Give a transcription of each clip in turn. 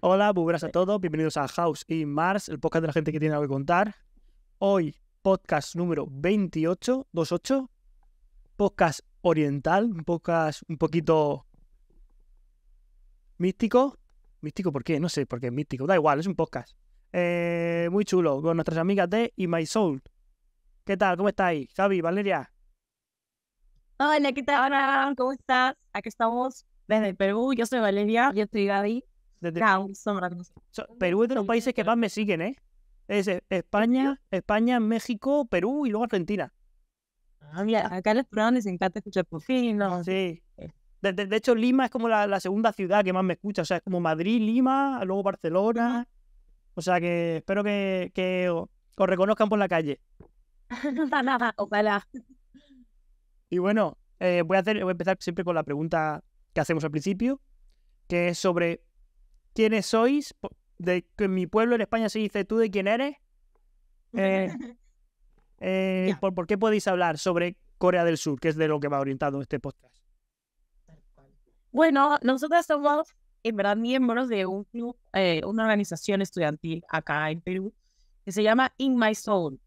Hola, buenas a todos. Bienvenidos a House y Mars, el podcast de la gente que tiene algo que contar. Hoy, podcast número 28, 28. Podcast oriental, un podcast un poquito místico. ¿Místico por qué? No sé por qué es místico. Da igual, es un podcast. Eh, muy chulo, con nuestras amigas de y My Soul. ¿Qué tal? ¿Cómo estáis? Javi, Valeria. Hola, ¿qué tal? ¿Cómo estás? Aquí estamos desde Perú. Yo soy Valeria. Yo soy Gaby. Desde... Perú es de los países que más me siguen, ¿eh? Es eh, España, España, México, Perú y luego Argentina. Ah, mira, acá en los programas les encanta escuchar por fin, ¿no? Sí. De, hecho, Lima es como la, segunda ciudad que más me escucha. O sea, es como Madrid, Lima, luego Barcelona. O sea, que espero que, os reconozcan por la calle. nada, ojalá. Y bueno, eh, voy, a hacer, voy a empezar siempre con la pregunta que hacemos al principio, que es sobre quiénes sois. De, que en mi pueblo, en España, se dice tú de quién eres. Eh, eh, por, qué podéis hablar sobre Corea del Sur, que es de lo que va orientado este podcast? Bueno, nosotros somos en verdad miembros de un club, una organización estudiantil acá en Perú que se llama In My Soul.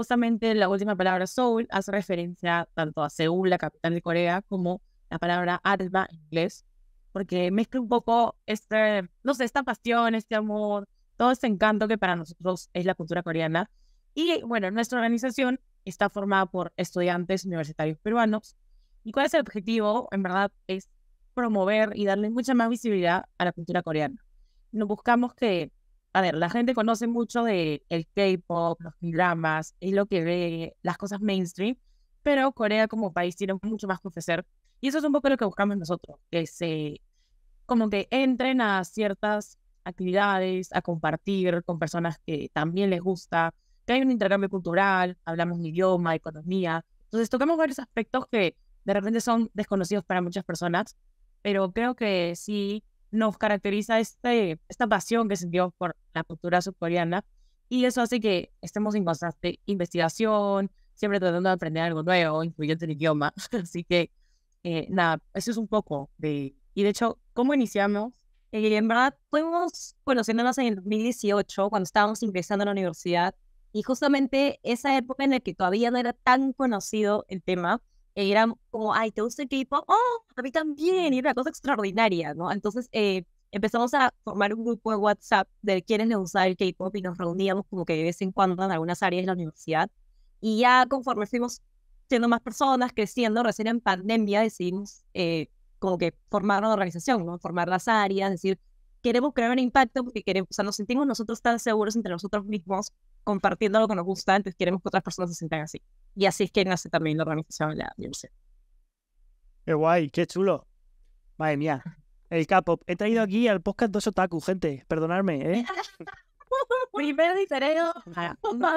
Justamente la última palabra Seoul hace referencia tanto a Seúl, la capital de Corea, como la palabra alma en inglés, porque mezcla un poco este, no sé, esta pasión, este amor, todo este encanto que para nosotros es la cultura coreana. Y bueno, nuestra organización está formada por estudiantes universitarios peruanos. ¿Y cuál es el objetivo? En verdad es promover y darle mucha más visibilidad a la cultura coreana. Nos buscamos que a ver, la gente conoce mucho de el K-pop, los dramas, es lo que ve, las cosas mainstream, pero Corea como país tiene mucho más que ofrecer. Y eso es un poco lo que buscamos nosotros, que se como que entren a ciertas actividades, a compartir con personas que también les gusta, que hay un intercambio cultural, hablamos un idioma, economía. Entonces tocamos varios aspectos que de repente son desconocidos para muchas personas, pero creo que sí nos caracteriza este, esta pasión que sentimos por la cultura subcoreana y eso hace que estemos en constante investigación, siempre tratando de aprender algo nuevo, incluyendo el idioma. Así que, eh, nada, eso es un poco de... Y de hecho, ¿cómo iniciamos? Eh, en verdad, fuimos conociéndonos en el 2018, cuando estábamos ingresando a la universidad, y justamente esa época en la que todavía no era tan conocido el tema, era como, ay, ¿te gusta el K-pop? ¡Oh, a mí también! Y era una cosa extraordinaria, ¿no? Entonces eh, empezamos a formar un grupo de WhatsApp de quienes les gustaba el K-pop y nos reuníamos como que de vez en cuando en algunas áreas de la universidad. Y ya conforme fuimos siendo más personas, creciendo, recién en pandemia decidimos eh, como que formar una organización, ¿no? Formar las áreas, decir, queremos crear un impacto porque queremos, o sea, nos sentimos nosotros tan seguros entre nosotros mismos compartiendo lo que nos gusta, entonces queremos que otras personas se sientan así. Y así es que nace también la organización de la Qué guay, qué chulo. Madre mía, el capo. He traído aquí al podcast dos otaku, gente. Perdonadme, ¿eh? Primero dice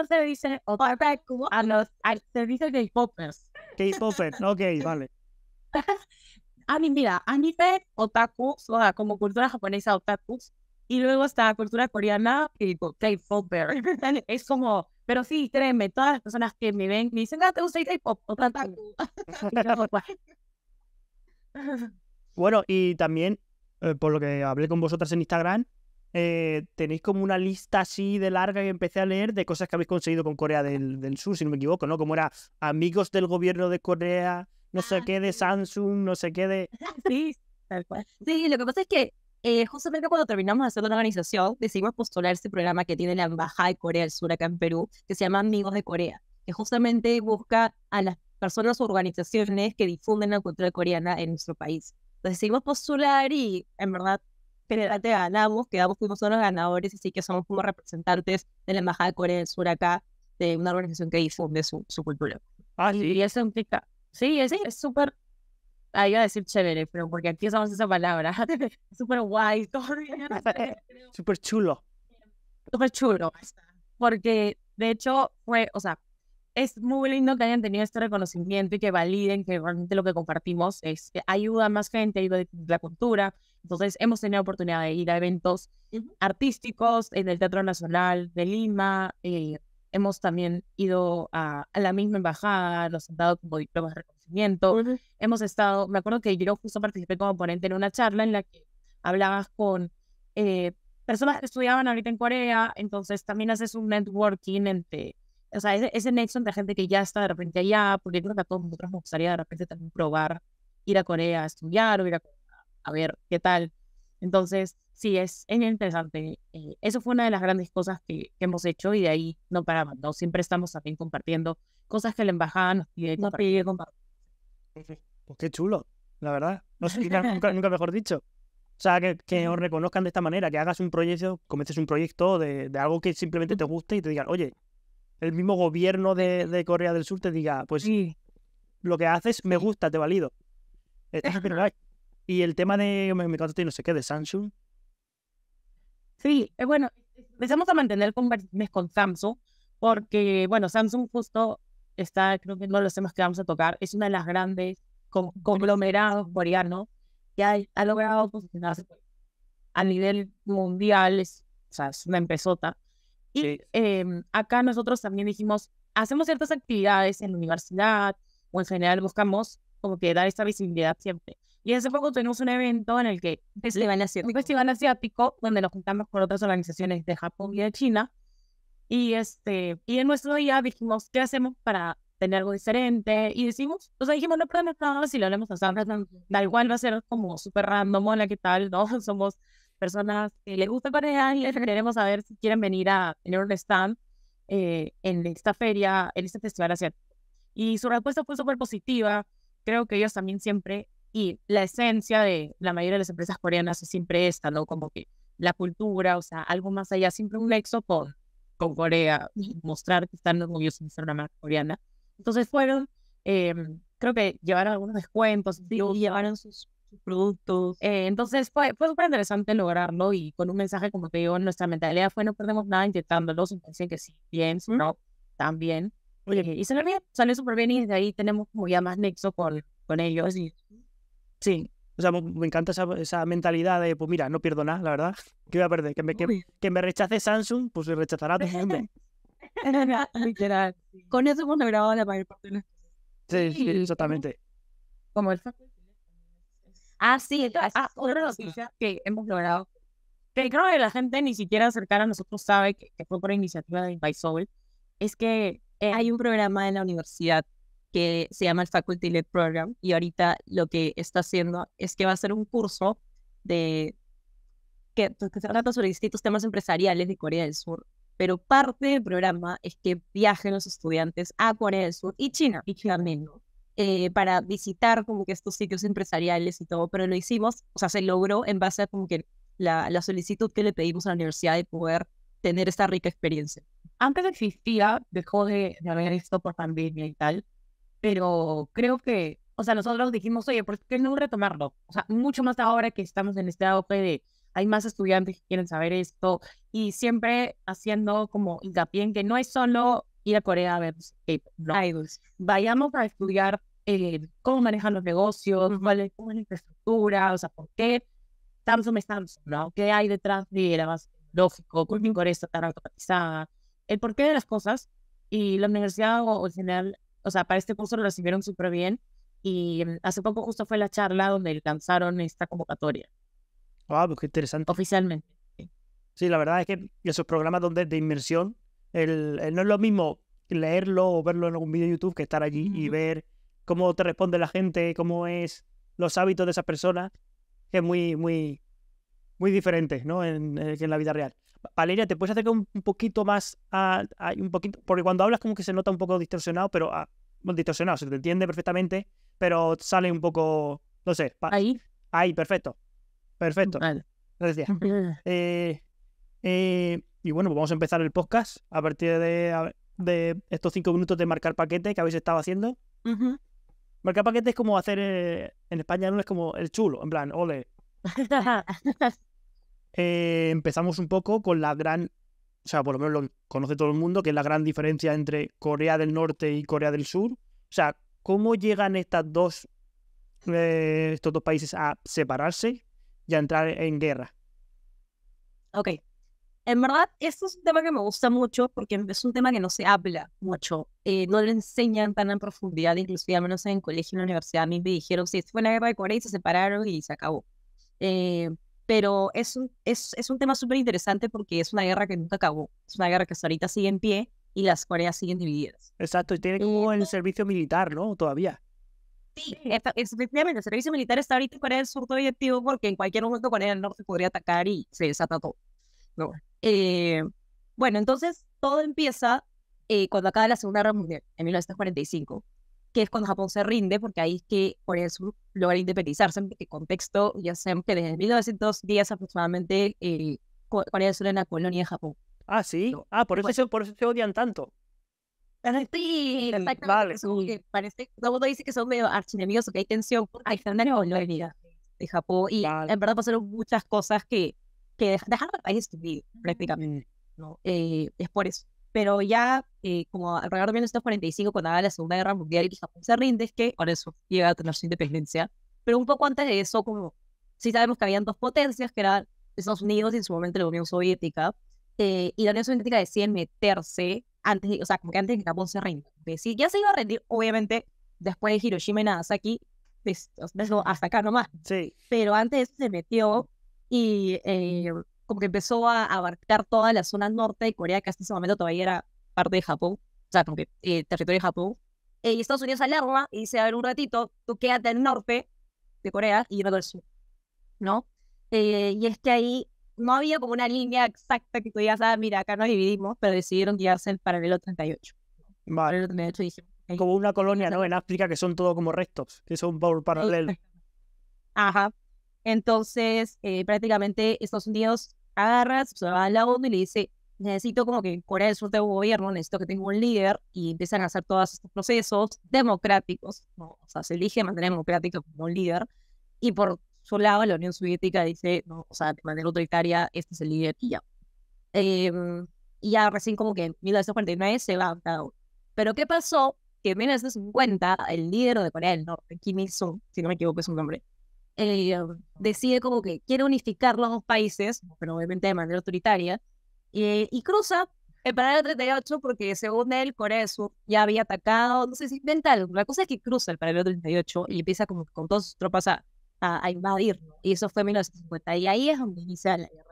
se dice otaku a ah, los ah, servicios K-popers. K-popers, vale. mira, anime, otaku o sea, como cultura japonesa, otaku Y luego está cultura coreana, y K-pop, es como, pero sí, créeme, todas las personas que me ven me dicen, ah, te gusta el K-pop, otaku. Pues. bueno, y también, eh, por lo que hablé con vosotras en Instagram, eh, tenéis como una lista así de larga que empecé a leer de cosas que habéis conseguido con Corea del, del Sur, si no me equivoco, ¿no? Como era amigos del gobierno de Corea, no sé ah, qué de Samsung, no sé qué de... Sí, tal cual. Sí, lo que pasa es que eh, justamente cuando terminamos de hacer una organización, decidimos postular este programa que tiene la Embajada de Corea del Sur acá en Perú, que se llama Amigos de Corea, que justamente busca a las personas o organizaciones que difunden la cultura coreana en nuestro país. Entonces decidimos postular y en verdad generalmente ganamos, quedamos, fuimos los ganadores, así que somos como representantes de la Embajada de Corea del Sur acá, de una organización que difunde su, su cultura. Ah, sí. Y eso implica, Sí, es súper, Ahí iba a decir chévere, pero porque aquí usamos esa palabra, súper guay, súper chulo. Súper chulo, porque de hecho fue, o sea, es muy lindo que hayan tenido este reconocimiento y que validen que realmente lo que compartimos es ayuda a más gente, ayuda a la cultura. Entonces, hemos tenido oportunidad de ir a eventos artísticos en el Teatro Nacional de Lima, eh, hemos también ido a, la misma embajada, nos han dado como diplomas de reconocimiento, hemos estado, me acuerdo que yo justo participé como ponente en una charla en la que hablabas con eh, personas que estudiaban ahorita en Corea, entonces también haces un networking entre, o sea, ese, ese nexo entre gente que ya está de repente allá, porque creo que a todos nosotros nos gustaría de repente también probar ir a Corea a estudiar o ir a, a ver qué tal. Entonces, sí, es, interesante. Eh, eso fue una de las grandes cosas que, que, hemos hecho y de ahí no paramos, ¿no? Siempre estamos también compartiendo cosas que la embajada nos pide compartir. pues qué chulo, la verdad. nunca, nunca mejor dicho. O sea, que, que, os reconozcan de esta manera, que hagas un proyecto, comiences un proyecto de, de algo que simplemente te guste y te digan, oye, el mismo gobierno de, de Corea del Sur te diga, pues sí. lo que haces me gusta, te valido. E, y el tema de, me, me encanta, no sé qué, de Samsung, Sí, eh, bueno, empezamos a mantener conversaciones con Samsung porque, bueno, Samsung justo está, creo que no lo temas que vamos a tocar, es una de las grandes conglomerados coreanos que ha, logrado posicionarse a nivel mundial, es, o sea, es una empezota. Y em, acá nosotros también dijimos, hacemos ciertas actividades en la universidad o en general buscamos como que dar esta visibilidad siempre. Y hace poco tenemos un evento en el que festival asiático. un festival asiático donde nos juntamos con otras organizaciones de Japón y de China. Y este y en nuestro día dijimos, ¿qué hacemos para tener algo diferente? Y decimos, o dijimos, no podemos nada si lo hablamos a San da igual va a ser como súper random, ¿qué tal? No, somos personas que les gusta Corea y les queremos saber si quieren venir a tener un stand eh, en esta feria, en este festival asiático. Y su respuesta fue súper positiva. Creo que ellos también siempre y la esencia de la mayoría de las empresas coreanas es siempre esta, ¿no? Como que la cultura, o sea, algo más allá, siempre un nexo con, con Corea, mostrar que están orgullosos de ser una marca coreana. Entonces fueron, em, creo que llevaron algunos descuentos, llevaron sus, productos. Eh, entonces fue, fue súper interesante lograrlo y con un mensaje, como te digo, nuestra mentalidad fue no perdemos nada intentándolo, y que sí, bien, no, también. Eh, y salió bien, salió súper bien y desde ahí tenemos como ya más nexo con, con ellos y Sí. O sea, me encanta esa, esa, mentalidad de, pues mira, no pierdo nada, la verdad. ¿Qué voy a perder? Que me, que, me rechace Samsung, pues se rechazará tu Literal. Con eso hemos logrado la mayor parte de Sí, sí, exactamente. Como el Ah, sí, entonces, ah, otra noticia que hemos logrado. Que creo que la gente ni siquiera cercana a nosotros sabe que, fue por iniciativa de Invite Es que eh, hay un programa en la universidad que se llama el Faculty Led Program y ahorita lo que está haciendo es que va a ser un curso de que, pues, que se trata sobre distintos temas empresariales de Corea del Sur, pero parte del programa es que viajen los estudiantes a Corea del Sur y China, y también, eh, para visitar como que estos sitios empresariales y todo, pero lo hicimos, o sea, se logró en base a como que la, la solicitud que le pedimos a la universidad de poder tener esta rica experiencia. Antes existía, dejó de, de haber esto por pandemia y tal, pero creo que, o sea, nosotros dijimos, oye, ¿por qué no retomarlo? O sea, mucho más ahora que estamos en este auge de hay más estudiantes que quieren saber esto y siempre haciendo como hincapié en que no es solo ir a Corea a ver idols Vayamos a estudiar eh, cómo manejan los negocios, cuál es, cómo es la infraestructura, o sea, por qué Samsung es Samsung, ¿no? ¿Qué hay detrás de la base lógico, con mi Corea está tan automatizada? El porqué de las cosas y la universidad o, en general o sea, para este curso lo recibieron súper bien y mm, hace poco justo fue la charla donde lanzaron esta convocatoria. Wow, ah, pues, qué interesante. Oficialmente. Sí, la verdad es que esos programas donde, de inmersión, el, no es lo mismo leerlo o verlo en algún vídeo de YouTube que estar allí y ver cómo te responde la gente, cómo es los hábitos de esa persona, que es muy, muy, muy diferente, ¿no? en la vida real. Valeria, ¿te puedes acercar un, poquito más a, un poquito? Porque cuando hablas como que se nota un poco distorsionado, pero ah, bueno, distorsionado, se te entiende perfectamente, pero sale un poco, no sé. ahí. Ahí, perfecto. Perfecto. Vale. Gracias. Eh, eh, y bueno, pues vamos a empezar el podcast a partir de, estos cinco minutos de marcar paquete que habéis estado haciendo. Marcar paquete es como hacer eh, en España no es como el chulo, en plan, ole. Eh, empezamos un poco con la gran, o sea, por lo menos lo conoce todo el mundo, que es la gran diferencia entre Corea del Norte y Corea del Sur. O sea, ¿cómo llegan estas dos, eh, estos dos países a separarse y a entrar en guerra? Ok. En verdad, esto es un tema que me gusta mucho porque es un tema que no se habla mucho. Eh, no lo enseñan tan en profundidad, inclusive al menos en colegio colegio, en la universidad. A mí me dijeron, sí, fue una guerra de Corea y se separaron y se acabó pero es un, es, es un tema súper interesante porque es una guerra que nunca acabó, es una guerra que hasta ahorita sigue en pie y las Coreas siguen divididas. Exacto, y tiene con el servicio militar, ¿no? Todavía. Sí, efectivamente, el servicio militar está ahorita en Corea del Sur todavía activo porque en cualquier momento Corea del Norte podría atacar y se desata todo. No. Eh, bueno, entonces todo empieza eh, cuando acaba la Segunda Guerra Mundial, en 1945 que es cuando Japón se rinde, porque ahí es que Corea del Sur logra independizarse, en qué contexto, ya sabemos que desde 1910 aproximadamente Corea del Sur era una colonia de Japón. Ah, sí. Ah, por, eso, por eso se odian tanto. Sí, Vale. Que parece, todo el mundo dice que son medio archienemigos o que hay tensión. Hay o no a de Japón. Y en verdad pasaron muchas cosas que, que dejaron el país prácticamente. Mm. ¿no? Eh, es por eso pero ya eh, como alrededor de 1945, cuando haga la Segunda Guerra Mundial y Japón se rinde, es que por eso llega a tener su independencia. Pero un poco antes de eso, como sí sabemos que habían dos potencias, que eran Estados Unidos y en su momento la Unión Soviética, eh, y la Unión Soviética decide meterse antes, de, o sea, como que antes que Japón se rinde. sí ya se iba a rendir, obviamente, después de Hiroshima y Nagasaki, pues, hasta acá nomás. Sí. Pero antes de eso se metió y eh, porque empezó a abarcar toda la zona norte de Corea, que hasta ese momento todavía era parte de Japón, o sea, como que eh, territorio de Japón. Eh, y Estados Unidos alarma y dice, a ver, un ratito, tú quédate el norte de Corea y yo al sur, ¿no? Eh, y es que ahí no había como una línea exacta que tú digas, ah, mira, acá nos dividimos, pero decidieron guiarse el paralelo 38. Vale. como una colonia, ¿no? En África que son todo como restos, que son un paralelo. Ajá. Entonces, prácticamente Estados Unidos agarra, se va al lado y le dice, necesito como que Corea del Sur tenga un gobierno, necesito que tenga un líder, y empiezan a hacer todos estos procesos democráticos, o sea, se elige mantener democrático democrática como un líder, y por su lado la Unión Soviética dice, no, o sea, de manera autoritaria, este es el líder, y ya. Em, y ya recién como que en 1949 se va cada uno. Pero ¿qué pasó? Que en 1950 el líder de Corea del Norte, Kim Il-sung, si no me equivoco es un nombre, eh, decide como que quiere unificar los dos países, pero obviamente de manera autoritaria, eh, y, cruza el paralelo 38 porque según él, Corea del Sur ya había atacado, no sé si inventaron La cosa es que cruza el paralelo 38 y empieza como con todas sus tropas a, a, invadir. Y eso fue en 1950. Y ahí es donde inicia la guerra.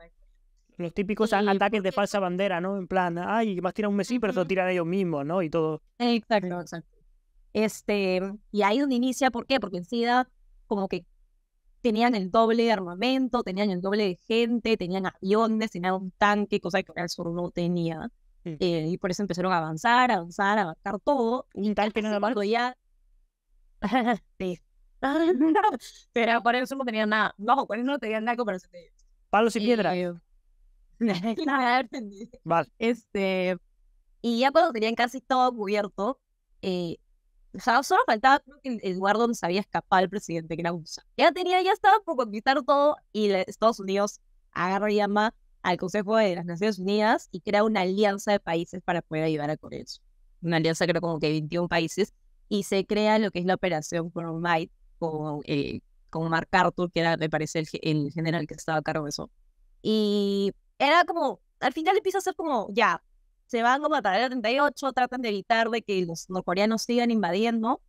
Los típicos ataques de falsa bandera, ¿no? En plan, ay, más tiran un Messi, pero se lo tiran ellos mismos, ¿no? Y todo. Exacto, exacto. Este, y ahí es donde inicia, ¿por qué? Porque en SIDA como que tenían el doble de armamento, tenían el doble de gente, tenían aviones, tenían un tanque, cosa que el Sur no tenía. Eh, y por eso empezaron a avanzar, avanzar, a abarcar todo. Un tanque el barco Ya... Pero por eso no tenían nada. No, por eso no tenían nada comparación de Palos y piedras. Eh, vale. Este, y ya cuando tenían casi todo cubierto, eh, o sea, solo faltaba creo que el lugar donde se había escapado el presidente, que era un... Ya tenía, ya estaba por conquistar todo y Estados Unidos agarra y llama al Consejo de las Naciones Unidas y crea una alianza de países para poder ayudar a Corea Una alianza creo como que 21 países y se crea lo que es la operación Formight con, eh, con Mark Arthur, que era, me parece, el, el general que estaba a cargo de eso. Y era como, al final empieza a ser como, ya, se van a matar del 38, tratan de evitar de que los norcoreanos sigan invadiendo.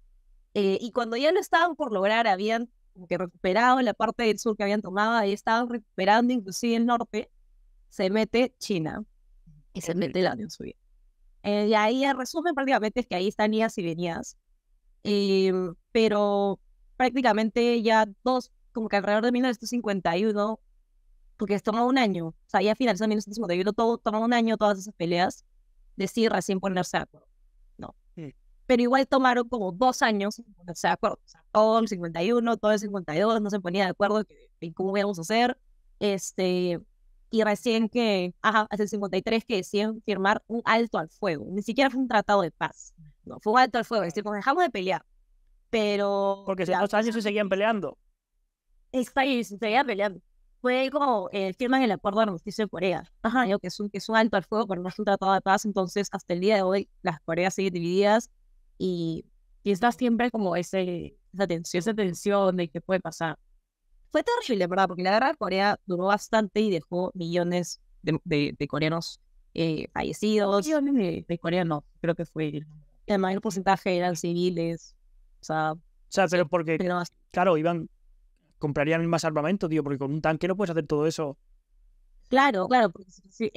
Eh, y cuando ya lo estaban por lograr, habían como que recuperado la parte del sur que habían tomado, ahí estaban recuperando inclusive el norte, se mete China y se mete la Unión Soviética. Eh, y ahí el resumen prácticamente es que ahí están idas y venidas. Eh, pero prácticamente ya dos, como que alrededor de 1951, porque es tomó un año, o sea, ya finalizó 1951, todo tomó un año todas esas peleas decir recién ponerse de acuerdo. No. Mm. Pero igual tomaron como dos años sin ponerse de acuerdo. O sea, todo el 51, todo el 52, no se ponía de acuerdo en cómo íbamos a hacer. Este, y recién que, ajá, hace el 53 que decían firmar un alto al fuego. Ni siquiera fue un tratado de paz. No, fue un alto al fuego. Es decir, dejamos de pelear. Pero. Porque si años se seguían peleando. Está ahí, seguían peleando. Luego eh, firman el acuerdo de armisticio de Corea, Ajá, que, es un, que es un alto al fuego, pero no es un tratado de paz. Entonces, hasta el día de hoy, las Coreas siguen divididas y, y está siempre como ese, esa, tensión, esa tensión de qué puede pasar. Fue terrible, ¿verdad? Porque la guerra de Corea duró bastante y dejó millones de, de, coreanos eh, fallecidos. Millones de, coreanos, creo que fue. El mayor porcentaje eran civiles. O sea, o sea porque, claro, iban comprarían más armamento, tío, porque con un tanque no puedes hacer todo eso. Claro, claro.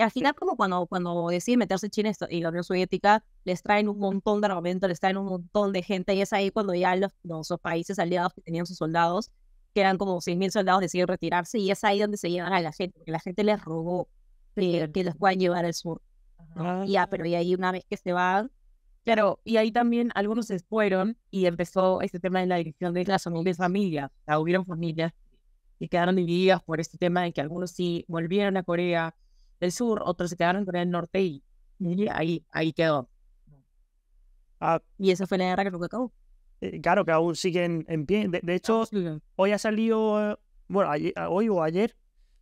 al final, como cuando, cuando deciden meterse China y la Unión Soviética, les traen un montón de armamento, les traen un montón de gente, y es ahí cuando ya los, los países aliados que tenían sus soldados, que eran como 6.000 soldados, deciden retirarse, y es ahí donde se llevan a la gente, porque la gente les robó que, los puedan llevar al sur. Ya, pero y ahí una vez que se van, Claro, y ahí también algunos se fueron y empezó este tema de la dirección de las familias, familia O sea, hubieron familias que quedaron divididas por este tema de que algunos sí volvieron a Corea del Sur, otros se quedaron en Corea del Norte y, ahí, ahí quedó. Ah. y esa fue la guerra que nunca acabó. Eh, claro, que aún siguen en pie. De, hecho, hoy ha salido, eh, bueno, ah, hoy o ayer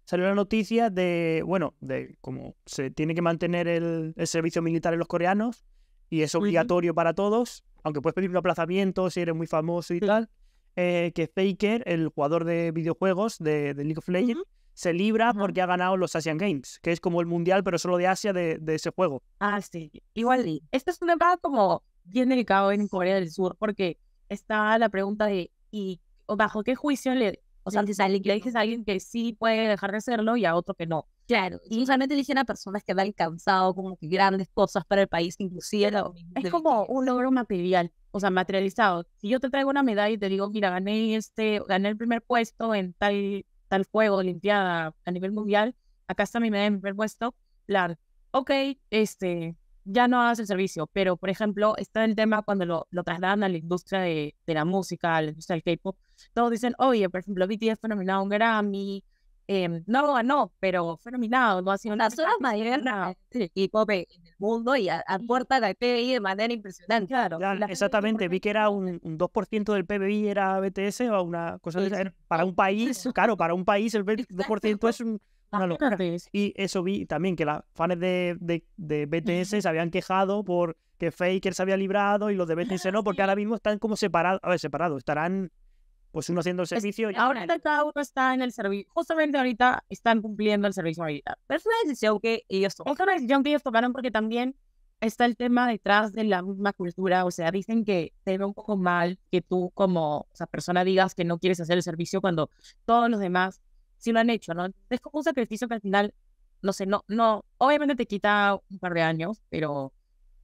salió la noticia de, bueno, de cómo se tiene que mantener el, el servicio militar en los coreanos y es obligatorio para todos, aunque puedes pedir un aplazamiento si eres muy famoso y tal, eh, que Faker, el jugador de videojuegos de, League of Legends, se libra porque ha ganado los Asian Games, que es como el mundial, pero solo de Asia de, ese juego. Ah, sí. Igual, esto es un tema como bien delicado en Corea del Sur, porque está la pregunta de, ¿y bajo qué juicio le... O sea, le dices a alguien que sí puede dejar de hacerlo y a otro que no. Claro, y usualmente eligen a personas que han alcanzado como que grandes cosas para el país, inclusive Es como un logro material, o sea, materializado. Si yo te traigo una medalla y te digo, mira, gané este, gané el primer puesto en tal, tal juego, olimpiada a nivel mundial, acá está mi medalla en primer puesto, claro, ok, este, ya no hagas el servicio, pero por ejemplo, está el tema cuando lo, lo trasladan a la industria de, de la música, a la industria del K-pop, todos dicen, oye, por ejemplo, BTS fue nominado a un Grammy, eh, no pero fue nominado, no ha sido una sola y este equipo en el mundo y puerta al PBI de manera impresionante. Claro, exactamente, vi que era un, 2% del PBI era BTS o una cosa para un país, claro, para un país el 2% es un, una Y eso vi también que los fans de, de, de BTS se habían quejado por que Faker se había librado y los de BTS no, porque ahora mismo están como separados, a ver, separados, estarán pues uno haciendo el servicio. Ahora cada uno está en el servicio, justamente ahorita están cumpliendo el servicio militar. Pero es una decisión que ellos tomaron. Es una decisión que ellos tomaron porque también está el tema detrás de la misma cultura. O sea, dicen que te ve un poco mal que tú como o persona digas que no quieres hacer el servicio cuando todos los demás sí lo han hecho, ¿no? Es como un sacrificio que al final, no sé, no, no, obviamente te quita un par de años, pero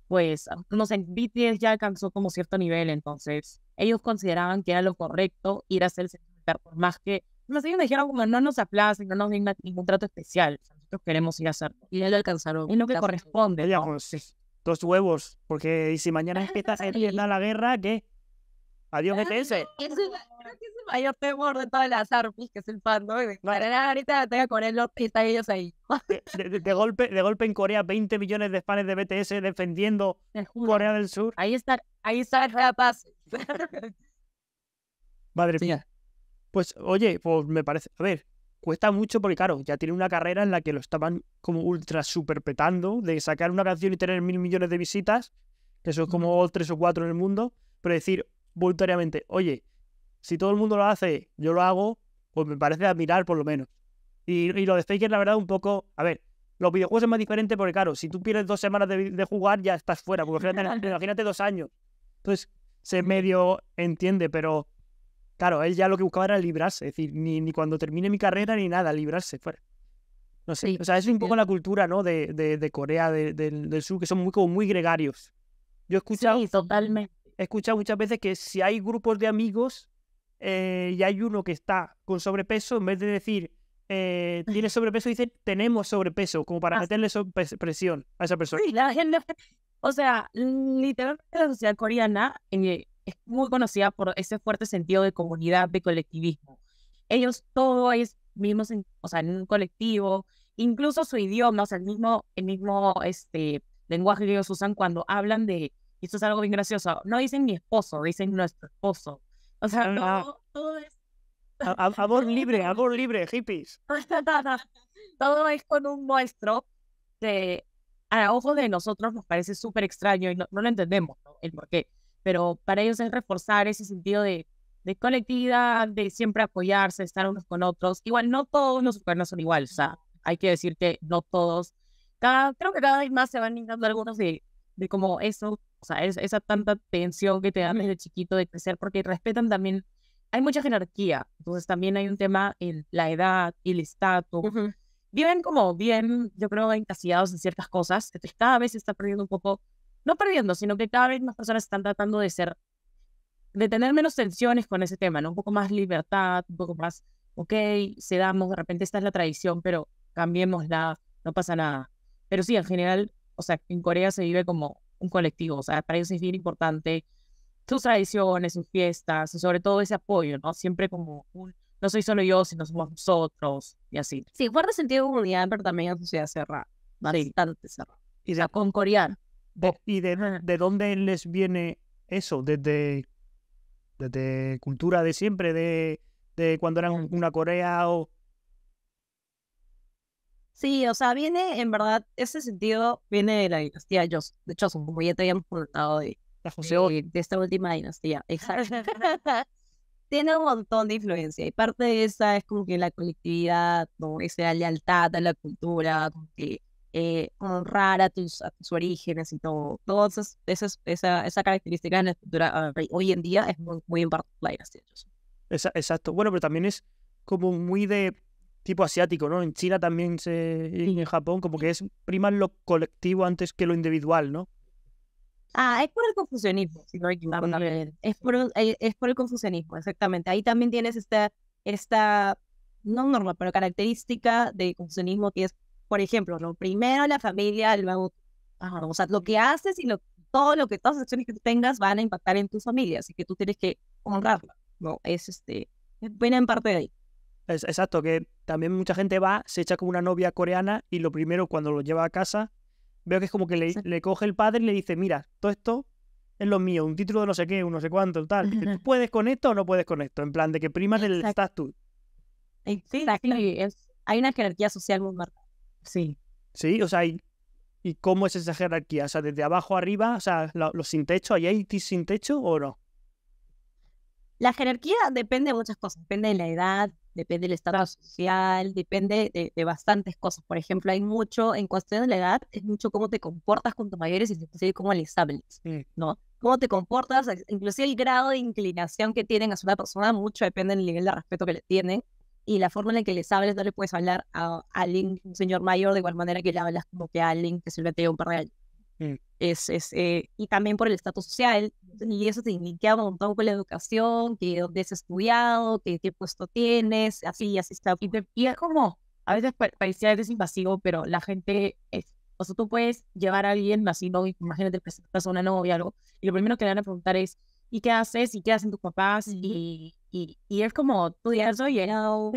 pues, no sé, BTS ya alcanzó como cierto nivel, entonces ellos consideraban que era lo correcto ir a hacer el por más que más ellos dijeron como no nos aplacen, no nos den ningún trato especial, nosotros queremos ir a hacer Y ya lo alcanzaron. Es lo que corresponde. Pues, dos huevos, porque si mañana es empieza, está la guerra, ¿qué? Adiós, ETS mayor temor de todas las armas, que es el fandom. No. Ahorita tengo con el y ellos ahí. De, golpe, de golpe en Corea, 20 millones de fans de BTS defendiendo Corea del Sur. Ahí está, ahí está el rapaz. Madre mía. Pues oye, pues me parece. A ver, cuesta mucho porque, claro, ya tiene una carrera en la que lo estaban como ultra superpetando petando, de sacar una canción y tener mil millones de visitas, que eso es como tres o cuatro en el mundo, pero decir voluntariamente, oye, si todo el mundo lo hace, yo lo hago, pues me parece admirar por lo menos. Y, lo de Faker, la verdad, un poco. A ver, los videojuegos es más diferente porque, claro, si tú pierdes dos semanas de, jugar, ya estás fuera. imagínate, dos años. Entonces, se medio entiende, pero claro, él ya lo que buscaba era librarse. Es decir, ni, cuando termine mi carrera ni nada, librarse fuera. No sé. O sea, es un poco la cultura, ¿no? De, Corea del Sur, que son muy, como muy gregarios. Yo he escuchado. Sí, totalmente. He escuchado muchas veces que si hay grupos de amigos, eh, y hay uno que está con sobrepeso, en vez de decir eh, tiene sobrepeso, dice tenemos sobrepeso, como para ah, meterle presión a esa persona. Sí, la gente, o sea, literalmente la sociedad coreana eh, es muy conocida por ese fuerte sentido de comunidad, de colectivismo. Ellos todo es mismo, o sea, en un colectivo, incluso su idioma, o sea, el mismo, el mismo este, lenguaje que ellos usan cuando hablan de, y esto es algo bien gracioso, no dicen mi esposo, dicen nuestro esposo o sea, no, todo es... A, favor libre, amor libre, hippies. todo es con un monstruo que a ojos de nosotros nos parece súper extraño y no, lo entendemos, El por qué. Pero para ellos es reforzar ese sentido de, de conectividad, de siempre apoyarse, estar unos con otros. Igual, no todos los supernos son iguales, o sea, hay que decir que no todos. Cada, creo que cada vez más se van indicando algunos de, de como eso, o sea, esa tanta tensión que te dan desde chiquito de crecer, porque respetan también, hay mucha jerarquía, entonces también hay un tema en la edad, y el estatus. Viven como bien, yo creo, encasillados en ciertas cosas, entonces cada vez se está perdiendo un poco, no perdiendo, sino que cada vez más personas están tratando de ser, de tener menos tensiones con ese tema, ¿no? Un poco más libertad, un poco más, ok, cedamos, de repente esta es la tradición, pero cambiémosla, no pasa nada. Pero sí, en general, o sea, en Corea se vive como un colectivo, o sea, para ellos es bien importante sus tradiciones, sus fiestas, y sobre todo ese apoyo, ¿no? Siempre como un, no soy solo yo, sino somos nosotros, y así. Sí, guarda sentido de comunidad, pero también a sociedad cerrada, bastante cerrada. Y de, con coreano. ¿Y de, de dónde les viene eso? ¿Desde, desde cultura de siempre, de, de cuando eran una Corea o Sí, o sea, viene, en verdad, ese sentido viene de la dinastía de de hecho, como ya te habíamos contado de, esta última dinastía. Exacto. tiene un montón de influencia y parte de esa es como que la colectividad, esa lealtad a la cultura, que eh, honrar a tus, orígenes y todo. esas, esas, esa, esa característica en la cultura ah, hoy en día es muy, muy importante la dinastía. Exacto. Bueno, pero también es como muy de tipo asiático, ¿no? En China también se, y en Japón, como que es prima lo colectivo antes que lo individual, ¿no? Ah, es por el confucianismo, si no hay es por, eh, es por el confucianismo, exactamente. Ahí también tienes esta, esta no normal, pero característica del confucianismo que es, por ejemplo, lo primero la familia, luego, o sea, lo que haces y todo lo que, todas las acciones que tú tengas van a impactar en tu familia, así que tú tienes que honrarla, ¿no? Es este, en parte de ahí exacto, que también mucha gente va, se echa como una novia coreana y lo primero cuando lo lleva a casa, veo que es como que le, coge el padre y le dice, mira, todo esto es lo mío, un título de no sé qué, un no sé cuánto, tal. ¿Tú puedes con esto o no puedes con esto? En plan, de que primas el estatus. Exacto, hay una jerarquía social muy marcada. Sí. Sí, o sea, y, cómo es esa jerarquía? O sea, desde abajo arriba, o sea, los sin techo, ¿ahí hay sin techo o no? La jerarquía depende de muchas cosas. Depende de la edad, depende del estado social, depende de, bastantes cosas. Por ejemplo, hay mucho, en cuestión de la edad, es mucho cómo te comportas con tus mayores y cómo les hables, ¿no? Cómo te comportas, inclusive el grado de inclinación que tienen hacia una persona, mucho depende del nivel de respeto que le tienen y la forma en la que les hables, no le puedes hablar a, alguien, un señor mayor, de igual manera que le hablas como que a alguien que se le un par de Mm. Es, es eh, y también por el estatus social, y eso te indica un montón con la educación, que dónde has estudiado, qué, qué puesto tienes, así, así está. Y, y es como, a veces parecía es invasivo, pero la gente es, o sea, tú puedes llevar a alguien así, no, imagínate, presentas a una novia o algo, y lo primero que le van a preguntar es, ¿y qué haces? ¿y qué hacen tus papás? ¿y y, es como, tú ya soy yo,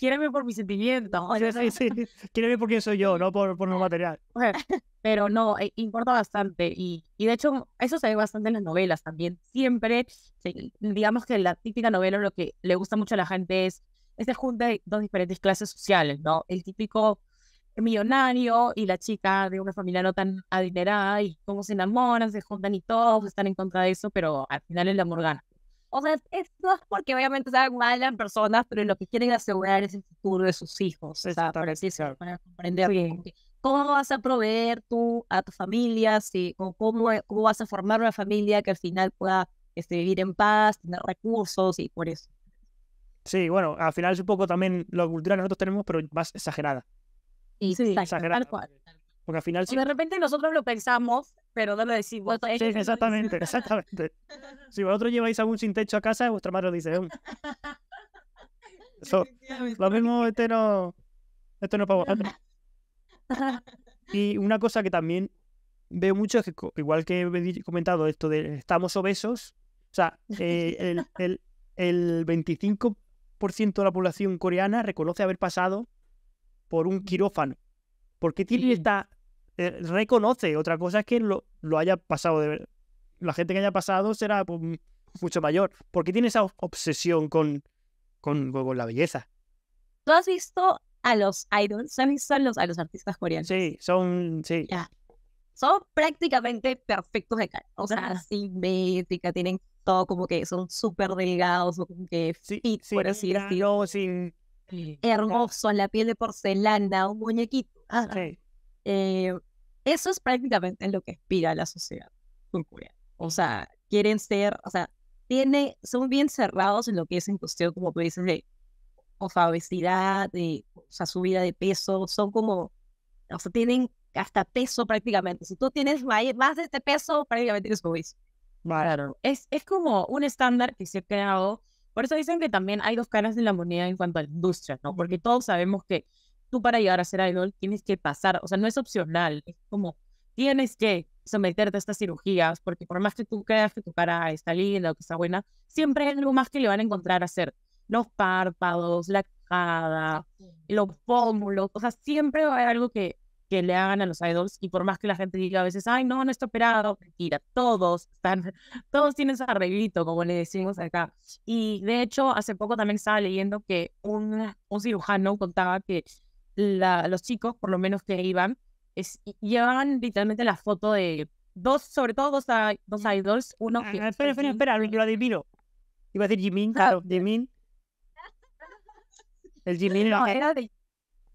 quiéreme por mis sentimiento. Sí, sí, sí. por quién soy yo, no por, por material. Pero no, eh, importa bastante. Y, de hecho, eso se ve bastante en las novelas también. Siempre, digamos que la típica novela lo que le gusta mucho a la gente es se junta dos diferentes clases sociales, ¿no? El típico millonario y la chica de una familia no tan adinerada y cómo se enamoran, se juntan y todos están en contra de eso, pero al final es la morgana o sea, esto es porque obviamente sean malas personas, pero lo que quieren asegurar es el futuro de sus hijos. Exacto, para comprender sí. cómo vas a proveer tú a tu familia, o cómo, cómo vas a formar una familia que al final pueda este, vivir en paz, tener recursos y por eso. Sí, bueno, al final es un poco también la cultura que nosotros tenemos, pero más exagerada. Sí, exagerada. Porque al final... si de repente nosotros lo pensamos, pero no lo decimos. Sí, exactamente, exactamente. si vosotros lleváis algún sin techo a casa, vuestra madre lo dice. Eso, lo mismo, este no... Esto no es para vosotros. Y una cosa que también veo mucho es que, igual que he comentado esto de estamos obesos, o sea, eh, el, el 25% de la población coreana reconoce haber pasado por un quirófano. ¿Por qué tiene esta eh, reconoce. Otra cosa es que lo, haya pasado La gente que haya pasado será mucho mayor. ¿Por qué tiene esa obsesión con, con, la belleza? ¿Tú has visto a los idols? ¿Has visto a los, a los artistas coreanos? Sí, son. Sí. Son prácticamente perfectos de cara. O sea, simétrica, tienen todo como que son súper delgados, como que fit, por así decirlo. Sí. Hermoso, en la piel de porcelana, un muñequito. Sí. Ah, eh, eso es prácticamente lo que aspira la sociedad O sea, quieren ser, o sea, tiene, son bien cerrados en lo que es en cuestión, como tú dices, de o obesidad, de, o sea, subida de peso, son como, o sea, tienen hasta peso prácticamente. Si tú tienes más de este peso, prácticamente eres obeso. Claro. Es, es como un estándar que se ha creado. Por eso dicen que también hay dos caras de la moneda en cuanto a la industria, ¿no? Porque todos sabemos que tú para llegar a ser idol tienes que pasar, o sea, no es opcional, es como tienes que someterte a estas cirugías, porque por más que tú creas que tu cara está linda o que está buena, siempre hay algo más que le van a encontrar a hacer. Los párpados, la cara, los pómulos, o sea, siempre va a haber algo que, que le hagan a los idols y por más que la gente diga a veces, ay, no, no está operado, mentira, todos están, todos tienen ese arreglito, como le decimos acá. Y de hecho, hace poco también estaba leyendo que un, un cirujano contaba que la, los chicos, por lo menos que iban, es, llevaban literalmente la foto de dos, sobre todo dos, dos idols, uno ah, que... Espera, espera, espera, lo adivino. Iba a decir Jimin, claro, Jimin. El Jimin no, era de,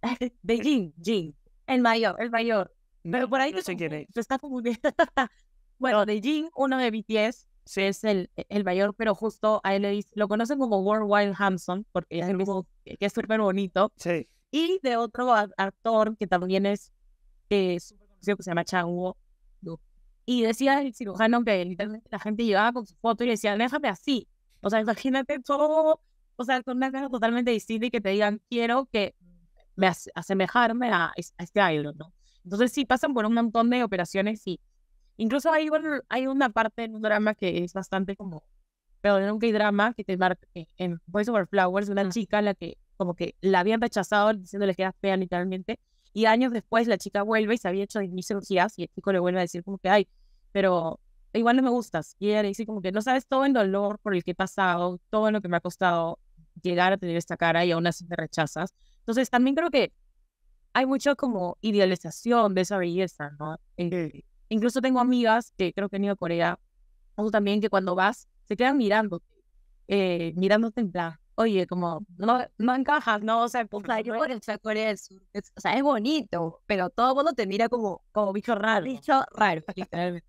de Jin, Jin, el mayor, el mayor. Pero por ahí no sé quién es. está como bueno, de Jin, uno de BTS, sí. es el, el mayor, pero justo a él le dice, lo conocen como Worldwide Hanson, porque es el mismo, que es súper bonito. Sí y de otro actor que también es eh, súper conocido que se llama Chango. Y decía el cirujano que literalmente la gente llegaba con su foto y decía, déjame así. O sea, imagínate todo, o sea, con una cara totalmente distinta y que te digan, quiero que me asemejarme a, a este idol, ¿no? Entonces sí, pasan por un montón de operaciones y incluso hay, hay una parte en un drama que es bastante como, pero nunca hay drama que te marca en Voice Over Flowers, una chica la que como que la habían rechazado diciéndole que era fea literalmente. Y años después la chica vuelve y se había hecho mis cirugías y el chico le vuelve a decir como que, ay, pero igual no me gustas. Y ella dice como que, no sabes todo el dolor por el que he pasado, todo lo que me ha costado llegar a tener esta cara y aún así te rechazas. Entonces también creo que hay mucho como idealización de esa belleza, ¿no? Eh, incluso tengo amigas que creo que han ido a Corea, o también que cuando vas se quedan mirándote eh, mirándote en plan, oye, como no, no encajas, ¿no? O sea, pues, o sea, es bonito, pero todo el mundo te mira como, como bicho raro. Bicho raro, literalmente.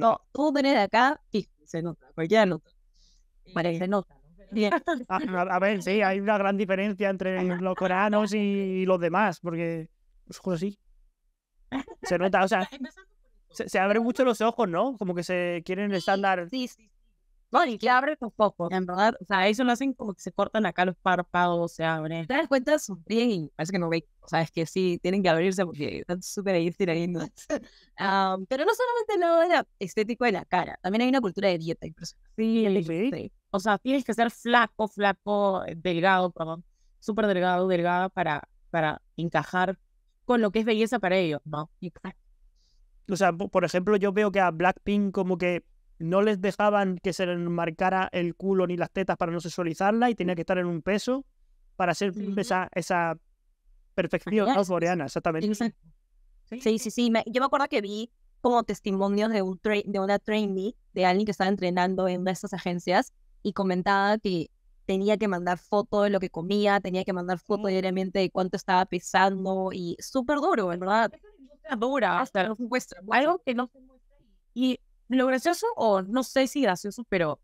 No, tú venés de acá, y se nota, cualquiera nota. Vale, eh, se nota. Bien. Ah, a, ver, sí, hay una gran diferencia entre los coreanos y los demás, porque, pues, sí. Se nota, o sea, se, abren mucho los ojos, ¿no? Como que se quieren el estándar. sí, sí no, y que abre tus ojos, en verdad. O sea, eso lo hacen como que se cortan acá los párpados, se abren. Te das cuenta, sonríen y parece que no veis. O sea, es que sí, tienen que abrirse porque están súper ahí estirando. Ah, pero no solamente el lado la estético de la cara, también hay una cultura de dieta. Sí, sí. O sea, tienes que ser flaco, flaco, eh, delgado, perdón, súper delgado, delgada para, para encajar con lo que es belleza para ellos, ¿no? Exacto. O sea, por ejemplo, yo veo que a Blackpink como que no les dejaban que se les marcara el culo ni las tetas para no sexualizarla y tenía que estar en un peso para hacer esa, esa perfección ¿no? exactamente. Sí, sí, sí. yo me acuerdo que vi como testimonios de, un de una trainee, de alguien que estaba entrenando en una de estas agencias y comentaba que tenía que mandar fotos de lo que comía, tenía que mandar fotos diariamente de cuánto estaba pesando y súper duro, ¿verdad? Dura, hasta, algo que no se muestra. Y lo gracioso, o no sé si gracioso, pero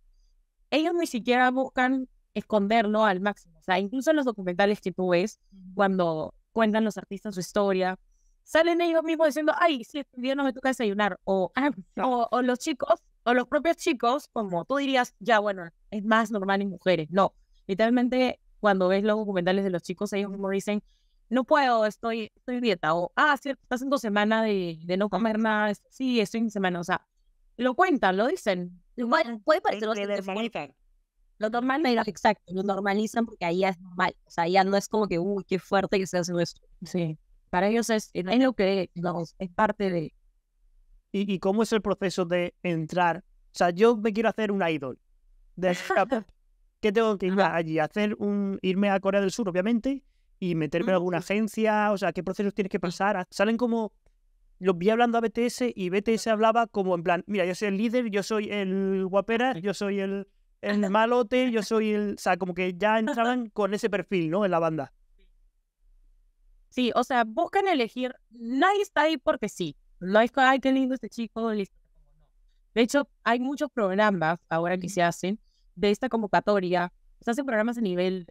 ellos ni siquiera buscan esconderlo al máximo. O sea, incluso en los documentales que tú ves, cuando cuentan los artistas su historia, salen ellos mismos diciendo, ay, si este día no me toca desayunar. Ah, o, o, los chicos, o los propios chicos, como tú dirías, ya, bueno, es más normal en mujeres. No, literalmente cuando ves los documentales de los chicos, ellos mismos dicen, no puedo, estoy, estoy dieta. O, ah, sí, estás en dos semanas de, de no comer nada. Sí, estoy en semana. O sea, lo cuentan, lo dicen. puede parecer normalizan. Lo normalizan, exacto, lo normalizan porque ahí es normal. O sea, ya no es como que, uy, qué fuerte que se hace esto. Sí. Para ellos es, es lo que es parte de. ¿Y, ¿Y cómo es el proceso de entrar? O sea, yo me quiero hacer una idol. De ¿Qué tengo que ir allí? Hacer un, irme a Corea del Sur, obviamente, y meterme en alguna agencia. O sea, ¿qué procesos tienes que pasar? Ah, ¿Salen como los vi hablando a BTS y BTS hablaba como en plan, mira, yo soy el líder, yo soy el guapera, yo soy el, el malote, yo soy el... O sea, como que ya entraban con ese perfil, ¿no? En la banda. Sí, o sea, buscan elegir, nadie está ahí porque sí. No es que, ay, qué lindo este chico, listo. De hecho, hay muchos programas ahora que se hacen de esta convocatoria. Se hacen programas a nivel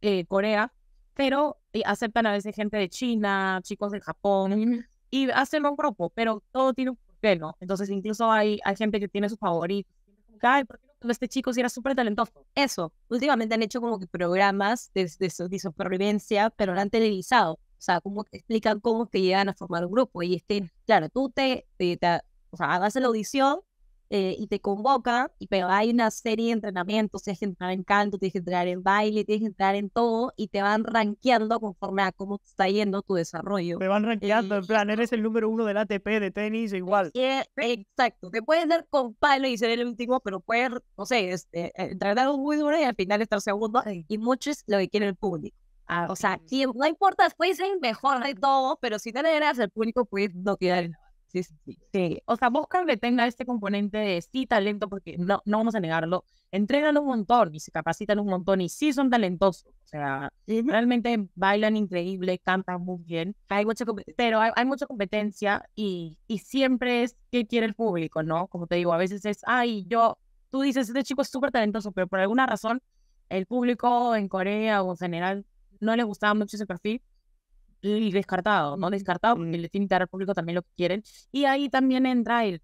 eh, Corea, pero eh, aceptan a veces gente de China, chicos de Japón, y hacen un grupo, pero todo tiene un porqué, ¿no? Entonces, incluso hay, hay gente que tiene sus favoritos. ¿por qué este chico si era súper talentoso? Eso, últimamente han hecho como que programas de, de, supervivencia, pero han televisado. O sea, como que explican cómo que llegan a formar un grupo. Y este, claro, tú te, o sea, hagas la audición eh, y te convoca, y, pero hay una serie de entrenamientos, tienes que entrar en canto, tienes que entrar en baile, tienes que entrar en todo, y te van rankeando conforme a cómo está yendo tu desarrollo. Te van rankeando, en plan, eres el número uno del ATP de tenis, igual. exacto, te puedes dar con palo y ser el último, pero puedes, no sé, este, algo muy duro y al final estar segundo, y mucho es lo que quiere el público. Ah, o sea, no importa, puedes ser mejor de todo, pero si te alegras, el público pues, no quedar en sí, sí, sí. O sea, busca que tenga este componente de sí, talento, porque no, no vamos a negarlo. Entrenan un montón y se capacitan un montón y sí son talentosos. O sea, realmente bailan increíble, cantan muy bien. Hay mucha, pero hay, mucha competencia y, y siempre es qué quiere el público, ¿no? Como te digo, a veces es, ay, yo, tú dices, este chico es súper talentoso, pero por alguna razón el público en Corea o en general no le gustaba mucho ese perfil y descartado, ¿no? Descartado ni mm. le tiene que dar al público también lo que quieren. Y ahí también entra el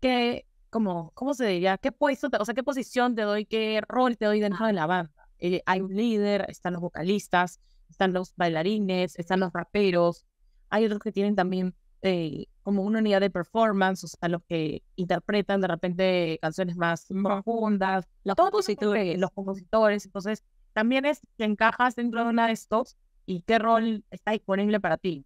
que, como, ¿cómo se diría? ¿Qué puesto, o sea, qué posición te doy, qué rol te doy dentro de la banda? Eh, hay un líder, están los vocalistas, están los bailarines, están los raperos, hay otros que tienen también eh, como una unidad de performance, o sea, los que interpretan de repente canciones más profundas, los compositores, los compositores, entonces también es que encajas dentro de una de estos y qué rol está disponible para ti.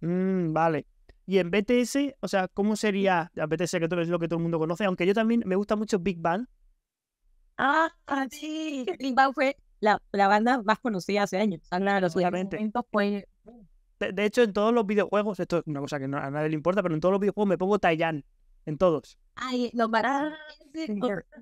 Mm, vale. Y en BTS, o sea, ¿cómo sería la BTS que todo es lo que todo el mundo conoce? Aunque yo también me gusta mucho Big Bang. Ah, ah sí, Big Bang fue la, banda más conocida hace años. Ah, de De, hecho, en todos los videojuegos, esto es una cosa que a nadie le importa, pero en todos los videojuegos me pongo Taiyan. En todos. Ay, los baratos.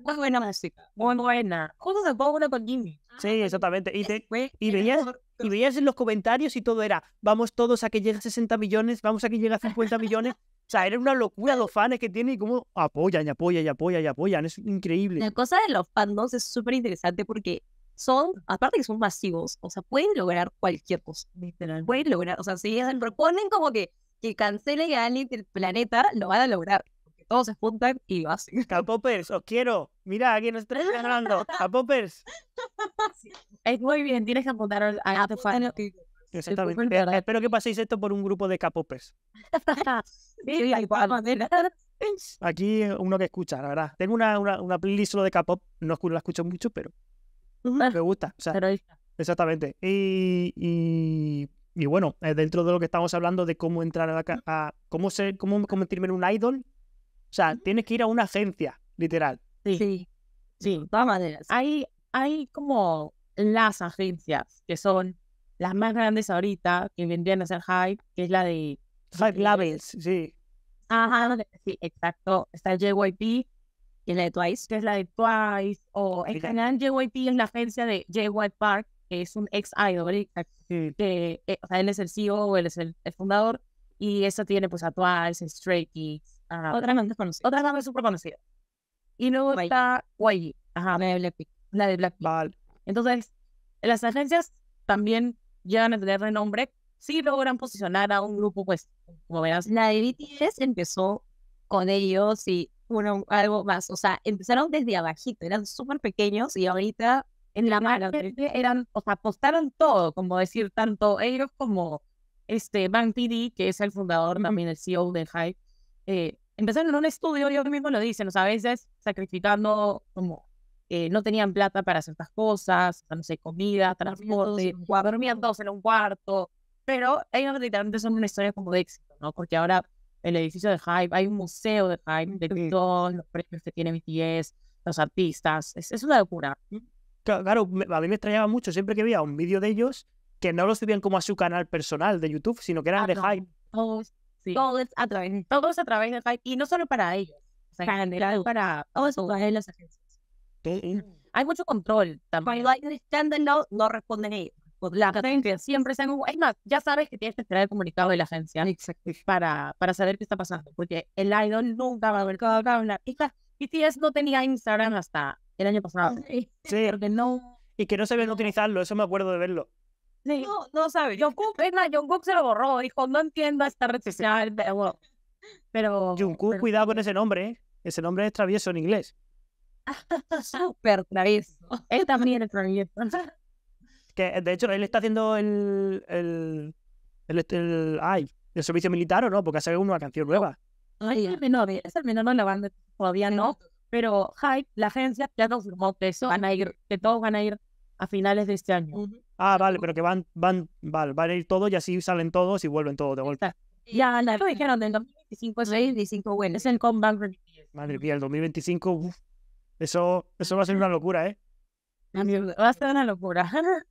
Muy buena música. Muy buena. Justo se pongo una con Jimmy. Sí, exactamente. Y, ah, te, y veías, y veías en los comentarios y todo era, vamos todos a que llegue a 60 millones, vamos a que llegue a 50 millones. O sea, era una locura los fans que tiene y cómo apoyan y apoyan y apoyan y apoyan. Es increíble. La cosa de los fandoms es súper interesante porque son, aparte que son masivos, o sea, pueden lograr cualquier cosa, literal. Pueden lograr, o sea, si le proponen como que, que cancele a alguien del planeta, lo van a lograr. Porque todos se juntan y lo hacen. os quiero. Mira, aquí nos están ganando. a poppers es muy bien, tienes que apuntar a, a, Exactamente. Espero que paséis esto por un grupo de capopes. sí, Aquí uno que escucha, la verdad. Tengo una, una, playlist solo de K-pop, no la escucho mucho, pero me gusta. exactamente. Y, y, bueno, eh, dentro de lo que estamos hablando de cómo entrar a, la, cómo ser, cómo convertirme en un idol, o sea, tienes que ir a una agencia, literal. Sí. Sí, sí de todas maneras. Hay, hay como las agencias, que son las más grandes ahorita, que vendrían a ser Hype, que es la de... Hype eh, Labels, sí. Ajá, sí, exacto. Está el JYP, y la de Twice, que es la de Twice, o en general JYP es la agencia de JY Park, que es un ex idol, ¿eh? que, eh, o sea, él es el CEO, él es el, fundador, y eso tiene pues a Twice, Stray Kids, otras bandas conocidas. Otras bandas súper conocidas. Y luego está YG, ajá, la de Blackpink. La de Blackpink. Entonces, las agencias también llegan a tener renombre sí logran posicionar a un grupo, pues, como verás. La de BTS empezó con ellos y uno, algo más. O sea, empezaron desde abajito, eran súper pequeños y ahorita en la mano ¿eh? eran, o sea, apostaron todo, como decir, tanto ellos como este Bang PD, que es el fundador también, el CEO de Hype, eh, empezaron en un estudio, ellos mismos lo dicen, o sea, a veces sacrificando como eh, no tenían plata para estas cosas, no sé, comida, transporte, dormían, todos en un cuarto, pero ellos literalmente son una historia como de éxito, ¿no? Porque ahora el edificio de Hype, hay un museo de Hype, de todos los premios que tiene BTS, los artistas, es, una locura. Mm, claro, a mí me extrañaba mucho siempre que veía un vídeo de ellos que no lo subían como a su canal personal de YouTube, sino que eran ah, de Hype. Todos a través, de Hype, y no solo para ellos, para, todos los las agencias. Hay mucho control también. Cuando hay un no responden pues, La gente siempre se Es más, ya sabes que tienes que esperar el comunicado de la agencia para, para saber qué está pasando, porque el idol nunca va a ver cada una. Y BTS no tenía Instagram hasta el año pasado. Ah, sí. Porque no... Y que no se no utilizarlo, eso me acuerdo de verlo. No, no sabe. Jungkook, es se lo borró, dijo, no entiendo esta red social, pero... Jungkook, cuidado con ese nombre, ¿eh? Ese nombre es travieso en inglés. Súper travieso. Él también es travieso. que, de hecho, él está haciendo el, el, el, este, el, el servicio militar o no, porque ha salido una canción nueva. Ay, es menor, el menor de la banda, todavía no. Pero Hype, la agencia, ya confirmó que eso van a ir, que todos van a ir a finales de este año. Ah, vale, pero que van, van, van van a ir todos y así salen todos y vuelven todos de vuelta. Ya, lo dijeron del 2025 es 25, bueno, es el comeback. Madre mía, el 2025, uff. Eso, eso va a ser una locura, ¿eh? Va a ser una locura.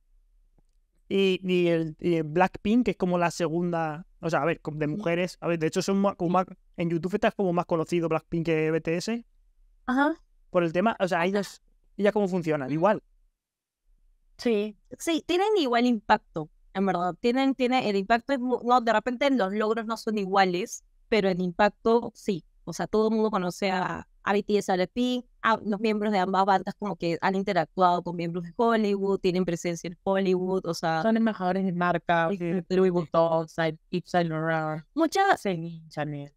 Y, el, Blackpink, que es como la segunda, o sea, a ver, de mujeres, a ver, de hecho son en YouTube estás como más conocido Blackpink que BTS. Ajá. Por el tema, o sea, ellas, ellas cómo funcionan, igual. Sí, sí, tienen igual impacto, en verdad, tienen, tiene el impacto es, no, de repente los logros no son iguales, pero el impacto sí, o sea, todo el mundo conoce a, a BTS, los miembros de ambas bandas como que han interactuado con miembros de Hollywood, tienen presencia en Hollywood, o sea... Son embajadores de marca, Louis Vuitton, Yves Laurent... Muchas...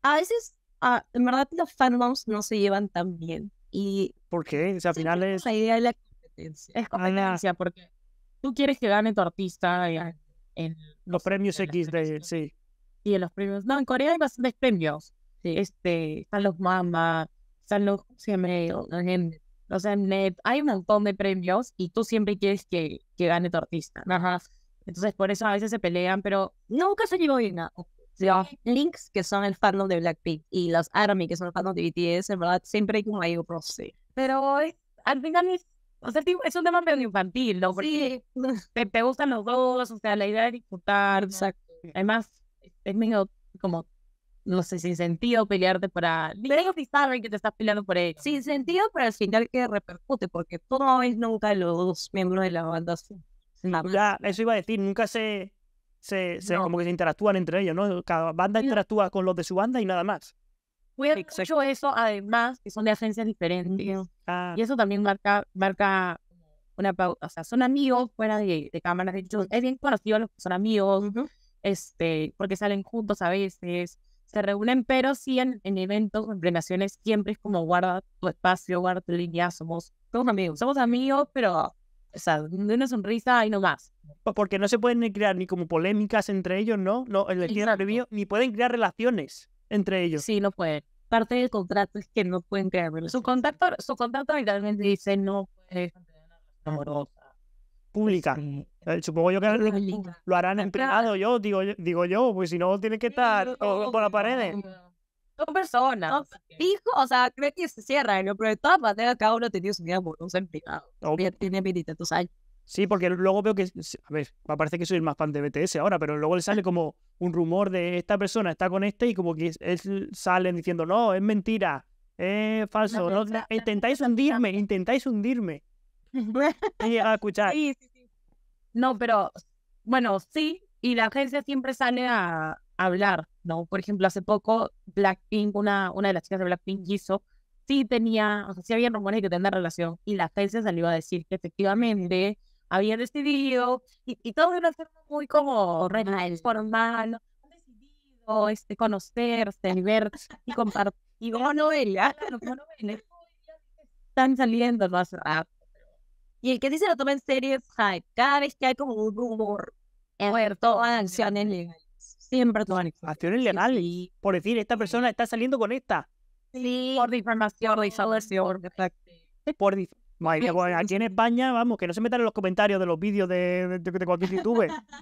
A veces, en verdad, los fandoms no se llevan tan bien y... ¿Por qué? O sea, al final es... La idea de la competencia. Es competencia, porque tú quieres que gane tu artista en, los premios X de... Sí. Y en los premios... No, en Corea hay bastantes premios. Sí. Este, están los Mama están los que o sea, hay un montón de premios y tú siempre quieres que, que gane tu artista. Ajá. Entonces, por eso a veces se pelean, pero nunca se llevó bien nada. Los Links, que son el fandom de Blackpink, y los ARMY, que son el fandom de BTS, en verdad, siempre hay como ahí un roce. Pero al final es, o sea, es un tema medio infantil, ¿no? Porque te, gustan los dos, o sea, la idea de disputar. Además, es medio como no sé, sin sentido pelearte para... Pero que que te estás peleando por él. Sin sentido, pero al final que repercute, porque todo es nunca los dos miembros de la banda. Ya, ah. eso iba a decir, nunca se... se, Como que se interactúan entre ellos, ¿no? Cada banda interactúa con los de su banda y nada más. Yo mucho eso, además, que son de agencias diferentes. Ah. Y eso también marca, marca una pauta. O sea, son amigos fuera de, cámaras. De hecho, es bien conocido los que son amigos, este, porque salen juntos a veces se reúnen, pero sí en, eventos, en premiaciones, siempre es como guarda tu espacio, guarda tu línea, somos, amigos, somos amigos, pero sea, de una sonrisa y no más. Porque no se pueden crear ni como polémicas entre ellos, ¿no? No, el ni pueden crear relaciones entre ellos. Sí, no pueden. Parte del contrato es que no pueden crear relaciones. Su contacto, su contacto literalmente dice no puedes pública. Supongo yo que lo, harán en privado, yo digo, digo yo, pues si no, tiene que estar por la paredes. dos personas. Dijo, o sea, creo que se cierra, ¿no? pero de todas maneras, cada uno tiene su vida amorosa en privado. Tiene tú años. Sí, porque luego veo que. A ver, me parece que soy el más fan de BTS ahora, pero luego le sale como un rumor de esta persona está con este y como que él sale diciendo, no, es mentira, es falso, intentáis hundirme, intentáis hundirme. y a escuchar. No, pero bueno, sí, y la agencia siempre sale a, hablar, ¿no? Por ejemplo, hace poco Blackpink, una, una de las chicas de Blackpink, hizo sí tenía, o sea, sí había rumores de que tenía relación y la agencia salió a decir que efectivamente había decidido y, y todo de una muy como real, formal, han decidido este, conocerse, ver y compartir. Y como novela, están saliendo, ¿no? Y el que sí se lo toma en serio es Hype. Cada vez que hay como un rumor, a ver, toman acciones legales. Siempre toman acciones. Acciones legales. Por decir, esta persona está saliendo con esta. Sí. Por difamación, por difamación. Por difamación. aquí en España, vamos, que no se metan en los comentarios de los vídeos de, de, cualquier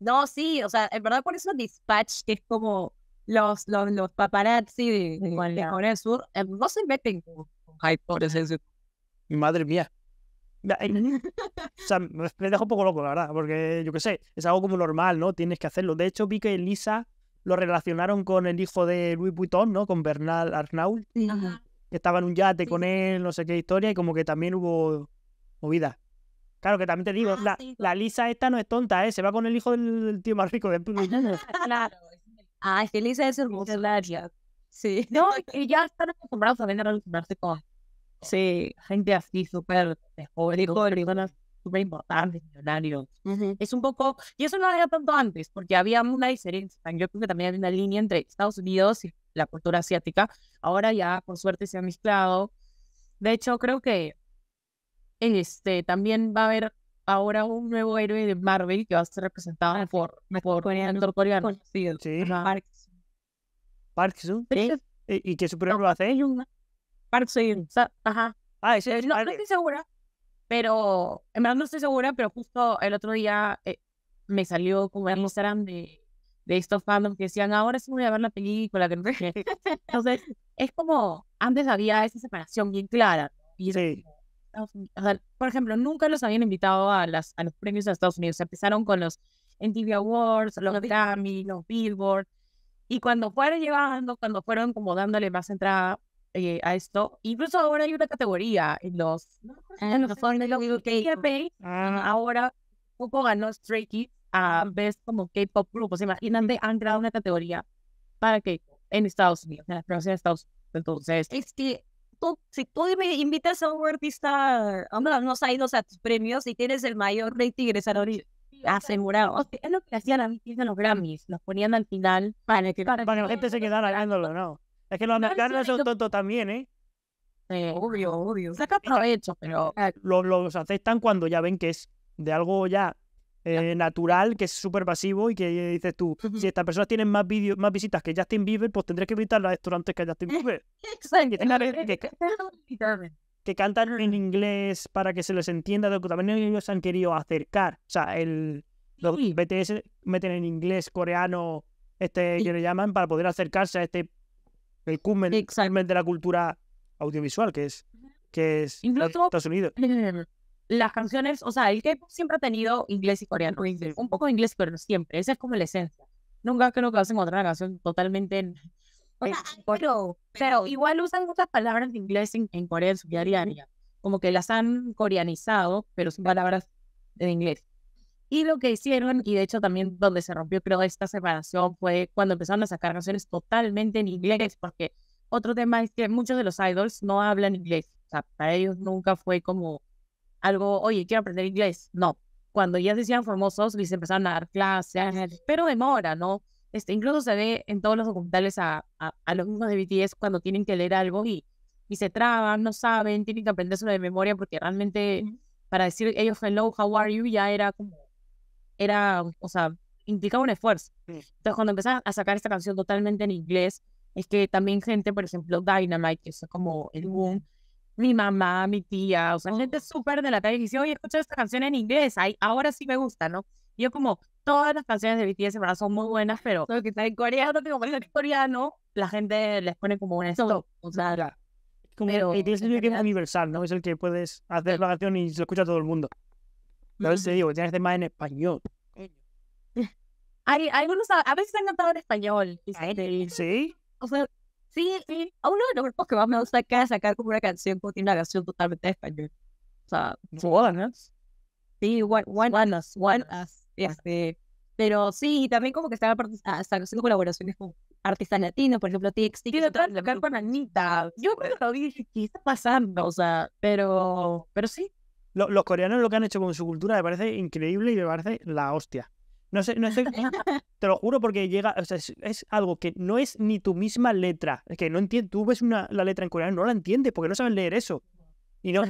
No, sí, o sea, en verdad por eso Dispatch, que es como los, los, paparazzi de, del Sur, no se meten con hype por ese. Madre mía. o sea, me dejo un poco loco, la verdad, porque yo qué sé, es algo como normal, ¿no? Tienes que hacerlo. De hecho, vi que Lisa lo relacionaron con el hijo de Louis Vuitton, ¿no? Con Bernard Arnault. Que estaba en un yate con él, no sé qué historia, y como que también hubo movida. Claro, que también te digo, ah, la, Lisa esta no es tonta, ¿eh? Se va con el hijo del, tío más rico de Claro. Ah, es que Lisa es hermosa. Sí. No, y ya están acostumbrados a venir a relacionarse con Sí, gente así súper de personas súper importantes, millonarios. Es un poco, y eso no era tanto antes, porque había una diferencia. Yo creo que también había una línea entre Estados Unidos y la cultura asiática. Ahora ya, por suerte, se ha mezclado. De hecho, creo que este, también va a haber ahora un nuevo héroe de Marvel que va a ser representado ah, por, por coreano. coreano. Sí, sí. Park. Park ¿Y, qué superhéroe no, hace? Eh, no, estoy segura, pero en verdad no estoy segura, pero justo el otro día eh, me salió como el eran de, de estos fandoms que decían, ahora sí voy a ver la película, que Entonces, es como, antes había esa separación bien clara. Y por ejemplo, nunca los habían invitado a, las, a los premios de Estados Unidos. se empezaron con los MTV Awards, los Grammy, los Billboard. Y cuando fueron llevando, cuando fueron como dándole más entrada, eh, a esto. Incluso ahora hay una categoría en los, en los, ah, ah, Ahora poco ganó Stray Kids a ah, veces como K-pop grupos. Imagínate, han creado una categoría para K-pop en Estados Unidos, en la provincia de Estados Unidos. Entonces, es que tú, si tú me invitas a un artista, a unos ido a tus premios y tienes el mayor rating, ingresador asegurado. es lo que hacían a mí en los Grammys, los ponían al final para que, para, para que la gente se quedara ganándolo, ¿no? Es que los americanos son tontos también, ¿eh? Sí, eh, obvio, obvio. provecho, pero. Los, aceptan cuando ya ven que es de algo ya eh, natural, que es súper pasivo y que dices tú, si estas personas tienen más vídeos, más visitas que Justin Bieber, pues tendré que visitar los restaurantes que Justin Bieber. Exacto. Que, cantan en inglés para que se les entienda de que también ellos han querido acercar. O sea, el, los BTS meten en inglés, coreano, este que le llaman, para poder acercarse a este el de la cultura audiovisual, que es, que es Estados Unidos. Las canciones, o sea, el K-pop siempre ha tenido inglés y coreano, un poco de inglés, pero siempre, esa es como la esencia. Nunca creo que vas a encontrar una canción totalmente en, pero, pero igual usan muchas palabras de inglés en, coreano Corea su como que las han coreanizado, pero sin palabras de inglés. Y lo que hicieron, y de hecho también donde se rompió creo esta separación fue cuando empezaron a sacar canciones totalmente en inglés, porque otro tema es que muchos de los idols no hablan inglés. O sea, para ellos nunca fue como algo, oye, quiero aprender inglés. No. Cuando ya se hicieron famosos, les empezaron a dar clases, pero demora, ¿no? Este, incluso se ve en todos los documentales a, a, los mismos de BTS cuando tienen que leer algo y, y se traban, no saben, tienen que aprenderse de memoria porque realmente para decir ellos hello, how are you, ya era como era, o sea, implicaba un esfuerzo. Mm. Entonces, cuando empecé a sacar esta canción totalmente en inglés, es que también gente, por ejemplo, Dynamite, que es como el boom, mi mamá, mi tía, o sea, gente súper de la televisión, y oye, escucha esta canción en inglés, Ay, ahora sí me gusta, ¿no? Y yo como, todas las canciones de BTS, verdad, son muy buenas, pero lo que está en coreano, que como en coreano, la gente les pone como un stop, o sea, como pero, es el que es universal, ¿no? Es el que puedes hacer la canción y se escucha todo el mundo. No sé, digo, tienes más en español. Hay algunos, a veces han cantado en español. Sí. Este, ¿Sí? O sea, sí, sí. A uno de los grupos que más me gusta acá es sacar como una canción, porque tiene una canción totalmente en español. O sea, One Sí, One, One Este, pero sí, también como que están, ah, haciendo colaboraciones con artistas latinos, por ejemplo, TXT. tocar con Anita. Yo que lo dije, ¿qué está pasando? O sea, pero, pero sí los coreanos lo que han hecho con su cultura me parece increíble y me parece la hostia. No sé, no sé, te lo juro porque llega, o sea, es, algo que no es ni tu misma letra. Es que no entiendes, tú ves la letra en coreano, no la entiendes porque no sabes leer eso. Y no,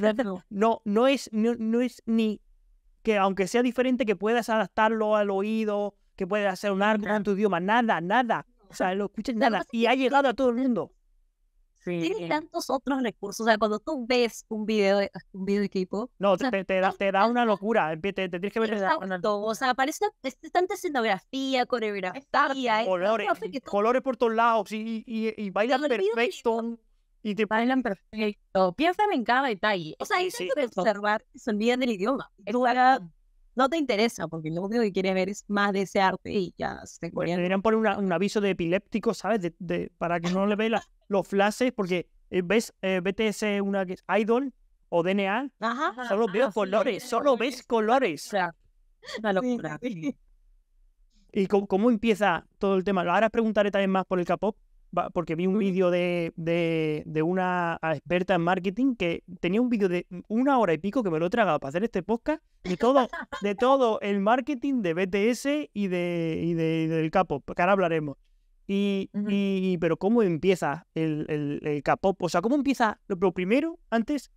no, es, no, es ni que aunque sea diferente, que puedas adaptarlo al oído, que puedas hacer un arco en tu idioma, nada, nada. O sea, lo escuchas nada. Y ha llegado a todo el mundo tiene tantos otros recursos. O sea, cuando tú ves un video de un video No, o no te, da, te, da, una locura. Te, tienes que ver. Exacto. Una... O sea, aparece tanta escenografía, coreografía. colores, colores por todos lados. Y, y, bailan perfecto. Y te... Bailan perfecto. Piensan en cada detalle. O sea, hay sí, que observar. son bien del idioma. Tú, no te interesa, porque lo único que quiere ver es más de ese arte y ya se pues, Deberían poner un aviso de epiléptico, ¿sabes? para que no le veas los flashes, porque eh, ves eh, BTS, una que Idol o DNA, solo veo colores, solo ves colores. O sea, una locura. ¿Y cómo, cómo, empieza todo el tema? Ahora preguntaré también más por el k porque vi un vídeo de, de, una experta en marketing que tenía un vídeo de una hora y pico que me lo he tragado para hacer este podcast de todo, de todo el marketing de BTS y, de, y de del capo, que ahora hablaremos. Y, pero ¿cómo empieza el, el, K-pop? O sea, ¿cómo empieza? Lo primero, antes,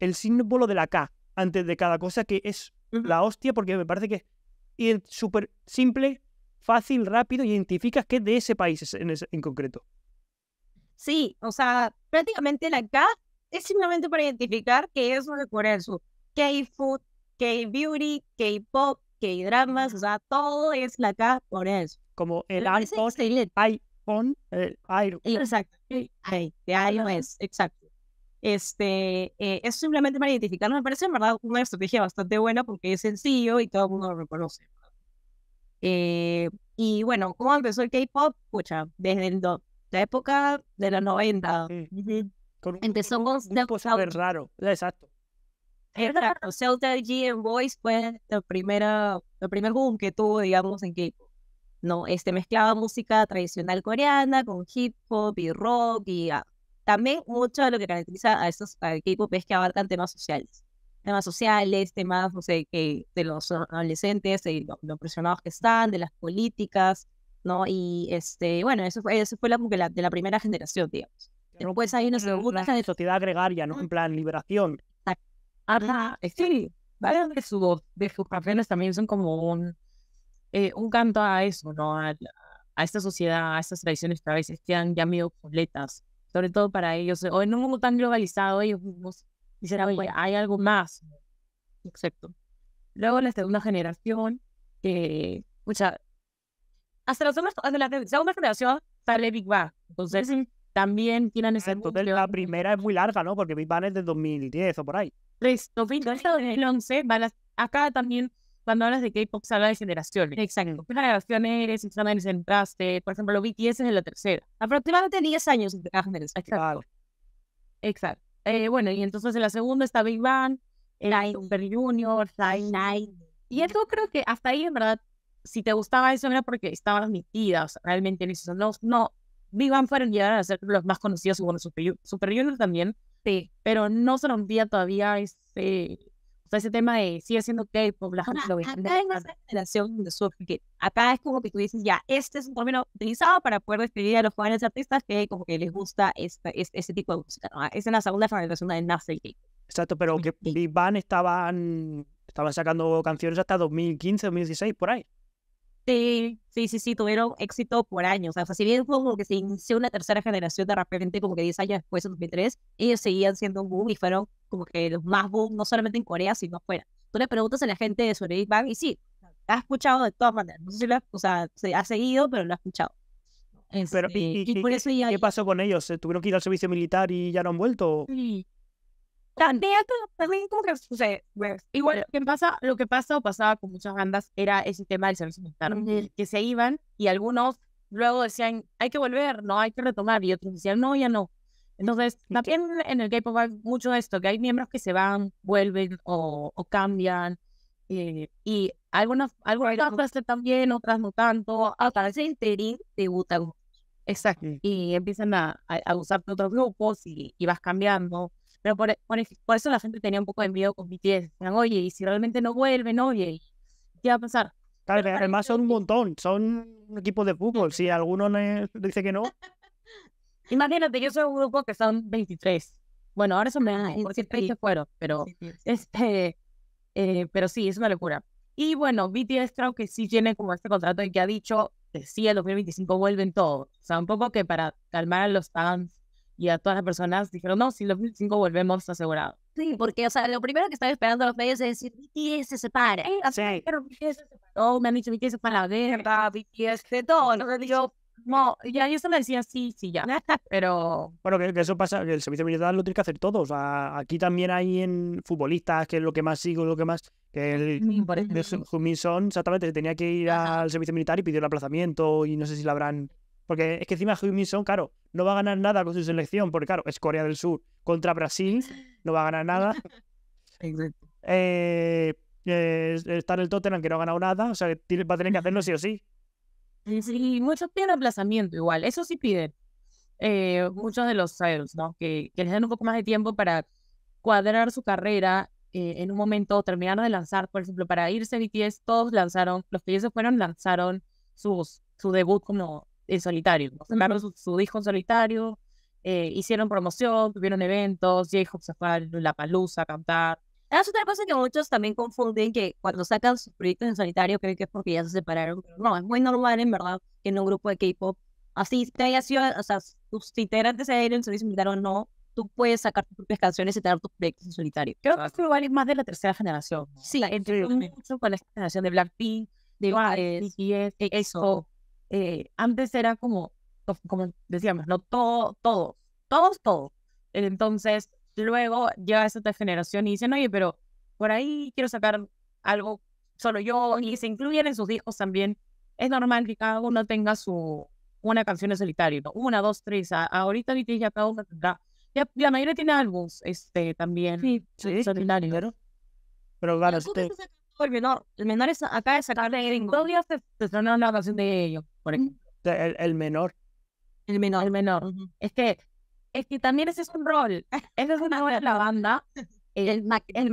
el símbolo de la K, antes de cada cosa, que es la hostia, porque me parece que es súper simple, fácil, rápido, identificas que es de ese país en concreto. Sí, o sea, prácticamente la K es simplemente para identificar que es un su K-food, K-beauty, K-pop, K-dramas, o sea, todo es la K por eso. Como el iPhone, el iPhone, el iPhone. Exacto, el iOS, exacto. Este, eh, es simplemente para identificar, Me parece, en verdad, una estrategia bastante buena porque es sencillo y todo el mundo lo reconoce. Eh, y bueno, ¿cómo empezó el K-pop? Pucha, desde el, la época de los 90. Empezó con un, un raro. Exacto. raro, Celta G en Voice fue el, primera, el primer boom que tuvo, digamos, en K-pop. No, este mezclaba música tradicional coreana con hip hop y rock y ah, también mucho de lo que caracteriza a esos K-pop es que abarcan temas sociales. Temas sociales, temas, no sé, que de los adolescentes, de los presionados que están, de las políticas, ¿no? Y este, bueno, eso fue, eso fue la, de la primera generación, digamos. Pero puedes ahí una sociedad gregaria, ¿no? En plan, liberación. Ajá, sí. Varios de, su, de sus papeles también son como un, eh, un canto a eso, ¿no? A, esta sociedad, a estas tradiciones que a veces quedan ya medio obsoletas. Sobre todo para ellos, o en un mundo tan globalizado, ellos mismos dicen, oye, hay algo más. Exacto. Luego la segunda generación, que, hasta ah, la segunda, hasta la generación sale Big Bang. Entonces, también tienen ah, ese. la primera es muy larga, ¿no? Porque Big Bang es de 2010 o por ahí. Entonces, 2011, acá también, cuando hablas de K-pop, se habla de generaciones. Exacto. ¿Qué generación eres? ¿En qué entraste? Por ejemplo, BTS es en la tercera. Aproximadamente 10 años entre Exacto. Exacto. Eh, bueno, y entonces en la segunda está Big Bang, Super Junior, Nine. Y esto creo que hasta ahí, en verdad, si te gustaba eso era porque estaban admitidas realmente en eso. No, no, Big Bang fueron llegar a ser los más conocidos, bueno, Super, Junior también, sí. pero no se rompía todavía ese, o sea, ese tema de sigue siendo K-pop, la gente lo ve. Acá en generación de surf, que acá es como que tú dices, ya, este es un término utilizado para poder describir a los jóvenes artistas que como que les gusta este, tipo de música, Es la segunda generación de Nasty Exacto, pero que Big Bang estaban, estaban sacando canciones hasta 2015, 2016, por ahí. Sí, sí, sí, tuvieron éxito por años. O sea, si bien fue como que se inició una tercera generación de repente, como que 10 años después, en 2003, ellos seguían siendo un boom y fueron como que los más boom, no solamente en Corea, sino afuera. Tú le preguntas a la gente sobre Big Bang y sí, ha escuchado de todas maneras. No sé si o sea, se ha seguido, pero lo ha escuchado. pero, este, ¿Qué pasó con ellos? ¿Tuvieron que ir al servicio militar y ya no han vuelto? Sí también como que sucede. Pues, igual lo que pasa, lo que pasa o pasaba con muchas bandas era ese tema del servicio que se iban y algunos luego decían, hay que volver, no, hay que retomar, y otros decían, no, ya no. Entonces, también en el K-pop hay mucho de esto, que hay miembros que se van, vuelven o, cambian, eh, y algunas, algunas también, otras no tanto, hasta ese interín debutan. Exacto. Y empiezan a, a, a usar otros grupos y, y vas cambiando. Pero por, eso la gente tenía un poco de miedo con BTS. oye, y si realmente no vuelven, oye, ¿qué va a pasar? además son un montón, son un equipo de fútbol. Si alguno dice que no. Imagínate, yo soy un grupo que son 23. Bueno, ahora son menos, por fueron, pero, Este, eh, pero sí, es una locura. Y bueno, BTS creo que sí tiene como este contrato y que ha dicho que sí, el 2025 vuelven todos. O sea, un poco que para calmar a los fans y a todas las personas dijeron, no, si los 2005 volvemos asegurado. Sí, porque, o sea, lo primero que estaba esperando los medios es decir, BTS se separa. Sí. Pero BTS se Oh, me han dicho BTS para la guerra, BTS de todo. No, yo, no, ya yo eso me decía sí, sí, ya. Pero... Bueno, que, eso pasa, que el servicio militar lo tiene que hacer todos. aquí también hay en futbolistas, que es lo que más sigo, lo que más... Que el de Son, exactamente, tenía que ir al servicio militar y pidió el aplazamiento y no sé si lo habrán porque es que encima heung Song, claro, no va a ganar nada con su selección, porque claro, es Corea del Sur contra Brasil, no va a ganar nada. Exacto. Eh, eh, está el Tottenham que no ha ganado nada, o sea, va a tener que hacerlo sí o sí. Sí, muchos piden aplazamiento igual, eso sí piden. Eh, muchos de los sales, ¿no? Que, les den un poco más de tiempo para cuadrar su carrera en un momento, terminar de lanzar, por ejemplo, para irse BTS, todos lanzaron, los que se fueron lanzaron sus, su debut como en solitario, su, disco en solitario, eh, hicieron promoción, tuvieron eventos, J-Hope se fue a La Palusa a cantar. Es otra cosa que muchos también confunden, que cuando sacan sus proyectos en solitario creen que es porque ya se separaron. no, es muy normal en verdad que en un grupo de K-Pop, así te haya sido, o sea, tus integrantes se hayan su o no, tú puedes sacar tus propias canciones y tener tus proyectos en solitario. Creo que Global es más de la tercera generación. Sí, entre mucho con la generación de Blackpink, de BTS, eso. Eh, antes era como, como decíamos, no todo, todos, todos, todos. Entonces, luego llega esta generación y dicen, oye, pero por ahí quiero sacar algo solo yo y se incluyen en sus discos también. Es normal que cada uno tenga su una canción en solitario, ¿no? una, dos, tres. A, ahorita ya cada uno la mayoría tiene álbumes este, también sí, solitario. Pero, pero claro, usted el menor. El menor es acá de sacar. de gringo. Dos días te, te una de ellos, por ejemplo. El, el, menor. El menor. El menor. Es que es que también ese es un rol. Esa es una de la banda. El, el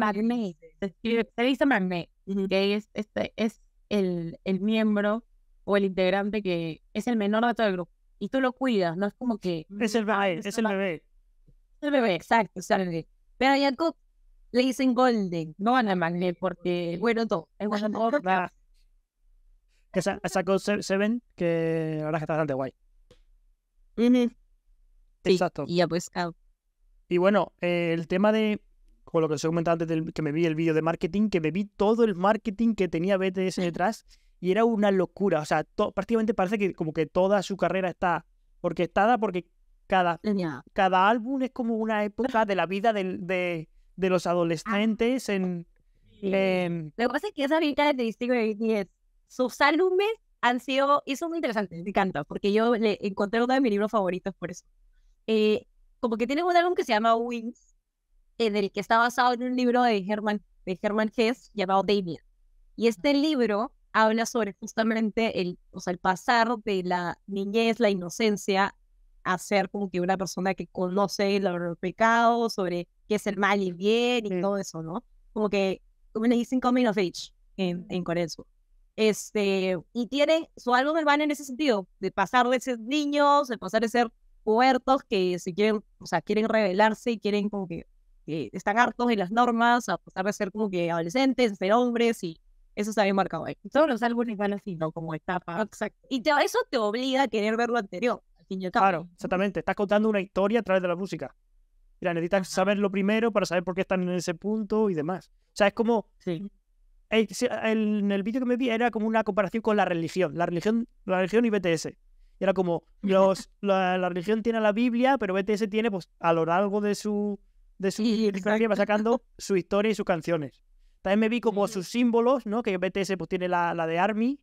Se, dice magnet Que es, este, es el, el miembro o el integrante que es el menor de todo el grupo. Y tú lo cuidas, no es como que. Es el bebé, es el bebé. el bebé, exacto, Pero el bebé. Pero le dicen Golden, no van a Magnet, porque bueno, todo, es bueno todo. Esa, esa Code 7, que la verdad es que está bastante guay. Exacto. y ya pues. Ah. Y bueno, eh, el tema de. Con lo que os he comentado antes, que me vi el vídeo de marketing, que me vi todo el marketing que tenía BTS detrás y era una locura. O sea, prácticamente parece que como que toda su carrera está orquestada porque cada, cada álbum es como una época de la vida del de, de los adolescentes ah, en... Lo que pasa es que esa ahorita de Distingo de BTS, sus álbumes han sido, y son muy interesantes, me encanta, porque yo le encontré uno de mis libros favoritos por eso. Eh, como que tiene un álbum que se llama Wings, en el que está basado en un libro de Herman, de Hess llamado Damien. Y este libro habla sobre justamente el, o sea, el pasar de la niñez, la inocencia hacer como que una persona que conoce los pecados, sobre qué es el mal y el bien y todo eso, ¿no? Como que, como le dicen coming of age en, en Corea Este, y tiene su álbum van en ese sentido, de pasar de ser niños, de pasar de ser puertos que se quieren, o sea, quieren rebelarse y quieren como que, eh, están hartos de las normas, a pasar de ser como que adolescentes, ser hombres y eso se había marcado ahí. Todos los álbumes van así, ¿no? Como etapa. Exacto. Y eso te obliga a querer ver lo anterior. Claro, exactamente. Estás contando una historia a través de la música. Mira, necesitas saberlo primero para saber por qué están en ese punto y demás. O sea, es como. Sí. en el vídeo que me vi era como una comparación con la religión. La religión, la religión y BTS. Y era como, la, religión tiene la Biblia, pero BTS tiene, pues, a lo largo de su, de su historia, va sacando su historia y sus canciones. También me vi como mm. sus símbolos, ¿no? Que BTS pues tiene la de Army,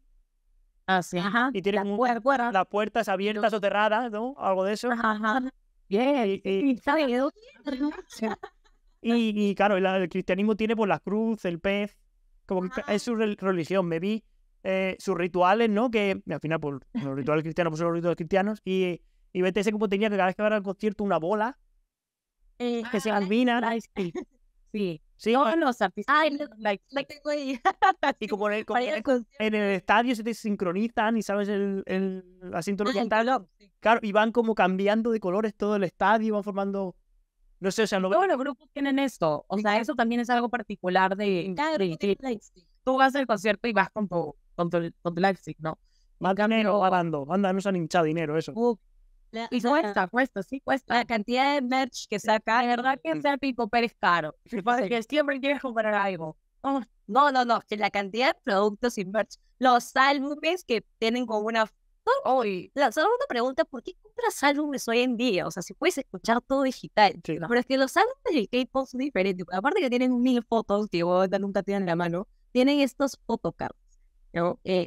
Ah, ¿eh? y tienen las puertas abiertas o cerradas, ¿no? Algo de eso. Ajá, y, claro, el cristianismo tiene por pues, la cruz, el pez, como es su religión. Me vi eh, sus rituales, ¿no? Que al final, por pues, los rituales cristianos, por pues, son los rituales cristianos. Y, y ese como tenía que cada vez que van al concierto una bola eh, que se ah, albina. Sí. Sí, los artistas. y como, en el, en el, estadio se te sincronizan y sabes el, el asiento ah, Claro, y van como cambiando de colores todo el estadio, van formando. No sé, o sea, lo... Todos los grupos tienen esto. O sea, eso también es algo particular de. Claro, tú vas al concierto y vas con tu, con con Leipzig, ¿no? Más dinero, ganando. Anda, no se han hinchado dinero, eso y cuesta, cuesta, sí cuesta. La cantidad de merch que saca, de verdad que sea Pico caro. Porque siempre quieres comprar algo. Oh, no, no, no, que la cantidad de productos y merch, los álbumes que tienen como una... Hoy, La segunda una pregunta, ¿por qué compras álbumes hoy en día? O sea, si puedes escuchar todo digital. Pero es que los álbumes de K-pop son diferentes. Aparte que tienen mil fotos que nunca tienen en la mano, tienen estos photocards ¿no? Eh,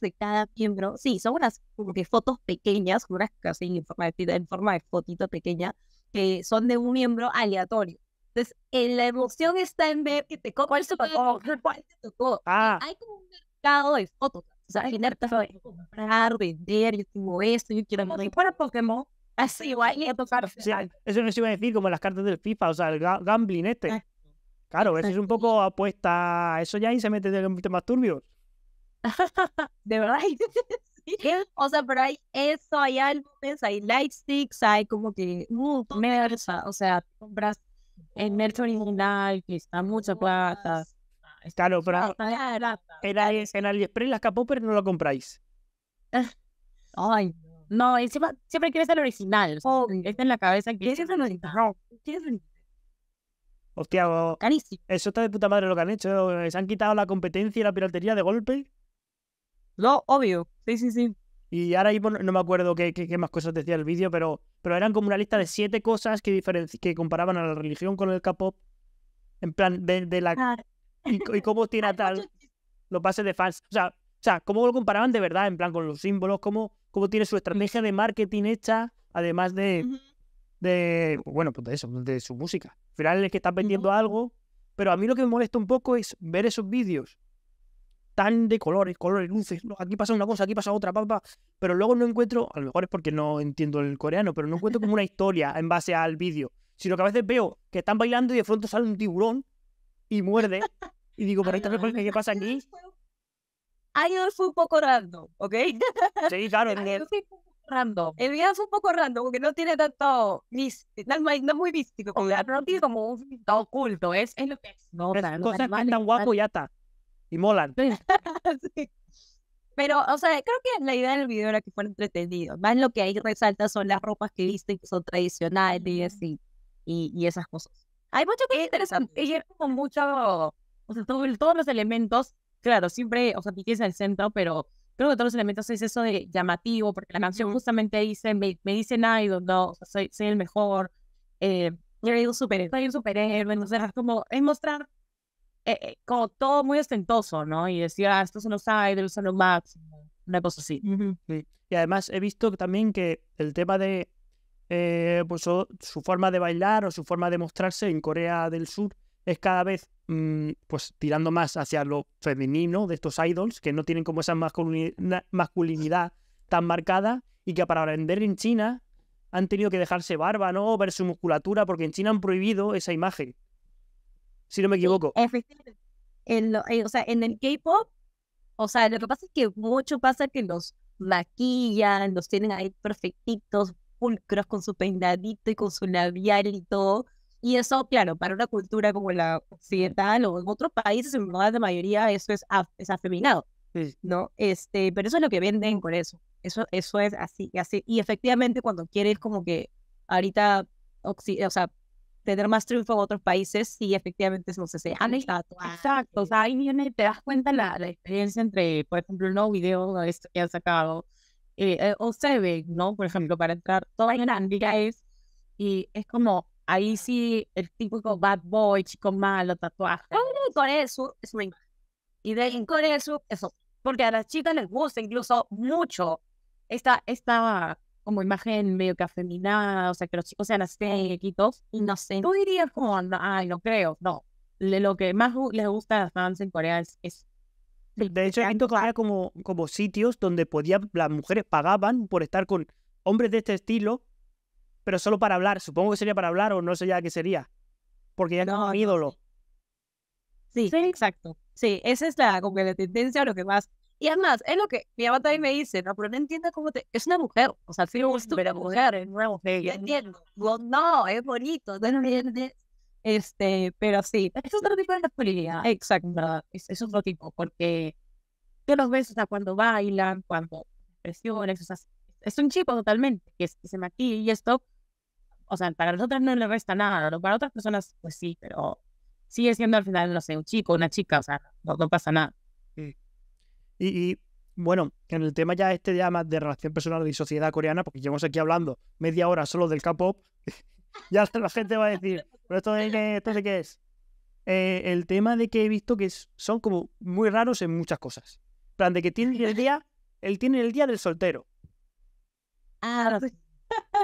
de cada miembro. Sí, son unas como que fotos pequeñas, unas casi en forma de, en fotito pequeña, que son de un miembro aleatorio. Entonces, la emoción está en ver que te cuál te tocó, ah. cuál te tocó. Ah. Hay como un mercado de fotos. O sea, hay comprar, vender, yo tengo esto, yo quiero... morir y Pokémon, así igual, y a tocar. O sea, eso se iba a decir como las cartas del FIFA, o sea, el gambling este. Claro, eso es un poco apuesta eso ya y se mete en temas turbios. de verdad. o sea, pero hay eso, hay álbumes, hay lightsticks, hay como que merch o sea, compras el merch original, que está mucho plata. Está lo pero en AliExpress la escapó, pero no lo compráis. Ay, no, encima siempre quieres el original. O oh. está en la cabeza Hostia, oh. Carísimo. eso está de puta madre lo que han hecho. Se han quitado la competencia y la piratería de golpe no, obvio. Sí, sí, sí. Y ahora no me acuerdo qué, qué, más cosas decía el vídeo, pero, pero eran como una lista de siete cosas que, que comparaban a la religión con el K-pop. En plan, de, la. Y, cómo tiene tal. Los pases de fans. O sea, o sea, cómo lo comparaban de verdad, en plan, con los símbolos, cómo, cómo tiene su estrategia de marketing hecha, además de. bueno, pues de eso, de su música. Al final es que estás vendiendo algo, pero a mí lo que me molesta un poco es ver esos vídeos tan de colores, colores, luces, aquí pasa una cosa, aquí pasa otra, papá, pero luego no encuentro, a lo mejor es porque no entiendo el coreano, pero no encuentro como una historia en base al vídeo, sino que a veces veo que están bailando y de pronto sale un tiburón y muerde, y digo, pero pasa aquí... Hay fue un poco random, ¿ok? Sí, claro. El un poco El video fue un poco random porque no tiene tanto místico, no, es muy místico, no tiene como un oculto, es, lo que es. No, es cosas que están guapo y ya y molan. Pero, o sea, creo que la idea del video era que fuera entretenido. Más lo que ahí resalta son las ropas que viste, que son tradicionales y, y, y esas cosas. Hay mucho que es eh, interesante. Ella con mucho, o sea, todos los elementos, claro, siempre, o sea, tienes el centro, pero creo que todos los elementos es eso de llamativo, porque la canción justamente dice, me, me dicen, ay, no, soy, soy el mejor, yo eh, soy un superhéroe, soy un superhéroe, entonces es como, es mostrar eh, eh, como todo muy ostentoso, ¿no? Y decía, ah, estos son los idols, son los una cosa así. Y además he visto también que el tema de eh, pues, su forma de bailar o su forma de mostrarse en Corea del Sur es cada vez mm, pues tirando más hacia lo femenino de estos idols que no tienen como esa masculinidad tan marcada y que para vender en China han tenido que dejarse barba, ¿no? O ver su musculatura porque en China han prohibido esa imagen si no me equivoco. Efectivamente. En eh, o sea, en el K-pop, o sea, lo que pasa es que mucho pasa que los maquillan, los tienen ahí perfectitos, pulcros, con su peinadito y con su labial y todo. Y eso, claro, para una cultura como la occidental o en otros países, en la mayoría, eso es, es afeminado, ¿no? Este, pero eso es lo que venden con eso. Eso, eso es así, así. Y efectivamente, cuando quieres como que ahorita, o sea, tener más triunfo en otros países si efectivamente no sé, se han estado Exacto, o sea, ahí viene, te das cuenta la, experiencia entre, por ejemplo, un nuevo video que han sacado, eh, eh, o se ve, ¿no? Por ejemplo, para entrar, toda en es, y es como, ahí sí, el típico bad boy, chico malo, tatuaje. Con eso, Y de con eso, eso. Porque a las chicas les gusta incluso mucho esta, esta como imagen medio que afeminada, o sea, que los chicos sean así, equitos y no sé, tú dirías como, ay, no creo, no. lo que más les gusta a las fans en Corea es, de hecho, hay como, como sitios donde podían, las mujeres pagaban por estar con hombres de este estilo, pero solo para hablar. Supongo que sería para hablar o no sé ya qué sería. Porque ya no, es ídolo. Sí, sí, exacto. Sí, esa es la, como la tendencia lo que más y además, es lo que mi abuela también me dice, no, pero no entiendo cómo te... Es una mujer, o sea, si una mujer, es una mujer. Yo entiendo. no, es bonito, no entiendes. Este, pero sí, es otro tipo de masculinidad. Exacto, es, otro tipo, porque tú los ves, cuando bailan, cuando presiones, o sea, es un chico totalmente, que, se maquilla y esto, o sea, para nosotras no le resta nada, para otras personas, pues sí, pero sigue siendo al final, no sé, un chico, una chica, o sea, no pasa nada. Y, bueno, en el tema ya este ya más de relación personal y sociedad coreana, porque llevamos aquí hablando media hora solo del K-pop, ya la gente va a decir, pero esto de qué, de qué es. Eh, el tema de que he visto que son como muy raros en muchas cosas. plan, de que tienen el día, él tiene el día del soltero. Ah, pues.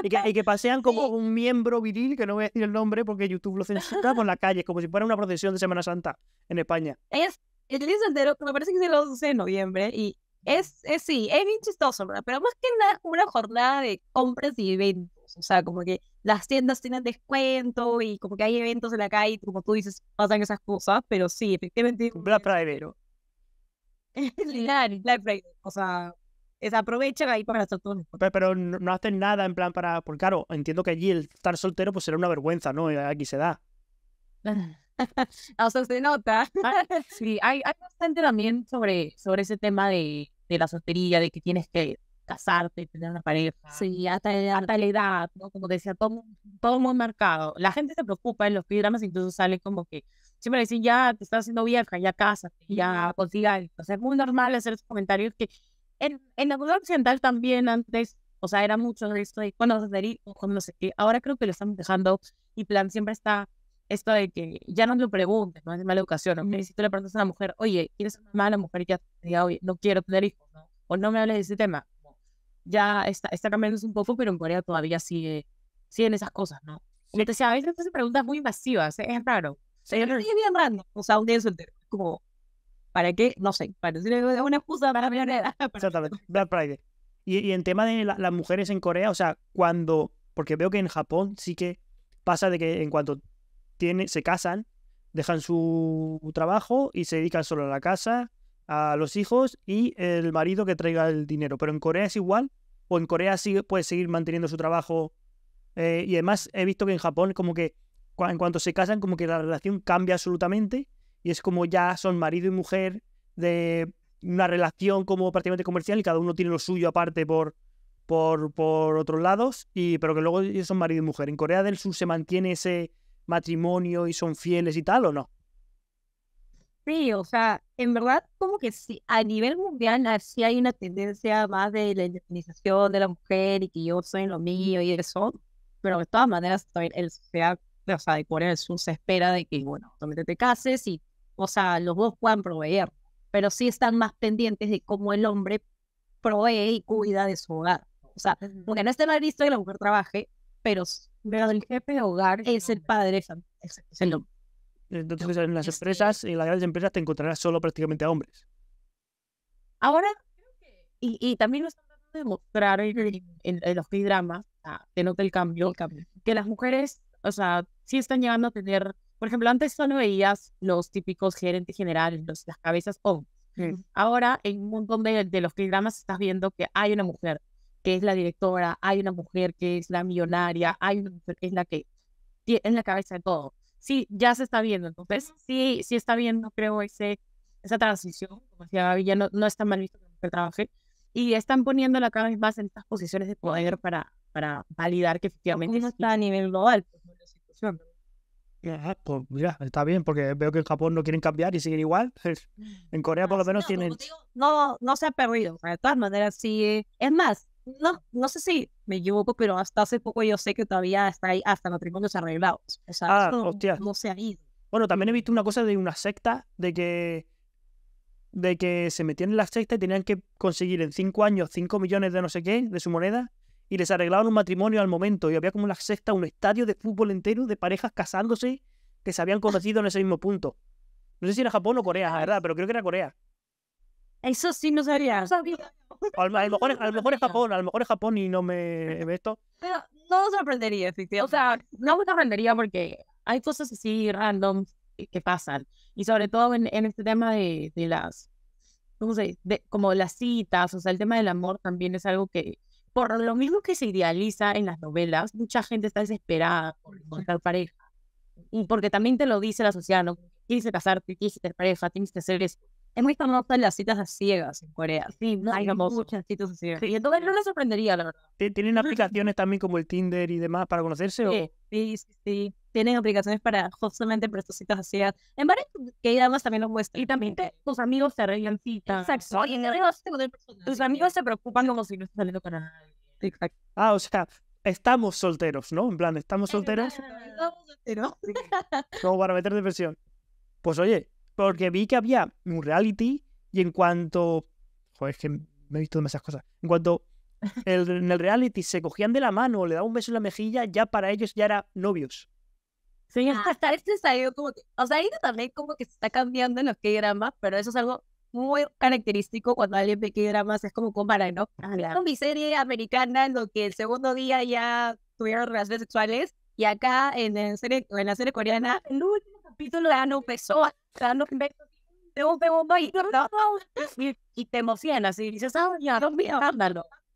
y que, que, pasean como un miembro viril, que no voy a decir el nombre porque YouTube lo censura por la calle, como si fuera una procesión de Semana Santa en España. Es el día soltero me parece que es el 12 de noviembre y es, es sí, es bien chistoso, Pero más que nada una jornada de compras y eventos, o sea, como que las tiendas tienen descuento y como que hay eventos en la calle, como tú dices, pasan esas cosas, pero sí, efectivamente. Black Friday, es Black Friday, o sea, aprovechan ahí para hacer todo. Pero, no, hacen nada en plan para. Porque claro, entiendo que allí el estar soltero pues será una vergüenza, ¿no? Aquí se da. o sea, se nota. Ah, sí, hay, bastante también sobre, sobre ese tema de, de la soltería, de que tienes que casarte, y tener una pareja. Sí, hasta, hasta la edad, ¿no? Como decía, todo, todo muy marcado. La gente se preocupa en los programas, incluso sale como que siempre dicen, ya te estás haciendo vieja, ya cásate, ya consiga. O sea, es muy normal hacer esos comentarios que en, en la cultura occidental también antes, o sea, era mucho de de cuando no sé qué. Ahora creo que lo estamos dejando y plan siempre está esto de que ya no lo preguntes, no es de mala educación, necesito Si tú le preguntas a una mujer, oye, ¿quieres una la mujer? Y ya te diga, oye, no quiero tener hijos, O no me hables de ese tema. Ya está, está cambiando un poco, pero en Corea todavía sigue, siguen esas cosas, ¿no? Sí. Entonces, a veces hacen preguntas muy invasivas, ¿eh? es raro. Sí. Es bien rando o sea, un día soltero, como, ¿para qué? No sé, para una excusa para mi edad. Exactamente, Black Friday. Y, y en tema de las mujeres en Corea, o sea, cuando, porque veo que en Japón sí que pasa de que en cuanto se casan, dejan su trabajo y se dedican solo a la casa, a los hijos y el marido que traiga el dinero. Pero en Corea es igual, o en Corea sí puede seguir manteniendo su trabajo. Eh, y además he visto que en Japón como que en cuanto se casan como que la relación cambia absolutamente y es como ya son marido y mujer de una relación como prácticamente comercial y cada uno tiene lo suyo aparte por, por, por otros lados, y, pero que luego son marido y mujer. En Corea del Sur se mantiene ese, matrimonio y son fieles y tal o no? Sí, o sea, en verdad como que sí, a nivel mundial sí hay una tendencia más de la indemnización de la mujer y que yo soy lo mío y eso, pero de todas maneras también el sociedad, o sea, de Corea del Sur se espera de que, bueno, también te cases y, o sea, los dos puedan proveer, pero sí están más pendientes de cómo el hombre provee y cuida de su hogar. O sea, porque no esté mal visto que la mujer trabaje, pero pero el jefe de hogar es el padre, es el hombre. Entonces, en las empresas, en las grandes empresas, te encontrarás solo prácticamente a hombres. Ahora, y, y también lo están tratando de mostrar en, los programas, te que nota el cambio, que las mujeres, o sea, sí están llegando a tener, por ejemplo, antes solo veías los típicos gerentes generales, los, las cabezas hombres. Ahora, en un montón de, los dramas estás viendo que hay una mujer que es la directora, hay una mujer que es la millonaria, hay una mujer que es la que es la cabeza de todo. Sí, ya se está viendo, entonces sí, sí está viendo, creo, ese, esa transición, como decía Gaby, ya no, está mal visto que la mujer trabaje, y están poniendo la cabeza más en estas posiciones de poder para, para validar que efectivamente... No está a nivel global, pues, ah, pues mira, está bien, porque veo que en Japón no quieren cambiar y siguen igual. En Corea por lo menos tienen... no, no se ha perdido, de todas maneras, sí. Es más, no, no sé si me equivoco, pero hasta hace poco yo sé que todavía está ahí hasta matrimonios arreglados. ah, hostia. no se ha ido. Bueno, también he visto una cosa de una secta de que de que se metían en la secta y tenían que conseguir en cinco años 5 millones de no sé qué de su moneda y les arreglaban un matrimonio al momento y había como una la secta un estadio de fútbol entero de parejas casándose que se habían conocido en ese mismo punto. No sé si era Japón o Corea, la verdad, pero creo que era Corea. Eso sí no sabía. A lo, mejor, es Japón, a lo mejor es Japón y no me ve esto. Pero no sorprendería, O sea, no me sorprendería porque hay cosas así random que pasan. Y sobre todo en, este tema de, las, como las citas, o sea, el tema del amor también es algo que, por lo mismo que se idealiza en las novelas, mucha gente está desesperada por encontrar pareja. Y porque también te lo dice la sociedad, ¿no? Tienes que casarte, tienes que tener pareja, tienes que hacer eso es muy famosa las citas a ciegas en Corea. Sí, no, hay muchas citas a ciegas. Sí. Y entonces no le sorprendería, la verdad. ¿Tienen aplicaciones también como el Tinder y demás para conocerse? Sí, sí, sí, Tienen aplicaciones para justamente para estas citas a ciegas. En varias que además también los muestran. Y también tus amigos te arreglan citas. Exacto. Y en el Tus amigos se preocupan como si no estás saliendo para nadie. Exacto. Ah, o sea, estamos solteros, ¿no? En plan, estamos solteros. Estamos solteros. Como para meter depresión. Pues oye, porque vi que había un reality y en cuanto... Joder, es que me he visto demasiadas cosas. En cuanto el, en el reality se cogían de la mano o le daban un beso en la mejilla, ya para ellos ya eran novios. Sí, ah. hasta este salió como que... O sea, ido también como que se está cambiando en los K-dramas, pero eso es algo muy característico cuando alguien ve K-dramas, es como comparar, ¿no? Ah, una mi serie americana, en lo que el segundo día ya tuvieron relaciones sexuales, y acá en, serie, en la serie coreana, el último capítulo ya un beso y te emocionas y dices, ah, ya, no,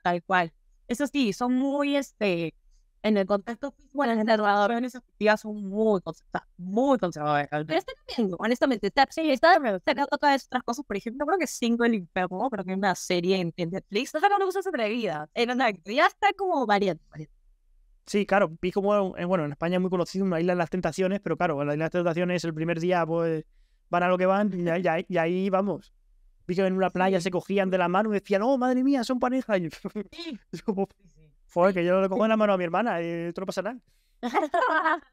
tal cual. Eso sí, son muy, este, en el contexto bueno, en en narradoras efectivas son muy, muy conservadores Pero está bien, honestamente. Está, sí, está, de estas cosas. Por ejemplo, creo que Cinco el imperio creo que es una serie en, Netflix. O sea, no usas atrevida. Ya está como variante. Sí, claro, vi como, eh, bueno, en España es muy conocido una isla de las tentaciones, pero claro, la isla de las tentaciones el primer día, pues van a lo que van y, ahí, vamos. Vi en una playa se cogían de la mano y decían, oh, madre mía, son pareja. Y es como, fue que yo le cojo en la mano a mi hermana, y eh, esto no pasa nada.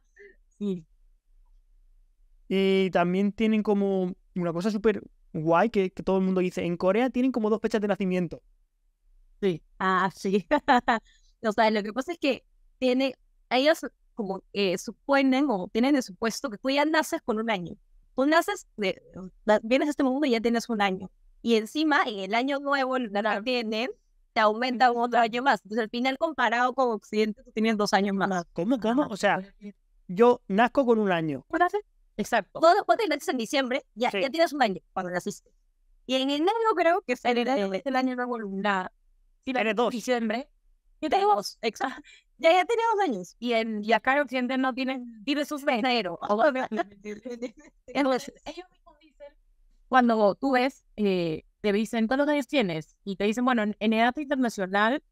Y también tienen como una cosa súper guay que, todo el mundo dice. En Corea tienen como dos fechas de nacimiento. Sí. Ah, sí. o sea, lo que pasa es que tiene, ellos como suponen o tienen de supuesto que tú ya naces con un año tú pues, naces, vienes a este mundo y ya tienes un año. Y encima, en el año nuevo la que tienen, te aumenta un otro año más. Entonces, al final, comparado con Occidente, tú tienes dos años más. Ah, ¿Cómo, cómo? O sea, yo nazco con un año. Exacto. Todo te naces en diciembre, ya, ya tienes un año cuando naciste. Y en enero creo que es el, el año nuevo lunar. sí, eres dos. Diciembre. Yo tengo dos, exacto ya, ya tenía dos años. Y, en, acá en Occidente no tienen, tiene sus veneros. Entonces, ellos dicen, cuando tú ves, eh, te dicen, ¿cuántos años tienes? Y te dicen, bueno, en, edad internacional,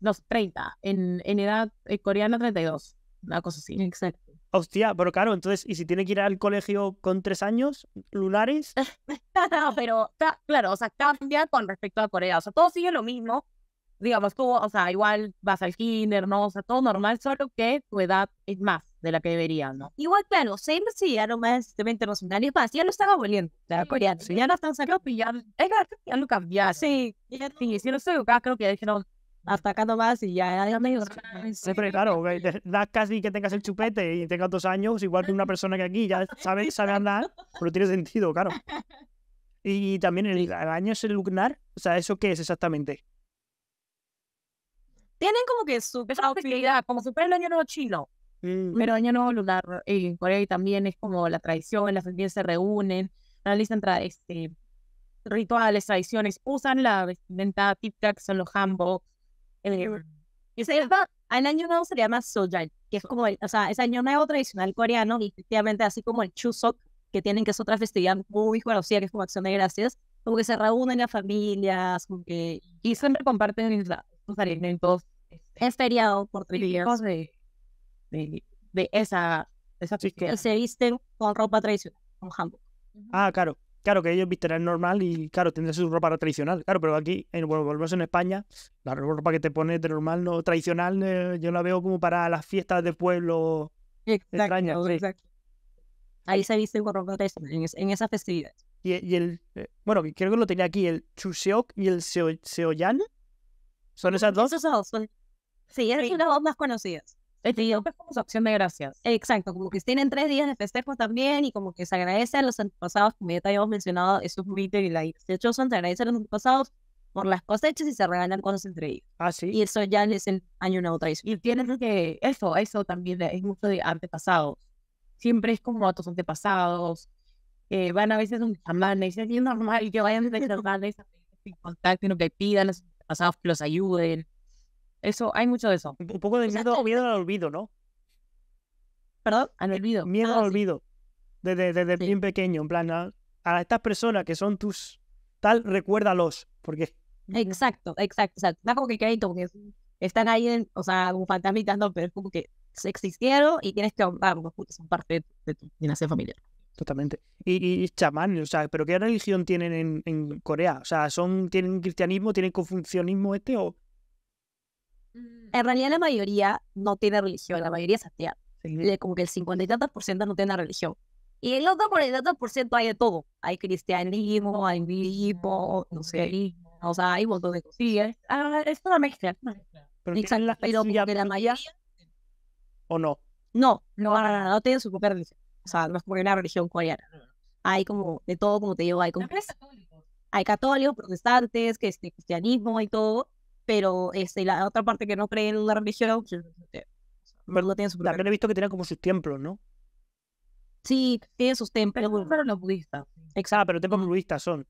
los eh, 30, en, en edad eh, coreana 32, una cosa así. Exacto. Hostia, pero claro, entonces, ¿y si tiene que ir al colegio con tres años, lunares? no, pero claro, o sea, cambia con respecto a Corea. O sea, todo sigue lo mismo, digamos tú, o sea, igual vas al kinder, ¿no? O sea, todo normal, solo que tu edad es más de la que debería, ¿no? Igual, claro, siempre sí ya no más sistema internacional y más, ya lo están aboliendo, la sí, coreana, ya no están sacando, ya, ya lo cambiaron, sí, ya, sí, si no estoy acá, creo que dijeron, hasta acá nomás y ya, ya me sí, pero claro, da casi que tengas el chupete y tengas dos años, igual que una persona que aquí ya sabe, sabe andar, pero tiene sentido, claro. Y también el, el año es el lunar, o sea, ¿eso qué es exactamente? tienen como que su como super el año nuevo chino. Pero mm. Pero año nuevo lunar eh, en Corea y también es como la tradición, las familias se reúnen, analizan tra este, rituales, tradiciones, usan la vestimenta típica que son los hanbok. Eh, y se el año nuevo se llama Sojan, que es como, el, o sea, es año nuevo tradicional coreano y efectivamente así como el Chuseok, que tienen que es otra festividad muy conocida, que es como Acción de Gracias, como que se reúnen las familias, como que, y siempre comparten dos este, Es feriado por tres días. De, de, esa, esa Se visten con ropa tradicional, con hanbok. Ah, claro. Claro, que ellos el normal y, claro, tendrán su ropa tradicional. Claro, pero aquí, en, bueno, volvemos en España, la ropa que te pones de normal, no tradicional, eh, yo la veo como para las fiestas de pueblo exacto, Exacto. Ahí se visten con ropa tradicional, en, en esas festividades. Y, el, eh, bueno, creo que lo tenía aquí, el Chuseok y el Seoyan. Son esas dos. Esas dos son. Sí, esas son las más conocidas. Este tío es como su de gracias. Exacto, como que tienen tres días de festejo también y como que se agradecen a los antepasados, como ya te habíamos mencionado, esos mitos y la son se agradecen a los antepasados por las cosechas y se regalan cosas entre ellos. Ah, sí. Y eso ya es el año nuevo tradicional. Y tienen que, eso, eso también es mucho de antepasados. Siempre es como a tus antepasados, eh, van a veces a un chamán, y es normal que vayan a un chamán, y contacten o que pidan sus pasados que los ayuden. Eso, hay mucho de eso. Un poco de miedo, miedo al olvido, ¿no? ¿Perdón? Al olvido. Miedo ah, al olvido. Desde, bien pequeño, en plan, a, estas personas que son tus tal, recuérdalos, porque... Exacto, exacto, exacto. No es como que hay como están ahí, o sea, como fantasmitando, pero es como que existieron y tienes que porque son parte de tu dinastía familiar. Totalmente. Y, y chamán, o sea, ¿pero qué religión tienen en, en, Corea? O sea, ¿son, ¿tienen cristianismo, tienen confucianismo este o...? Mm. En realidad la mayoría no tiene religión, la mayoría es atea. Como que el 50 y tantos por ciento no tiene religión. Y el otro 40 y tantos por ciento hay de todo. Hay cristianismo, hay budismo, no sé, o sea, hay un de cosas. Sí, es, ah, es una mezcla. Pero, pero la mayoría... ¿O no? No, no, no, no, tiene su propia religión. O sea, no es como una religión coreana. Hay como de todo, como te digo, hay como... Hay católicos, protestantes, que este, cristianismo y todo, pero este, la otra parte que no cree en la religión, no tiene su También he visto que tienen como sus templos, ¿no? Sí, tienen sus templos. Pero, los budistas. Exacto, pero templos ah, budistas son.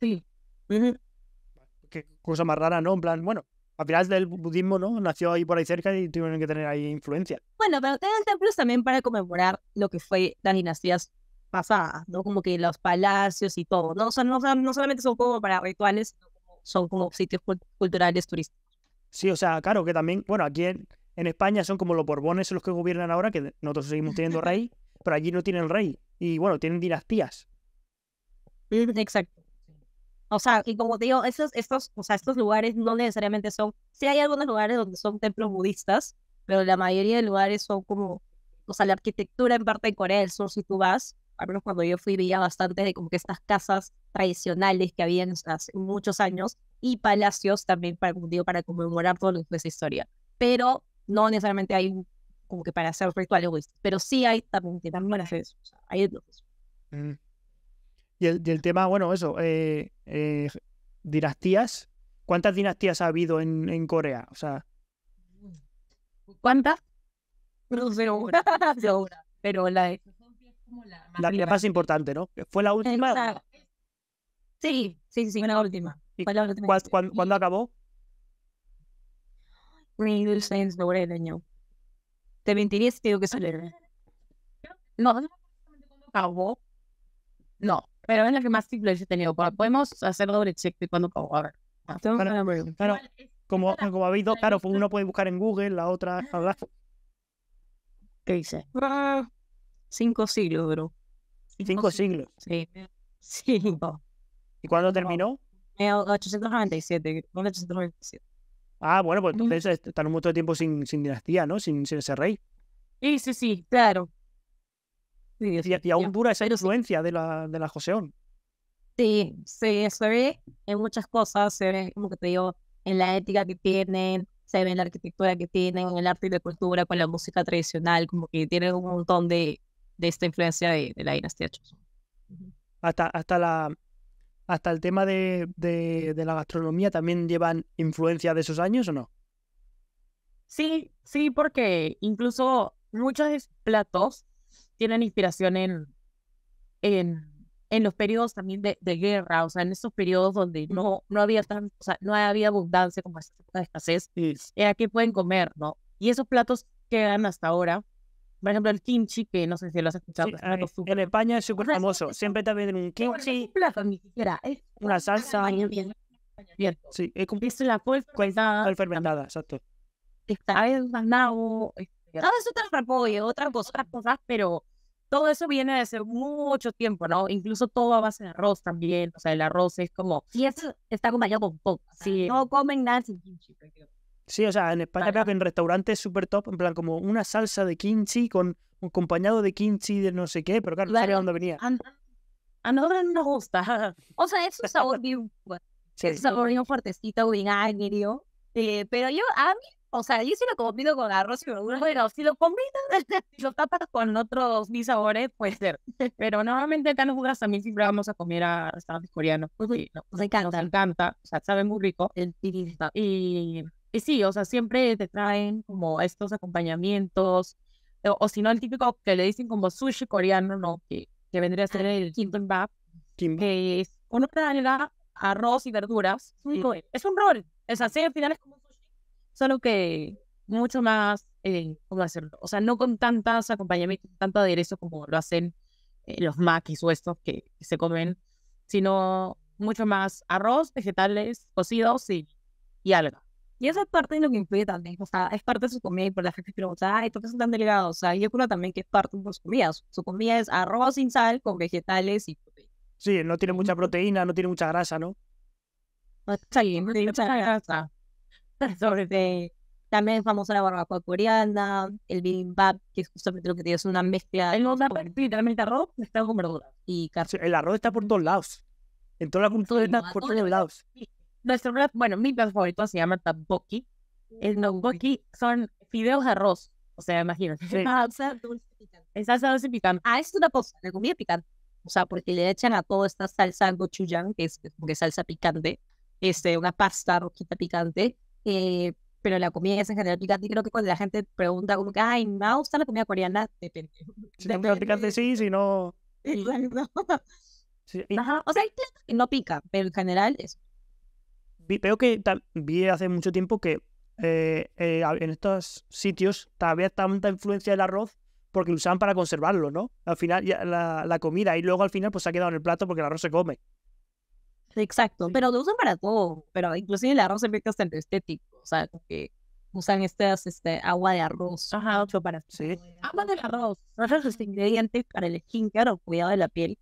Sí. cosa más rara, ¿no? En plan, bueno, al final del budismo, ¿no? Nació ahí por ahí cerca y tuvieron que tener ahí influencia. Bueno, pero tienen templos también para conmemorar lo que fue las dinastías pasadas, ¿no? Como que los palacios y todo, ¿no? O sea, no, solamente son como para rituales, son como sitios culturales turísticos. Sí, o sea, claro, que también, bueno, aquí en, en España son como los borbones los que gobiernan ahora, que nosotros seguimos teniendo rey, pero allí no tienen rey. Y bueno, tienen dinastías. Exacto. O sea, y como te digo, estos, estos, o sea, estos lugares no necesariamente son, sí hay algunos lugares donde son templos budistas, pero la mayoría de lugares son como, o sea, la arquitectura en parte de Corea del Sur, si tú vas, al menos cuando yo fui, veía bastante de como que estas casas tradicionales que habían hace muchos años y palacios también, para, como digo, para conmemorar toda esa historia. Pero no necesariamente hay como que para hacer rituales budistas, pero sí hay también, que también van a O sea, hay mm. Y el, tema, bueno, eso, eh, eh, dinastías. ¿Cuántas dinastías ha habido en, Corea? O sea. ¿Cuántas? No sé, una, Pero la, la, más, importante, ¿no? Fue la última. Sí, sí, sí, última. Fue la última. ¿Cuándo, cuándo, acabó? sobre el año. Te mentirías si que salir? No, acabó. No, pero es la que más simples he tenido. Podemos hacer doble check de cuando A ver. Ah, como, como habéis dos, claro, pues uno puede buscar en Google, la otra. ¿Qué dice? Ah, cinco siglos, bro. ¿Cinco, siglos? Sí. Cinco. ¿Y cuándo terminó? En Ah, bueno, pues entonces están un montón de tiempo sin, sin dinastía, ¿no? Sin, sin ese rey. Sí, sí, sí, claro y, aún dura esa influencia de, la, de la Joseón. Sí, sí, se ve en muchas cosas, se ve, como que te digo, en la ética que tienen, se ve en la arquitectura que tienen, en el arte y la cultura, con la música tradicional, como que tienen un montón de, esta influencia de, la dinastía Hasta, hasta, la, hasta el tema de, la gastronomía también llevan influencia de esos años o no? Sí, sí, porque incluso muchos platos tienen inspiración en, en, en los periodos también de, de, guerra, o sea, en esos periodos donde no, no había tan, o sea, no había abundancia como esta de escasez, era eh, que pueden comer, ¿no? Y esos platos quedan hasta ahora. Por ejemplo, el kimchi, que no sé si lo has escuchado. en, España es súper famoso. Siempre también un kimchi. una salsa. Bien. bien. Sí, es, la col fermentada. Col fermentada, exacto. Está, un nabo. Todo este, ah, es otra repollo, otras cosas, pero todo eso viene de hace mucho tiempo, ¿no? Incluso todo a base de arroz también, o sea, el arroz es como... Y eso está acompañado con pop, sí. no comen nada sin kimchi. Sí, o sea, en España creo que en restaurantes súper top, en plan como una salsa de kimchi con un acompañado de kimchi de no sé qué, pero claro, no sabía dónde venía. A nosotros no nos gusta. O sea, es un sabor bien fuerte. Es un sabor bien fuertecito, bien agrio. Eh, pero yo, a mí o sea, yo sí lo combino con arroz y verduras, Bueno, si lo combinas, lo tapas con otros mis sabores, puede ser. Pero normalmente acá en Honduras también siempre vamos a comer a restaurantes coreanos. Pues sí, nos, encanta. Nos encanta, o sea, sabe muy rico. El y, y sí, o sea, siempre te traen como estos acompañamientos, o, si no, el típico que le dicen como sushi coreano, ¿no? Que, que vendría a ser ah. el kimbap, que es una arroz y verduras. Es un rol. Es un al final es como solo que mucho más, eh, ¿cómo hacerlo? O sea, no con tantas acompañamientos, tanto aderezo como lo hacen eh, los maquis o estos que, se comen, sino mucho más arroz, vegetales cocidos y, y Y esa es parte de lo que incluye también, o sea, es parte de su comida y por la gente ay, ¿por qué son tan delgados? O sea, yo creo también que es parte de sus comida, Su comida es arroz sin sal con vegetales y Sí, no tiene mucha proteína, no tiene mucha grasa, ¿no? No tiene mucha grasa. sobre también es famosa la barbacoa coreana, el bibimbap, que es justamente lo que tiene, es una mezcla. El literalmente arroz está con verduras y El arroz está por dos lados. En toda la cultura está por todos lados. Nuestro bueno, mi plato favorito se llama tteokbokki. El tteokbokki son fideos de arroz. O sea, imagínate. Ah, salsa dulce picante. salsa dulce picante. Ah, es una cosa, de comida picante. O sea, porque le echan a toda esta salsa gochujang, que es como que salsa picante, este, una pasta rojita picante eh, pero la comida es en general picante. Creo que cuando la gente pregunta, como que, ay, ¿me gusta la comida coreana? Depende. Si picante, sí, si no. O sea, no pica, pero en general es. Vi, veo que vi hace mucho tiempo que eh, eh, en estos sitios todavía está tanta influencia del arroz porque lo usaban para conservarlo, ¿no? Al final, la, la comida, y luego al final, pues se ha quedado en el plato porque el arroz se come. Exacto, pero lo usan para todo, pero inclusive el arroz se ve bastante estético, o sea, que usan estas este, agua de arroz. Ajá, para Agua del arroz, Es ingredientes para el skincare o cuidado de la piel.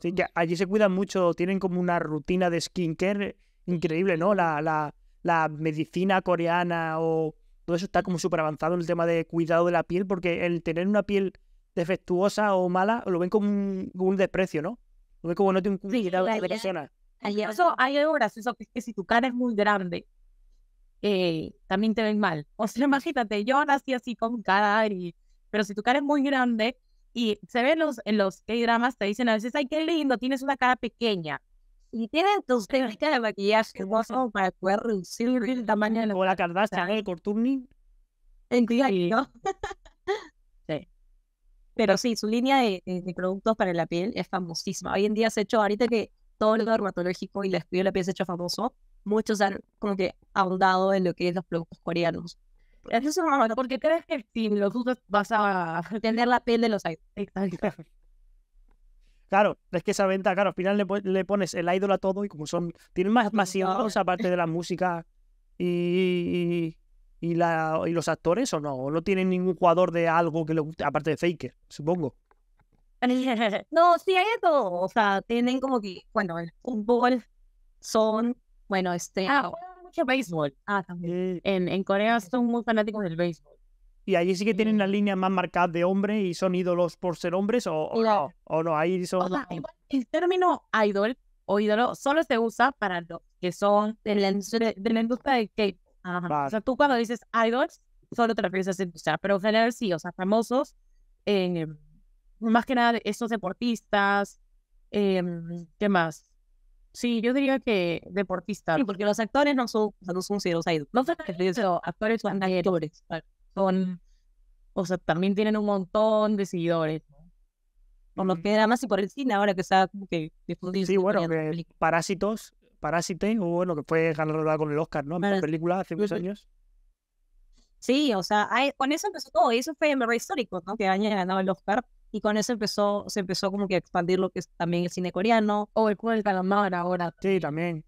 Sí, allí se cuidan mucho, tienen como una rutina de skincare increíble, ¿no? La, la, la medicina coreana o todo eso está como súper avanzado en el tema de cuidado de la piel, porque el tener una piel defectuosa o mala lo ven como un, desprecio, ¿no? Lo ven como no tiene un cuidado de persona eso hay algo eso que si tu cara es muy grande, eh, también te ven mal. O sea, imagínate, yo nací así con cara, y... pero si tu cara es muy grande y se ven los, en los K-dramas, te dicen a veces, ay, qué lindo, tienes una cara pequeña. Y tienen tus técnicas de maquillaje hermoso para poder reducir el tamaño de la. O la el Corturning. En ¿no? sí. Pero sí, su línea de productos para la piel es famosísima. Hoy en día se ha hecho, ahorita que todo lo dermatológico y la escribió la pieza se hecho famoso, muchos han como que ahondado en lo que es los productos coreanos. Eso es porque crees que sin los vas a tener la piel de los idols. Claro, es que esa venta, claro, al final le, pones el ídolo a todo y como son, tienen más, más aparte de la música y, y, la, y los actores o no, o no tienen ningún jugador de algo que le guste, aparte de Faker, supongo. no, sí hay de todo. O sea, tienen como que, bueno, el fútbol son, bueno, este. Ah, mucho béisbol. Ah, también. En, en Corea son muy fanáticos del béisbol. Y allí sí que tienen la línea más marcada de hombre y son ídolos por ser hombres o, o no. O no, ahí son. O el término idol o ídolo solo se usa para los que son de la industria de, la K. O sea, tú cuando dices idols, solo te refieres a esa industria. Pero en general sí, o sea, famosos. en... Eh, más que nada esos deportistas, em, ¿qué más? Sí, yo diría que deportistas. Sí, porque los actores no son, no son ciegos No son actores son actores. Son, o sea, también tienen un montón de seguidores. ¿no? Por lo que era más y por el cine ahora que está como que Sí, bueno, que Parásitos, Parásite, hubo lo que fue ganado con el Oscar, ¿no? la película hace muchos años. Sí, o sea, con eso empezó todo. Y eso fue en histórico, ¿no? Que haya ganado el Oscar y con eso empezó, se empezó como que a expandir lo que es también el cine coreano. O oh, el juego del calamar ahora. Sí, también.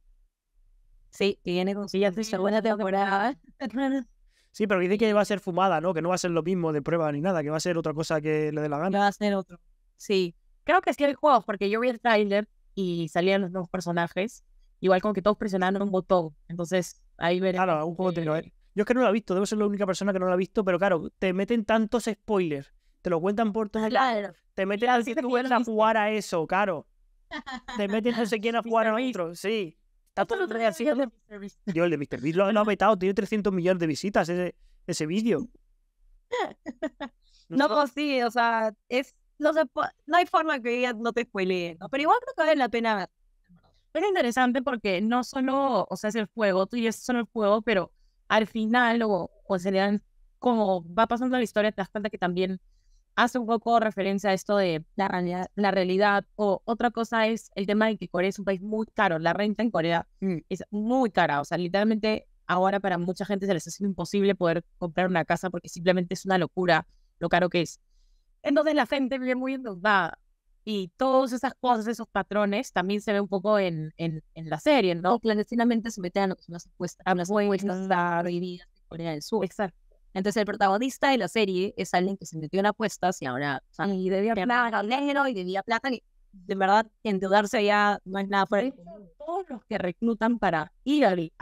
Sí, que viene con de temporada. Sí, pero dice que va a ser fumada, ¿no? Que no va a ser lo mismo de prueba ni nada, que va a ser otra cosa que le dé la gana. Va a ser otro. Sí. Creo que sí hay juegos, porque yo vi el tráiler y salían los dos personajes, igual como que todos presionaron un botón. Entonces, ahí veremos. Claro, un juego que... ¿eh? Yo es que no lo he visto, debo ser la única persona que no lo ha visto, pero claro, te meten tantos spoilers te lo cuentan por todos lados. Te meten a te que a jugar a eso, claro Te meten no sé quién a jugar a otro. Sí. Está todo el día Dios, el de Mr. Beast lo, ha vetado. Tiene 300 millones de visitas ese, ese vídeo. No, pues sí, o sea, es, no, no hay forma que no te spoileen, pero igual creo que vale la pena ver. es interesante porque no solo, o sea, es el juego, tú y yo son el juego, pero al final, luego o se le dan, como va pasando la historia, te das cuenta que también hace un poco referencia a esto de la realidad, la realidad o otra cosa es el tema de que Corea es un país muy caro, la renta en Corea mm. es muy cara, o sea, literalmente ahora para mucha gente se les hace imposible poder comprar una casa porque simplemente es una locura lo caro que es. Entonces la gente vive muy endeudada y todas esas cosas, esos patrones también se ve un poco en, en, la serie, ¿no? Clandestinamente se meten a unas a unas apuestas en Corea del Sur. Exacto. Entonces el protagonista de la serie es alguien que se metió en apuestas y ahora o sea, mm. y debía plata y debía plata y de verdad endeudarse ya no es nada por Todos los que reclutan para ir al,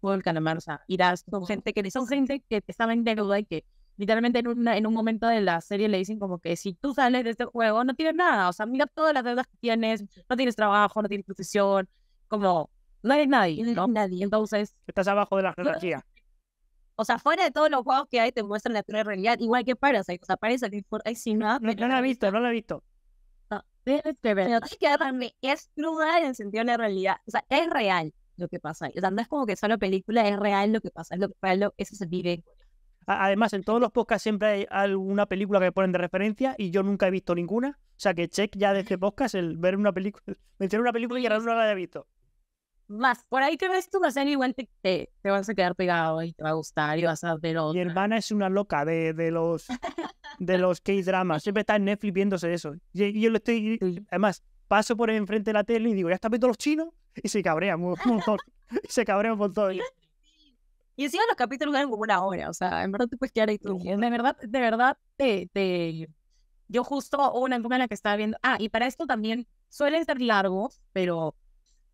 juego del calamar, o sea, ir a, son gente que son gente que estaba en deuda y que literalmente en, un en un momento de la serie le dicen como que si tú sales de este juego no tienes nada, o sea, mira todas las deudas que tienes, no tienes trabajo, no tienes profesión, como no eres nadie, ¿no? Nadie. Entonces estás abajo de la jerarquía. O sea, fuera de todos los juegos que hay, te muestran la realidad, igual que Parasite. O sea, Parasite es sin nada. No, no la he visto, no la he visto. No, tienes que darme, es cruda en sentido de la realidad. O sea, es real lo que pasa. O sea, no es como que solo película, es real lo que pasa. Es lo que pasa, eso se vive. Además, en todos los podcasts siempre hay alguna película que ponen de referencia y yo nunca he visto ninguna. O sea, que check ya desde este podcast el ver una película, mencionar una película y ahora no la haya visto más. Por ahí que ves tú la serie, igual te, te, vas a quedar pegado y te va a gustar y vas a ver otra. Mi hermana es una loca de, de los de los K-dramas. Siempre está en Netflix viéndose eso. Y yo lo estoy. Además, paso por enfrente de la tele y digo, ¿ya está viendo los chinos? Y se cabrea un se cabrea un montón. Y, encima los capítulos duran como una hora. O sea, en verdad te puedes quedar ahí tú. De verdad, de verdad, te. te... Yo justo una época en la que estaba viendo. Ah, y para esto también suelen ser largos, pero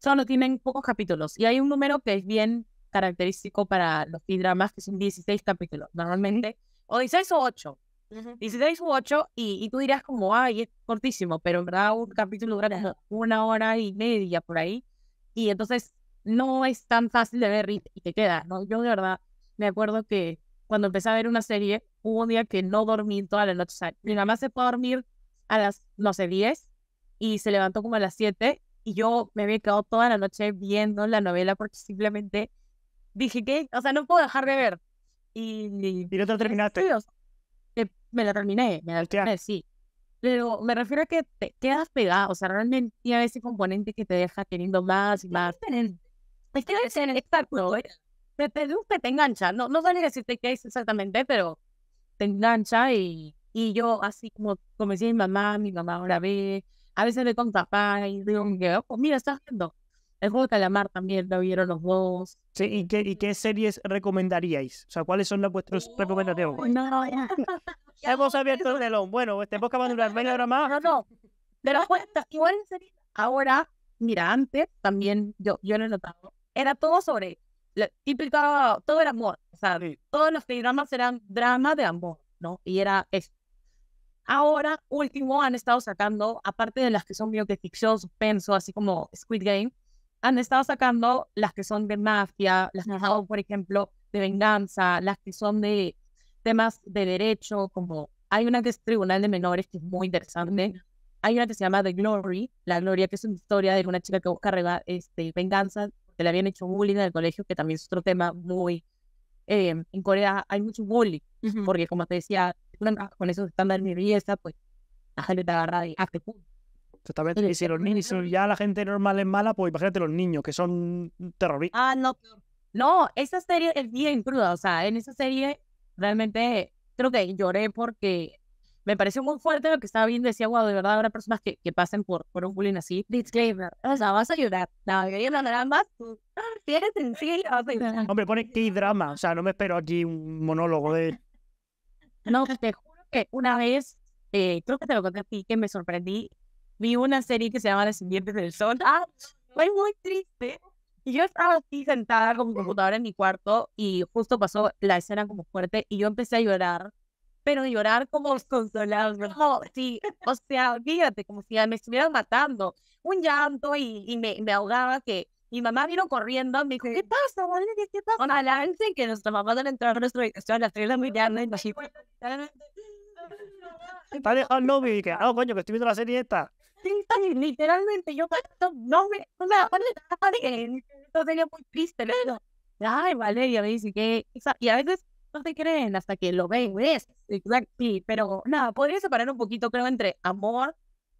solo tienen pocos capítulos y hay un número que es bien característico para los T-dramas, que son 16 capítulos normalmente, o 16 o 8. 16 u 8 y, tú dirás como, ay, es cortísimo, pero en verdad un capítulo dura una hora y media por ahí. Y entonces no es tan fácil de ver y, y te queda, ¿no? Yo de verdad me acuerdo que cuando empecé a ver una serie, hubo un día que no dormí toda la noche. mi mamá se fue a dormir a las, no sé, 10 y se levantó como a las 7 y yo me había quedado toda la noche viendo la novela porque simplemente dije que, o sea, no puedo dejar de ver. Y, y, no te lo terminaste. Eh, me la terminé, me da terminé, sí. Pero me refiero a que te quedas pegado, o sea, realmente tiene ese componente que te deja queriendo más y más. Te quedas en exacto. Te, te, te, te engancha, no, no a decirte qué es exactamente, pero te engancha y, y yo así como, como decía mi mamá, mi mamá ahora ve, a veces le contaba y digo, oh, mira, estás viendo. El juego de calamar también lo vieron los dos. Sí, ¿y qué, y qué series recomendaríais? O sea, ¿cuáles son las vuestras recomendaciones? No, ya. Hemos abierto el telón. Bueno, este acabando va a durar media No, no. Pero cuentas. igual Ahora, mira, antes también yo, yo lo he notado. Era todo sobre implicaba, todo era amor. O sea, todos los dramas eran drama de amor, ¿no? Y era esto. Ahora, último, han estado sacando, aparte de las que son medio ficción, suspenso, así como Squid Game, han estado sacando las que son de mafia, las que son, por ejemplo, de venganza, las que son de temas de derecho, como hay una que es Tribunal de Menores, que es muy interesante. Hay una que se llama The Glory, La Gloria, que es una historia de una chica que busca este, venganza, que le habían hecho bullying en el colegio, que también es otro tema muy... Eh, en Corea hay mucho bullying, porque como te decía, Ah, con esos estándares de belleza, pues la gente te agarra y hace punto. Exactamente. Y si los niños, ya la gente normal es mala, pues imagínate los niños que son terroristas. Ah, no, no, esa serie es bien cruda. O sea, en esa serie realmente creo que lloré porque me pareció muy fuerte lo que estaba viendo Decía, wow, de verdad habrá personas que, que pasen por, por un bullying así. Disclaimer, o sea, vas a llorar. No, mayoría a los más tienes sí. Hombre, pone que drama. O sea, no me espero aquí un monólogo de no, te juro que una vez, eh, creo que te lo conté a que me sorprendí. Vi una serie que se llama Descendientes del Sol. Ah, fue muy triste. Y yo estaba así sentada con mi computadora en mi cuarto y justo pasó la escena como fuerte y yo empecé a llorar, pero llorar como consolados, No, sí, o sea, fíjate, como si me estuvieran matando. Un llanto y, me ahogaba que mi mamá vino corriendo, me dijo, ¿qué pasa, Valeria? ¿Qué pasa? Con alance, que nuestra mamá no entró a nuestra habitación a las 3 de la mañana y nos Está al no, y que, ah, coño, que estoy viendo la serie esta. Sí, literalmente, yo no me, no me acuerdo Esto sería muy triste, pero, Ay, Valeria, me dice que, y a veces no te creen hasta que lo ven, ¿ves? Exacto, sí, pero nada, podría separar un poquito, creo, entre amor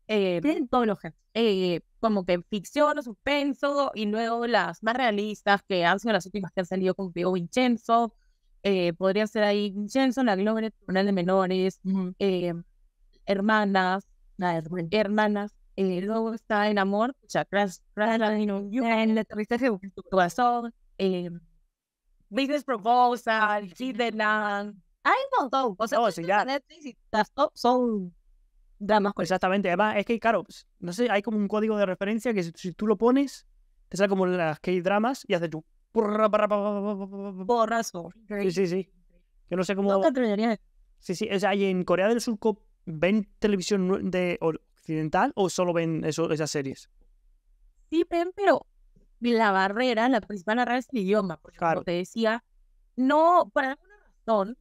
eh, todos los eh, como que ficción o suspenso, y luego las más realistas que han sido las últimas que han salido con Diego Vincenzo, eh, podría ser ahí Vincenzo, la Gloria Tribunal de Menores, eh, Hermanas, Hermanas, eh, luego está En Amor, Chakras, En el aterrizaje de tu corazón, eh, Business Proposal, Kidland, hay un montón, o sea, oh, las top son Exactamente. Además, es que, claro, no sé, hay como un código de referencia que si, tú lo pones, te sale como las que hay dramas y haces tú. Porrazo. Sí, sí, sí. Yo no sé cómo. No sí, sí. O sea, ¿y en Corea del Sur ven televisión de occidental o solo ven esas series? Sí, ven, pero la barrera, la principal barrera es el idioma. Porque como te decía, no, por alguna razón,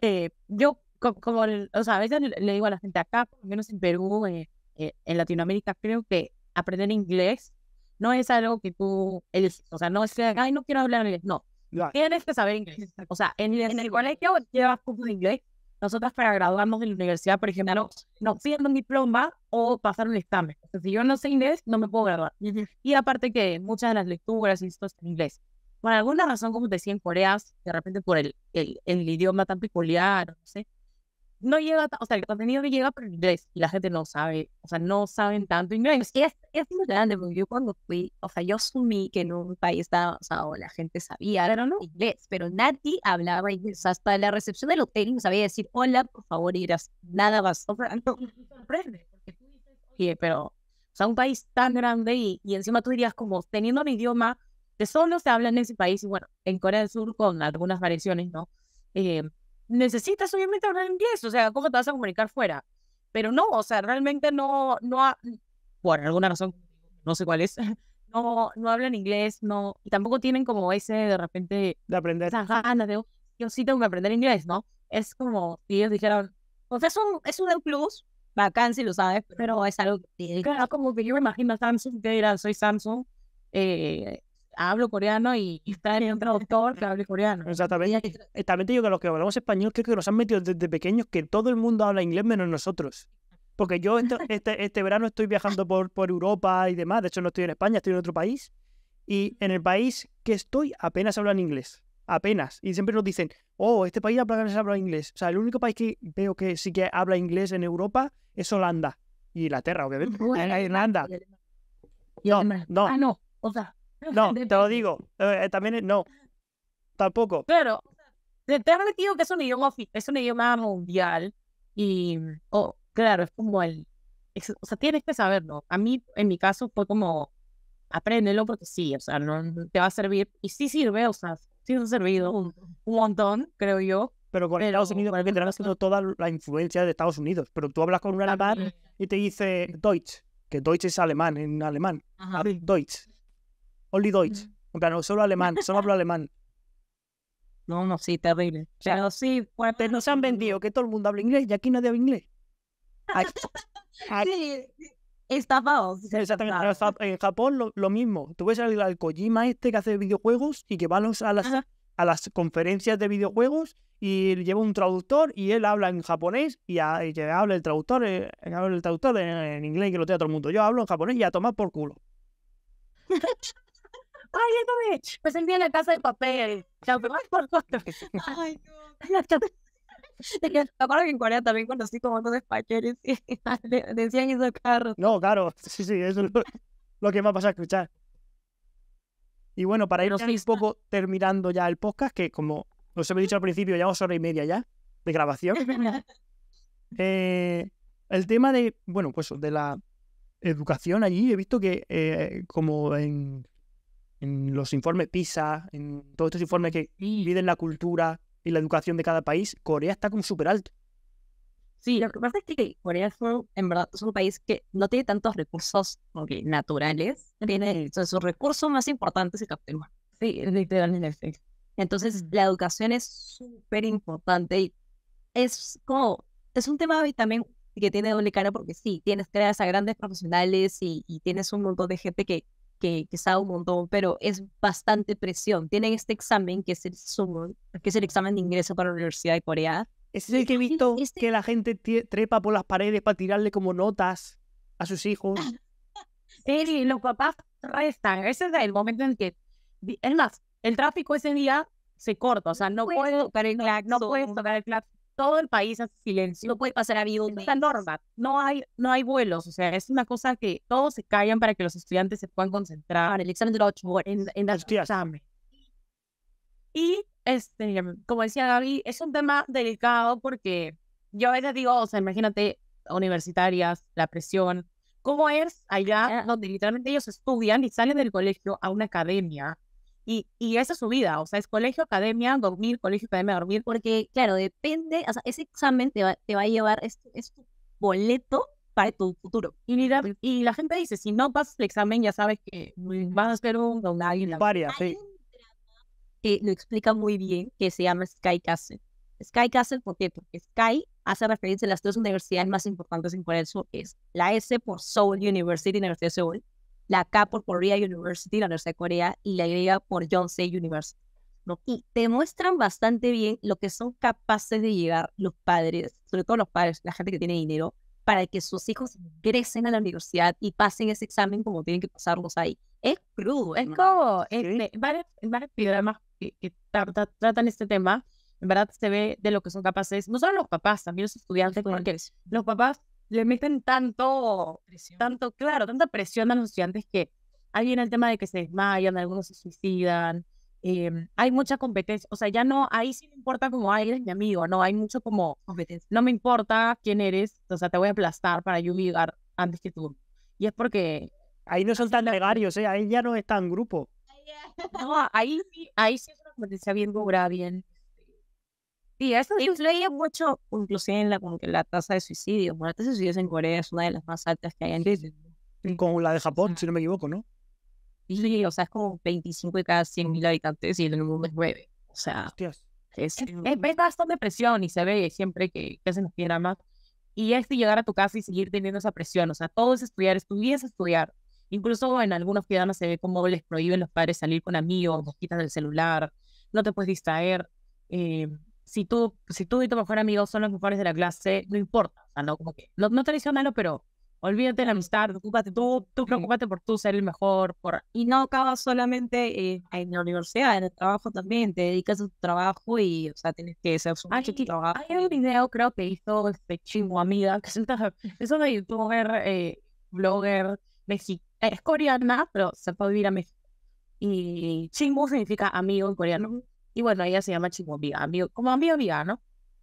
eh, yo como, o sea, a veces le digo a la gente acá, por lo menos en Perú, eh, eh, en Latinoamérica, creo que aprender inglés no es algo que tú el O sea, no es que, ay, no quiero hablar inglés. No. Tienes que saber inglés. O sea, en, el colegio llevas cursos de inglés. Nosotras, para graduarnos de la universidad, por ejemplo, nos, siendo piden un diploma o pasar un examen. O sea, si yo no sé inglés, no me puedo graduar. Y aparte, que muchas de las lecturas y esto es en inglés. Por alguna razón, como te decía en Corea, de repente por el, el, el idioma tan peculiar, no sé, no llega, o sea, el contenido que llega por inglés y la gente no sabe, o sea, no saben tanto inglés. Es es, es muy grande, porque yo cuando fui, o sea, yo asumí que en un país estaba, o sea, o la gente sabía, ahora no, no, inglés, pero nadie hablaba inglés. Hasta la recepción del hotel no sabía decir, hola, por favor, irás, nada más. O sea, sorprende, pero, o sea, un país tan grande y, y encima tú dirías, como, teniendo un idioma que solo se habla en ese país, y bueno, en Corea del Sur con algunas variaciones, ¿no? Eh, necesitas obviamente hablar inglés, o sea, ¿cómo te vas a comunicar fuera? Pero no, o sea, realmente no, no, por alguna razón, no sé cuál es, no, no hablan inglés, no, y tampoco tienen como ese de repente, de aprender. esas oh, yo sí tengo que aprender inglés, ¿no? Es como, si ellos dijeron, o sea, es un, es un plus, bacán si lo sabes, pero es algo como que yo me imagino Samsung, que era, soy Samsung, eh, hablo coreano y, está en un traductor que habla coreano. Exactamente. Eh, también que los que hablamos español creo que nos han metido desde pequeños que todo el mundo habla inglés menos nosotros. Porque yo este, este, verano estoy viajando por, por Europa y demás. De hecho, no estoy en España, estoy en otro país. Y en el país que estoy apenas hablan inglés. Apenas. Y siempre nos dicen, oh, este país apenas habla inglés. O sea, el único país que veo que sí que habla inglés en Europa es Holanda. Y Inglaterra, obviamente. en Irlanda. No, no. Ah, no. O sea, No, te lo digo. Eh, eh, también eh, no. Tampoco. Pero, te has metido que es un idioma, es un idioma mundial y, mm, oh, claro, es como el... o sea, tienes que saberlo. A mí, en mi caso, fue como, apréndelo porque sí, o sea, no te va a servir. Y sí sirve, o sea, sí nos ha servido un, montón, creo yo. Pero con pero, Estados Unidos parece que sido toda la influencia de Estados Unidos. Pero tú hablas con un alemán y te dice Deutsch, que Deutsch es alemán, en alemán. Deutsch only Deutsch. En plan, solo alemán, solo hablo alemán. No, no, sí, terrible. Pero sí, pues. pero no se han vendido, que todo el mundo habla inglés y aquí nadie habla inglés. Aquí, estafados. Exactamente. En Japón lo, mismo. Tú ves al, Kojima este que hace videojuegos y que va a las, a las conferencias de videojuegos y lleva un traductor y él habla en japonés y, habla el traductor, eh, el traductor en, inglés y que lo tiene todo el mundo. Yo hablo en japonés y a tomar por culo. ay, qué me pues él viene la casa de papel, por Ay, no. Me acuerdo que en Corea también conocí como dos españoles y decían esos carros. No, claro, sí, sí, eso es lo, que más vas a escuchar. Y bueno, para irnos un poco terminando ya el podcast, que como os he dicho al principio, llevamos hora y media ya de grabación. Eh, el tema de, bueno, pues de la educación allí, he visto que eh, como en en los informes PISA, en todos estos informes que miden la cultura y la educación de cada país, Corea está como súper alto. Sí, lo que pasa es que Corea es un, en verdad, es un país que no tiene tantos recursos naturales. Tiene, o sus recursos más importantes el capital Sí, literalmente. Entonces, la educación es súper importante y es como, es un tema también que tiene doble cara porque sí, tienes, creas a grandes profesionales y, y tienes un montón de gente que que, sabe un montón, pero es bastante presión. Tienen este examen que es el sumo, que es el examen de ingreso para la Universidad de Corea. Ese es el que he visto este que la gente trepa por las paredes para tirarle como notas a sus hijos. Sí, los papás restan. Ese es el momento en que, es más, el tráfico ese día se corta, o sea, no, puedo, tocar el no puedo tocar el todo el país hace silencio. No puede pasar habido una No hay, no hay vuelos. O sea, es una cosa que todos se callan para que los estudiantes se puedan concentrar. El examen de los ocho en, el examen. Y este, como decía Gaby, es un tema delicado porque yo a veces digo, o sea, imagínate universitarias, la presión, cómo es allá ah. donde literalmente ellos estudian y salen del colegio a una academia y, y esa es su vida, o sea, es colegio, academia, dormir, colegio, academia, dormir, porque claro, depende, o sea, ese examen te va, a llevar, es, es tu boleto para tu futuro. Y la, y la gente dice, si no pasas el examen, ya sabes que vas a ser un don águila. Varias, sí. Que lo explica muy bien, que se llama Sky Castle. Sky Castle, ¿por qué? Porque Sky hace referencia a las dos universidades más importantes en Corea del Sur, que es la S por Seoul University, Universidad de Seoul, la K por Korea University, la Universidad de Corea, y la Y por Yonsei University. ¿no? Y te muestran bastante bien lo que son capaces de llegar los padres, sobre todo los padres, la gente que tiene dinero, para que sus hijos ingresen a la universidad y pasen ese examen como tienen que pasarlos ahí. Es crudo, es como en varios, programas que, tratan, este tema, en verdad se ve de lo que son capaces, no solo los papás, también los estudiantes, con los papás le meten tanto, tanto, claro, tanta presión a los estudiantes que ahí viene el tema de que se desmayan, algunos se suicidan, em, hay mucha competencia, o sea, ya no, ahí sí me importa como, ay, eres mi amigo, no, hay mucho como, competencia. no me importa quién eres, o sea, te voy a aplastar para yo llegar antes que tú. Y es porque... Ahí no son tan o ¿eh? ahí ya no es tan grupo. No, ahí sí, ahí sí es una competencia bien dura, bien y eso influye mucho, inclusive en la, que la tasa de suicidios. Bueno, la tasa de suicidios en Corea es una de las más altas que hay en el Como la de Japón, si no me equivoco, ¿no? Sí, o sea, es como 25 de cada 100 mil habitantes y el mundo es 9. O sea, es, es, bastante presión y se ve siempre que, que se nos quiera más. Y es de llegar a tu casa y seguir teniendo esa presión. O sea, todo es estudiar, estudiar, estudiar. Incluso en algunos ciudadanos se ve cómo les prohíben los padres salir con amigos, vos quitan el celular, no te puedes distraer. Eh, si tú, si tú y tu mejor amigo son los mejores de la clase, no importa. O sea, no, como que, no, no pero olvídate de la amistad, preocúpate tú, tú mm. preocúpate por tú ser el mejor. Por... Y no acabas solamente eh, en la universidad, en el trabajo también, te dedicas a tu trabajo y, o sea, tienes que ser un trabajo. Hay un video, creo que hizo este chingo amiga, que es una youtuber, eh, blogger, es coreana, pero se puede vivir a México. Y chingo significa amigo en coreano. Y bueno, ella se llama Chimombiga, amigo, como amiga ¿no?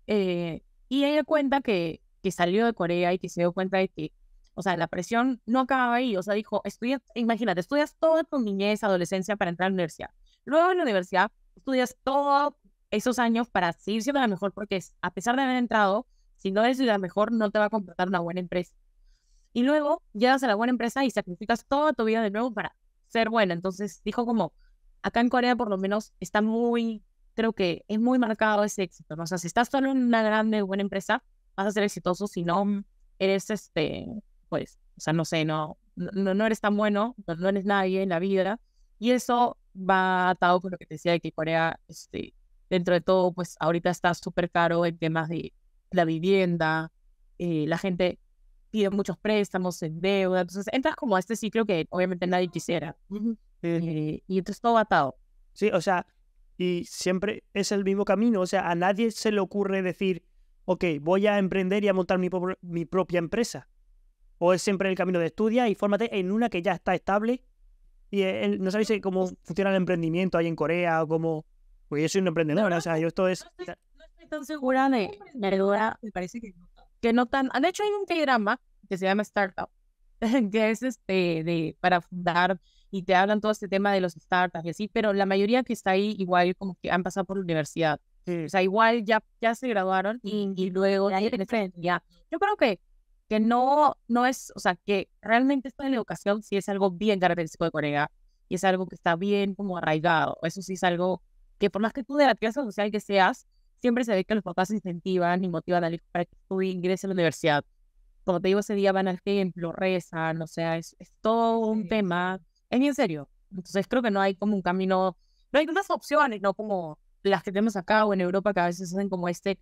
Eh, y ella cuenta que, que salió de Corea y que se dio cuenta de que, o sea, la presión no acababa ahí. O sea, dijo, estudia, imagínate, estudias toda tu niñez, adolescencia para entrar a la universidad. Luego en la universidad estudias todos esos años para seguir siendo la mejor, porque a pesar de haber entrado, si no eres la mejor, no te va a contratar una buena empresa. Y luego llegas a la buena empresa y sacrificas toda tu vida de nuevo para ser buena. Entonces dijo como, acá en Corea por lo menos está muy, creo que es muy marcado ese éxito, ¿no? O sea, si estás solo en una grande buena empresa, vas a ser exitoso, si no, mm, eres este, pues, o sea, no sé, no, no, eres tan bueno, no, no eres nadie en la vida, y eso va atado con lo que te decía de que Corea, este, dentro de todo, pues ahorita está súper caro el temas de la vivienda, eh, la gente pide muchos préstamos en deuda, entonces entras como a este ciclo que obviamente nadie quisiera. Eh, y y es todo atado. Sí, o sea, y siempre es el mismo camino. O sea, a nadie se le ocurre decir, ok, voy a emprender y a montar mi, propia empresa. O es siempre el camino de estudia y fórmate en una que ya está estable. Y no sabéis cómo funciona el emprendimiento ahí en Corea o cómo... Pues yo soy un emprendedor, o sea, yo esto es... No estoy, tan segura de... me parece que no, que no tan... Han hecho, hay un drama que se llama Startup, que es este, para fundar y te hablan todo este tema de los startups y así, pero la mayoría que está ahí igual como que han pasado por la universidad. O sea, igual ya, ya se graduaron y, y luego ya, ya. Yo creo que, que no, no es, o sea, que realmente esto de la educación sí es algo bien característico de Corea y es algo que está bien como arraigado. Eso sí es algo que por más que tú de la clase social que seas, siempre se ve que los papás incentivan y motivan a hijo para que tú ingreses a la universidad. Como te digo, ese día van al templo, rezan, o sea, es, es todo un tema en serio. Entonces creo que no hay como un camino, no hay tantas opciones, ¿no? Como las que tenemos acá o en Europa que a veces hacen como este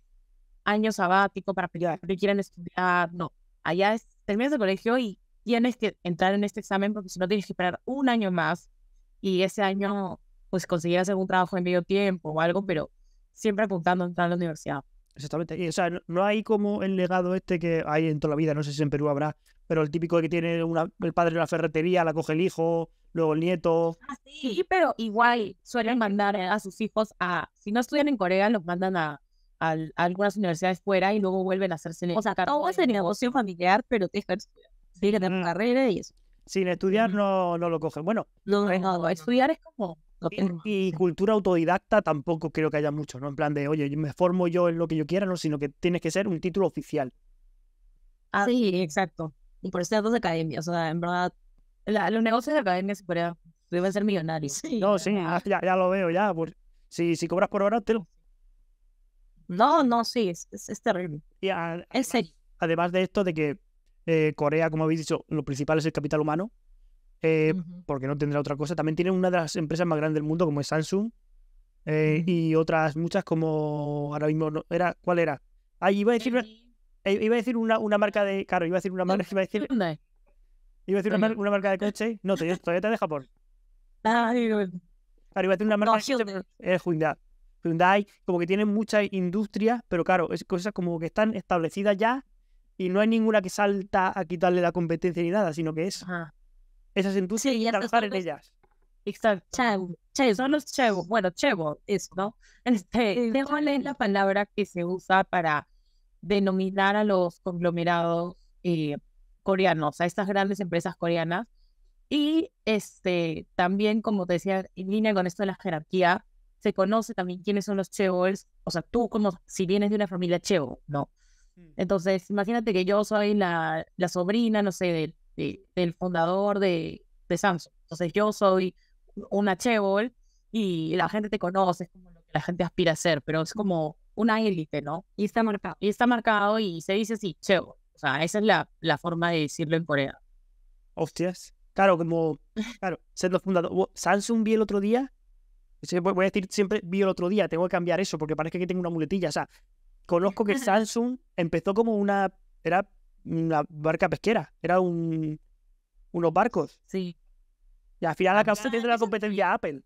año sabático para pelear, que quieren estudiar. No, allá es, terminas el colegio y tienes que entrar en este examen porque si no tienes que esperar un año más y ese año pues hacer algún trabajo en medio tiempo o algo, pero siempre apuntando a entrar a la universidad. Exactamente. Y, o sea, no hay como el legado este que hay en toda la vida, no sé si en Perú habrá, pero el típico que tiene el padre de la ferretería, la coge el hijo, luego el nieto. Ah, sí. pero igual suelen mandar eh, a sus hijos a, si no estudian en Corea, los mandan a, algunas universidades fuera y luego vuelven a hacerse. O sea, todo ese negocio familiar, pero tienes que estudiar, mm. carrera y eso. Sin estudiar no, no lo cogen. Bueno, estudiar es como y, cultura autodidacta tampoco creo que haya mucho, ¿no? En plan de, oye, me formo yo en lo que yo quiera, ¿no? Sino que tienes que ser un título oficial. Ah, sí, exacto. Y por eso hay dos academias. O sea, en verdad, los negocios de academias se Corea deben ser millonarios. No, sí, ya, ya, lo veo, ya. si, cobras por hora, te lo... No, no, sí, es, terrible. serio. Además de esto, de que eh, Corea, como habéis dicho, lo principal es el capital humano, eh, porque no tendrá otra cosa. También tienen una de las empresas más grandes del mundo, como es Samsung, eh, y otras muchas como ahora mismo, era, ¿cuál era? Ah, iba a decir, eh, iba a decir una, una marca de. Claro, iba a decir una marca. Iba a decir, Hyundai. Iba a decir una, marca de coche. No, Toyota de Japón. Claro, iba a decir una marca de Es eh, Hyundai. Hyundai, como que tienen muchas industrias, pero claro, es cosas como que están establecidas ya y no hay ninguna que salta a quitarle la competencia ni nada, sino que es esas industrias sí, y trabajar en ellas. Exacto, son los chevos. bueno, chevo, es ¿no? Este, es la palabra que se usa para denominar a los conglomerados eh, coreanos, a estas grandes empresas coreanas. Y este, también, como te decía, en línea con esto de la jerarquía, se conoce también quiénes son los chevols, o sea, tú como si vienes de una familia chevo, ¿no? Mm. Entonces, imagínate que yo soy la, la sobrina, no sé, del, del fundador de, de, Samsung. Entonces, yo soy una chevol y la gente te conoce, es como lo que la gente aspira a ser, pero es como una élite, ¿no? Y está marcado. Y está marcado y se dice así, cheo. O sea, esa es la, forma de decirlo en Corea. Hostias. Claro, como, claro, ser los Samsung vi el otro día. Voy a decir siempre vi el otro día, tengo que cambiar eso porque parece que tengo una muletilla. O sea, conozco que Samsung empezó como una, era una barca pesquera, era un, unos barcos. Sí. Y al final ah, acabó teniendo la competencia Apple.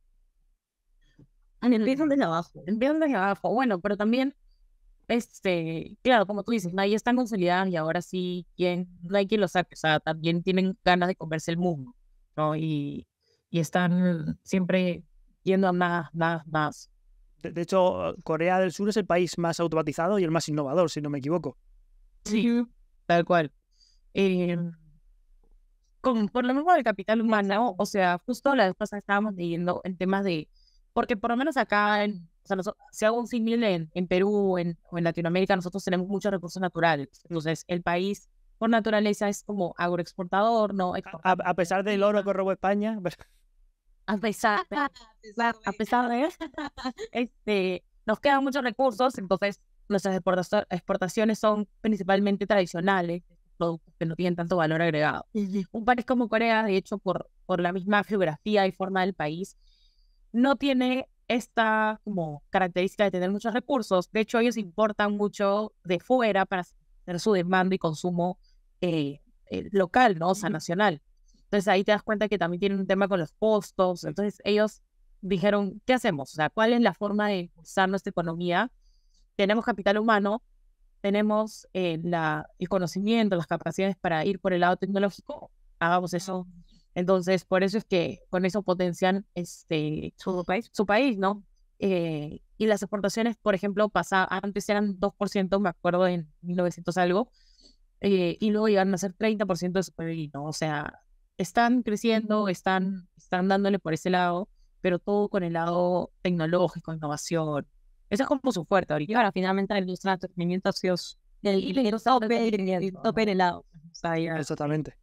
Empiezan desde abajo, empiezan desde abajo. Bueno, pero también, este, claro, como tú dices, ahí están consolidadas y ahora sí, ¿quién, no hay quien lo saque. O sea, también tienen ganas de comerse el mundo, ¿no? Y, y están siempre yendo a más, más, más. De, hecho, Corea del Sur es el país más automatizado y el más innovador, si no me equivoco. Sí, tal cual. Eh, con, por lo mismo del capital humano, o sea, justo la cosas pasada estábamos leyendo en temas de porque por lo menos acá, en, o sea, nosotros, si hago un símil en, en, Perú en, o en Latinoamérica, nosotros tenemos muchos recursos naturales. Entonces, el país por naturaleza es como agroexportador, ¿no? A, pesar del oro que robó España. A pesar de, a pesar de este, nos quedan muchos recursos, entonces nuestras exportaciones son principalmente tradicionales, productos que no tienen tanto valor agregado. Un país como Corea, de hecho, por, por la misma geografía y forma del país, no tiene esta como característica de tener muchos recursos. De hecho, ellos importan mucho de fuera para hacer su demanda y consumo eh, eh, local, ¿no? O sea, nacional. Entonces ahí te das cuenta que también tienen un tema con los costos. Entonces ellos dijeron, ¿qué hacemos? O sea, ¿cuál es la forma de impulsar nuestra economía? Tenemos capital humano, tenemos eh, la, el conocimiento, las capacidades para ir por el lado tecnológico, hagamos eso entonces, por eso es que con eso potencian este, su, país? su país, ¿no? Eh, y las exportaciones, por ejemplo, antes eran 2%, me acuerdo, en 1900 algo, eh, y luego llegaron a ser 30% de su país. ¿no? O sea, están creciendo, están, están dándole por ese lado, pero todo con el lado tecnológico, innovación. Eso es como su fuerte ahorita. Y ahora, finalmente, la industria de entretenimiento ha sido... El, el, el, el, el, lado. Exactamente.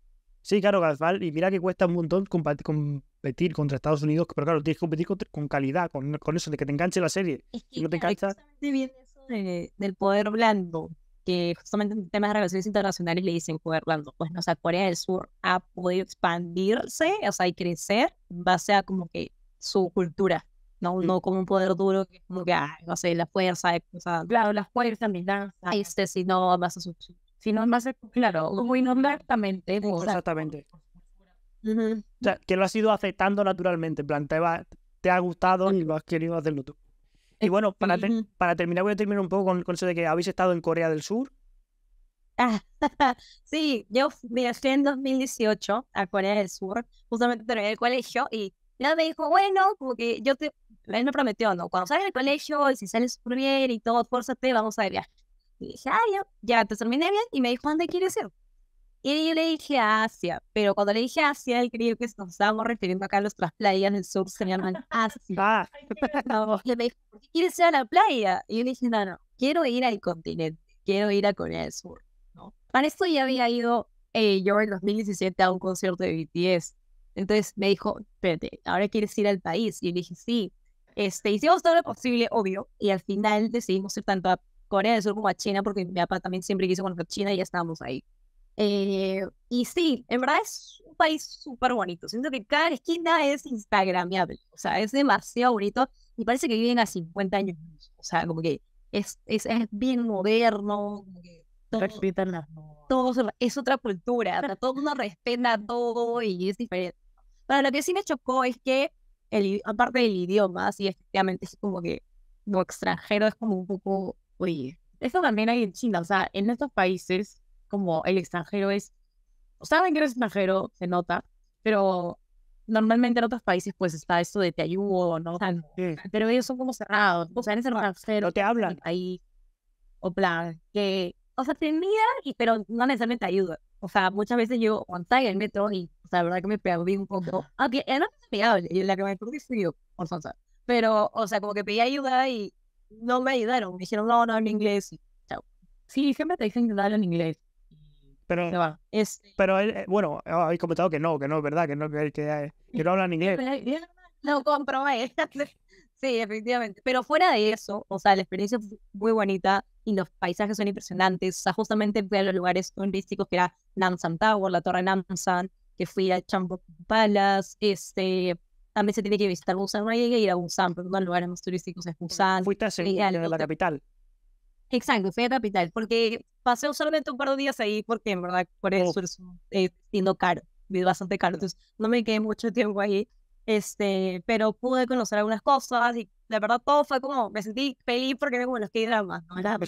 Sí, claro, Gazbal, y mira que cuesta un montón competir contra Estados Unidos, pero claro, tienes que competir con, calidad, con, eso, de que te enganche la serie. no te eso del poder blando, que justamente en temas de relaciones internacionales le dicen poder blando. Pues, no, o sea, Corea del Sur ha podido expandirse, o sea, y crecer base a como que su cultura, no, mm. no como un poder duro, que es como que, ah, no sé, la fuerza, claro, la fuerza, la sí si no más a su, si no más claro, como inmediatamente. Exactamente. Eh, o sea, que lo has ido aceptando naturalmente, en plan, te, ha gustado y lo has querido hacerlo tú. Y bueno, para, para terminar, voy a terminar un poco con, el eso de que habéis estado en Corea del Sur. Ah, sí, yo viajé en 2018 a Corea del Sur, justamente terminé el colegio y él me dijo, bueno, como que yo te, él me prometió, ¿no? Cuando sales del colegio y si sales súper bien y todo, fórzate, vamos a viajar. Y dije, ah, ya, te terminé bien. Y me dijo, ¿dónde quieres ir? Y yo le dije Asia, pero cuando le dije Asia, él creyó que nos estábamos refiriendo acá a nuestras playas el sur, se llaman Asia. Ah. y me dijo, ¿por qué quieres ir a la playa? Y yo le dije, no, no, quiero ir al continente, quiero ir a Corea del Sur. ¿no? Para esto ya había ido eh, yo en 2017 a un concierto de BTS. Entonces me dijo, espérate, ¿ahora quieres ir al país? Y yo le dije, sí. Este, hicimos todo lo posible, obvio, y al final decidimos ir tanto a Corea del Sur como a China, porque mi papá también siempre quiso conocer China y ya estábamos ahí. Eh, y sí, en verdad es un país súper bonito. Siento que cada esquina es instagramiable. O sea, es demasiado bonito y parece que viven a 50 años. O sea, como que es, es, bien moderno. Como que todo, es otra cultura. todo uno respeta todo y es diferente. Pero lo que sí me chocó es que, el, aparte del idioma, sí, efectivamente es como que lo extranjero es como un poco Oye, esto también hay en China, o sea, en estos países, como el extranjero es, saben que eres extranjero, se nota, pero normalmente en otros países pues está esto de te ayudo, ¿no? Ah, pero ellos son como cerrados, o sea, en ese extranjero. te hablan. Ahí, o plan, que, o sea, te miran, pero no necesariamente ayuda, O sea, muchas veces yo cuando en el metro y, o sea, la verdad que me perdí un poco. Aunque eh, no me pegado, la que me perdí fue yo, por sea, Pero, o sea, como que pedí ayuda y no me ayudaron. Me dijeron, no, no, en inglés. Sí, siempre te dicen que hablar en inglés. Pero, es pero eh, eh, bueno, habéis comentado que no, que no, es verdad, que no, que, que eh, no hablan inglés. no comprobé. sí, efectivamente. Pero fuera de eso, o sea, la experiencia fue muy bonita y los paisajes son impresionantes. O sea, justamente fui a los lugares turísticos que era Namsan Tower, la Torre Namsan, que fui a Chambo Palace, este, también se tiene que visitar Busan. No hay que ir a Busan, pero uno de los lugares más turísticos es Busan. Fuiste eh, a de la capital. Exacto, fui a la capital, porque pasé solamente un par de días ahí, porque en verdad por eso oh. es eh, siendo caro, bastante caro. Entonces no me quedé mucho tiempo ahí, este, pero pude conocer algunas cosas y la verdad todo fue como, me sentí feliz porque era como los que dramas, ¿no? Era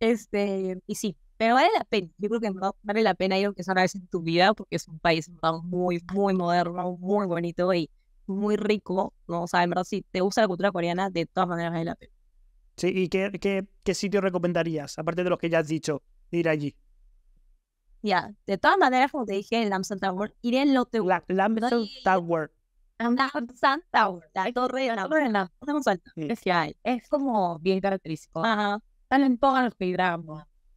Este, y sí, pero vale la pena, yo creo que vale la pena ir aunque sea una vez en tu vida, porque es un país muy, muy moderno, muy bonito y muy rico, ¿no? sabes en verdad, si te gusta la cultura coreana, de todas maneras vale la pena. Sí, ¿y qué, qué, qué sitio recomendarías, aparte de los que ya has dicho, ir allí? Ya, de todas maneras, como te dije, el Lamsan Tower, iré en lo que... La, Lamson Tower. Lamson Tower, la torre la torre la Es como bien característico. Ajá, en pongan los que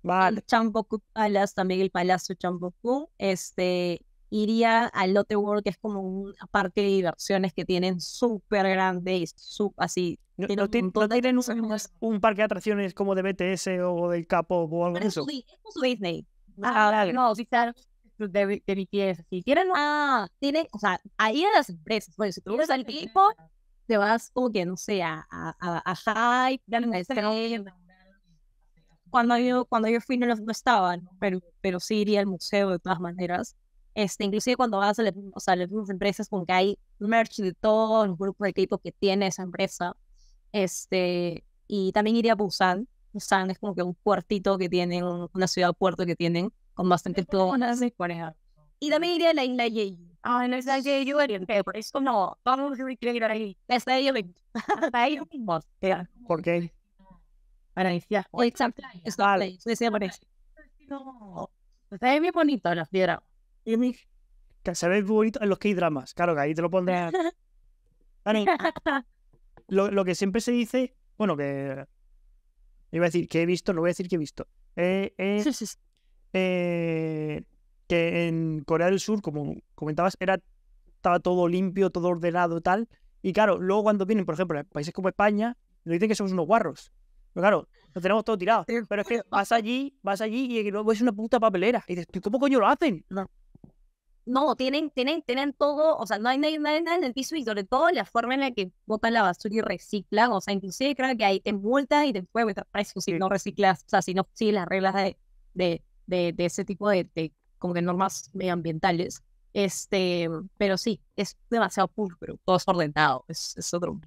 Vale. Champoku Palace, también el Palacio Champoku. Este, iría al Lotte World, que es como un parque de diversiones que tienen súper grandes, y así. tienen un, parque de atracciones como de BTS o del Capo o algo de eso. Es Disney. Ah, ah no, sí, claro. De, de BTS, ah, tiene, o sea, ahí a las empresas. Bueno, si tú eres al tipo, te vas como que, no sé, a, a, a, a una cuando yo, cuando yo fui no, no estaban, pero, pero sí iría al museo de todas maneras. Este, inclusive cuando vas a, o sea, las empresas con que hay merch de todos los grupos de equipo que tiene esa empresa. Este, y también iría a Busan. Busan es como que un puertito que tienen, una ciudad puerto que tienen con bastante personas. Y también iría a la isla Yeji. Ah, en la isla no. es como, vamos a ir ahí. La isla está Ahí ¿Por qué? para iniciar. Exacto, eso vale. eso. bien bonito los la Y se ve bonito en los que hay dramas. Claro que ahí te lo pondré. Dani, ah, Lo, que siempre se dice, bueno, que. Iba a decir que he visto, no voy a decir que he visto. Eh, eh, sí, sí, eh, que en Corea del Sur, como comentabas, era, estaba todo limpio, todo ordenado, tal. Y claro, luego cuando vienen, por ejemplo, países como España, nos dicen que somos unos guarros. Pero claro, lo tenemos todo tirado. Pero es que vas allí, vas allí y luego es una puta papelera. Y dices, ¿cómo coño lo hacen? No. no, tienen, tienen, tienen todo, o sea, no hay, nada en el piso y sobre todo la forma en la que botan la basura y reciclan. O sea, inclusive creo que hay te multas y después, pueden si no reciclas, o sea, si no sigues las reglas de, de, de, de ese tipo de, como que normas medioambientales. Este, pero sí, es demasiado pulcro, todo es ordenado, es, es otro.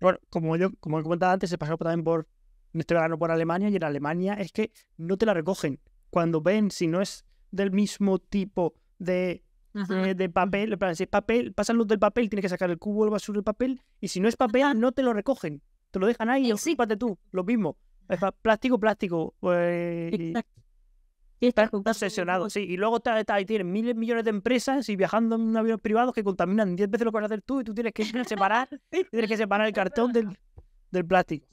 Bueno, como yo, como comentaba antes, se pasado también por no estoy verano por Alemania y en Alemania es que no te la recogen. Cuando ven si no es del mismo tipo de, eh, papel, si es papel, pasan los del papel, tienes que sacar el cubo, el basura, del papel, y si no es papel, no te lo recogen. Te lo dejan ahí, ocúpate tú, lo mismo. Es plástico, plástico. Pues, está, obsesionado, sí. Y luego está, ahí tienes miles, millones de empresas y viajando en aviones privados que contaminan 10 veces lo que vas a hacer tú y tú tienes que separar, tienes que separar el cartón del plástico.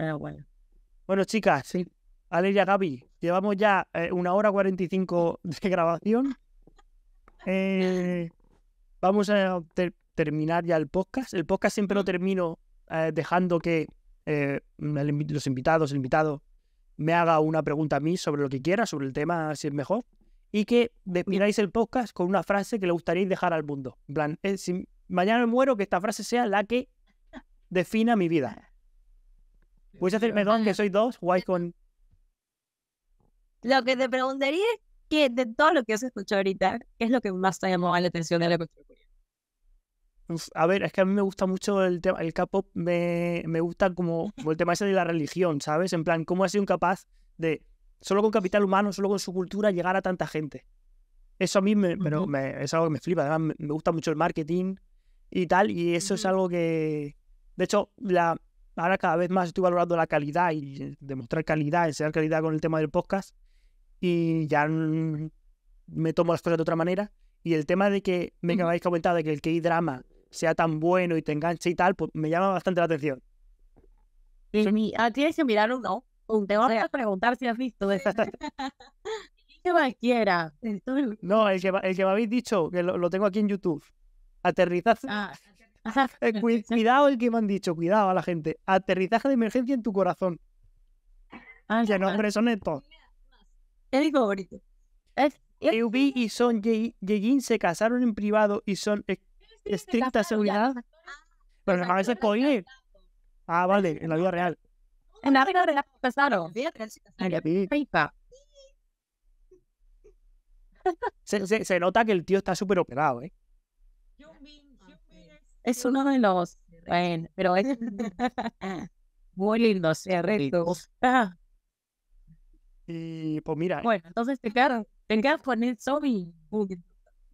Ah, bueno. Bueno, chicas, sí. a Gaby, llevamos ya eh, una hora cuarenta y cinco de grabación. Eh, vamos a terminar ya el podcast. El podcast siempre lo mm. termino eh, dejando que los invitados, el invitado, me haga una pregunta a mí sobre lo que quiera, sobre el tema, si es mejor. Y que miráis mm. el podcast con una frase que le gustaría dejar al mundo. En plan, si mañana me muero, que esta frase sea la que defina mi vida. ¿Puedes hacerme dos, que soy dos? Guay con... Lo que te preguntaría es que de todo lo que has escuchado ahorita, ¿qué es lo que más te llamó la atención de la A ver, es que a mí me gusta mucho el tema, el K-pop me, gusta como, el tema ese de la religión, ¿sabes? En plan, ¿cómo ha sido capaz de, solo con capital humano, solo con su cultura, llegar a tanta gente? Eso a mí me, es algo que me flipa, además me, gusta mucho el marketing y tal, y eso es algo que, de hecho, la, Ahora cada vez más estoy valorando la calidad y demostrar calidad, enseñar calidad con el tema del podcast. Y ya me tomo las cosas de otra manera. Y el tema de que me habéis comentado de que el K-drama sea tan bueno y te enganche y tal, pues me llama bastante la atención. Sí, ti pues tienes que mirar un Te vas a preguntar si has visto ¿Qué que quiera? No, el que, me habéis dicho, que lo, tengo aquí en YouTube. Aterrizas. Ah. Eh, cuidado el que me han dicho, cuidado a la gente. Aterrizaje de emergencia en tu corazón. Ah, ya no, ah. hombre, son estos. Es mi favorito. Es, y Son Yejin se casaron en privado y son estricta seguridad. Ah, Pero no es spoiler. Ah, vale, en la vida real. En la vida real se se, nota que el tío está súper operado, ¿eh? Es uno de los. Bueno, pero es. Muy lindo, sea ah. Y pues mira. Eh bueno, entonces claro, quedas, con el zombie.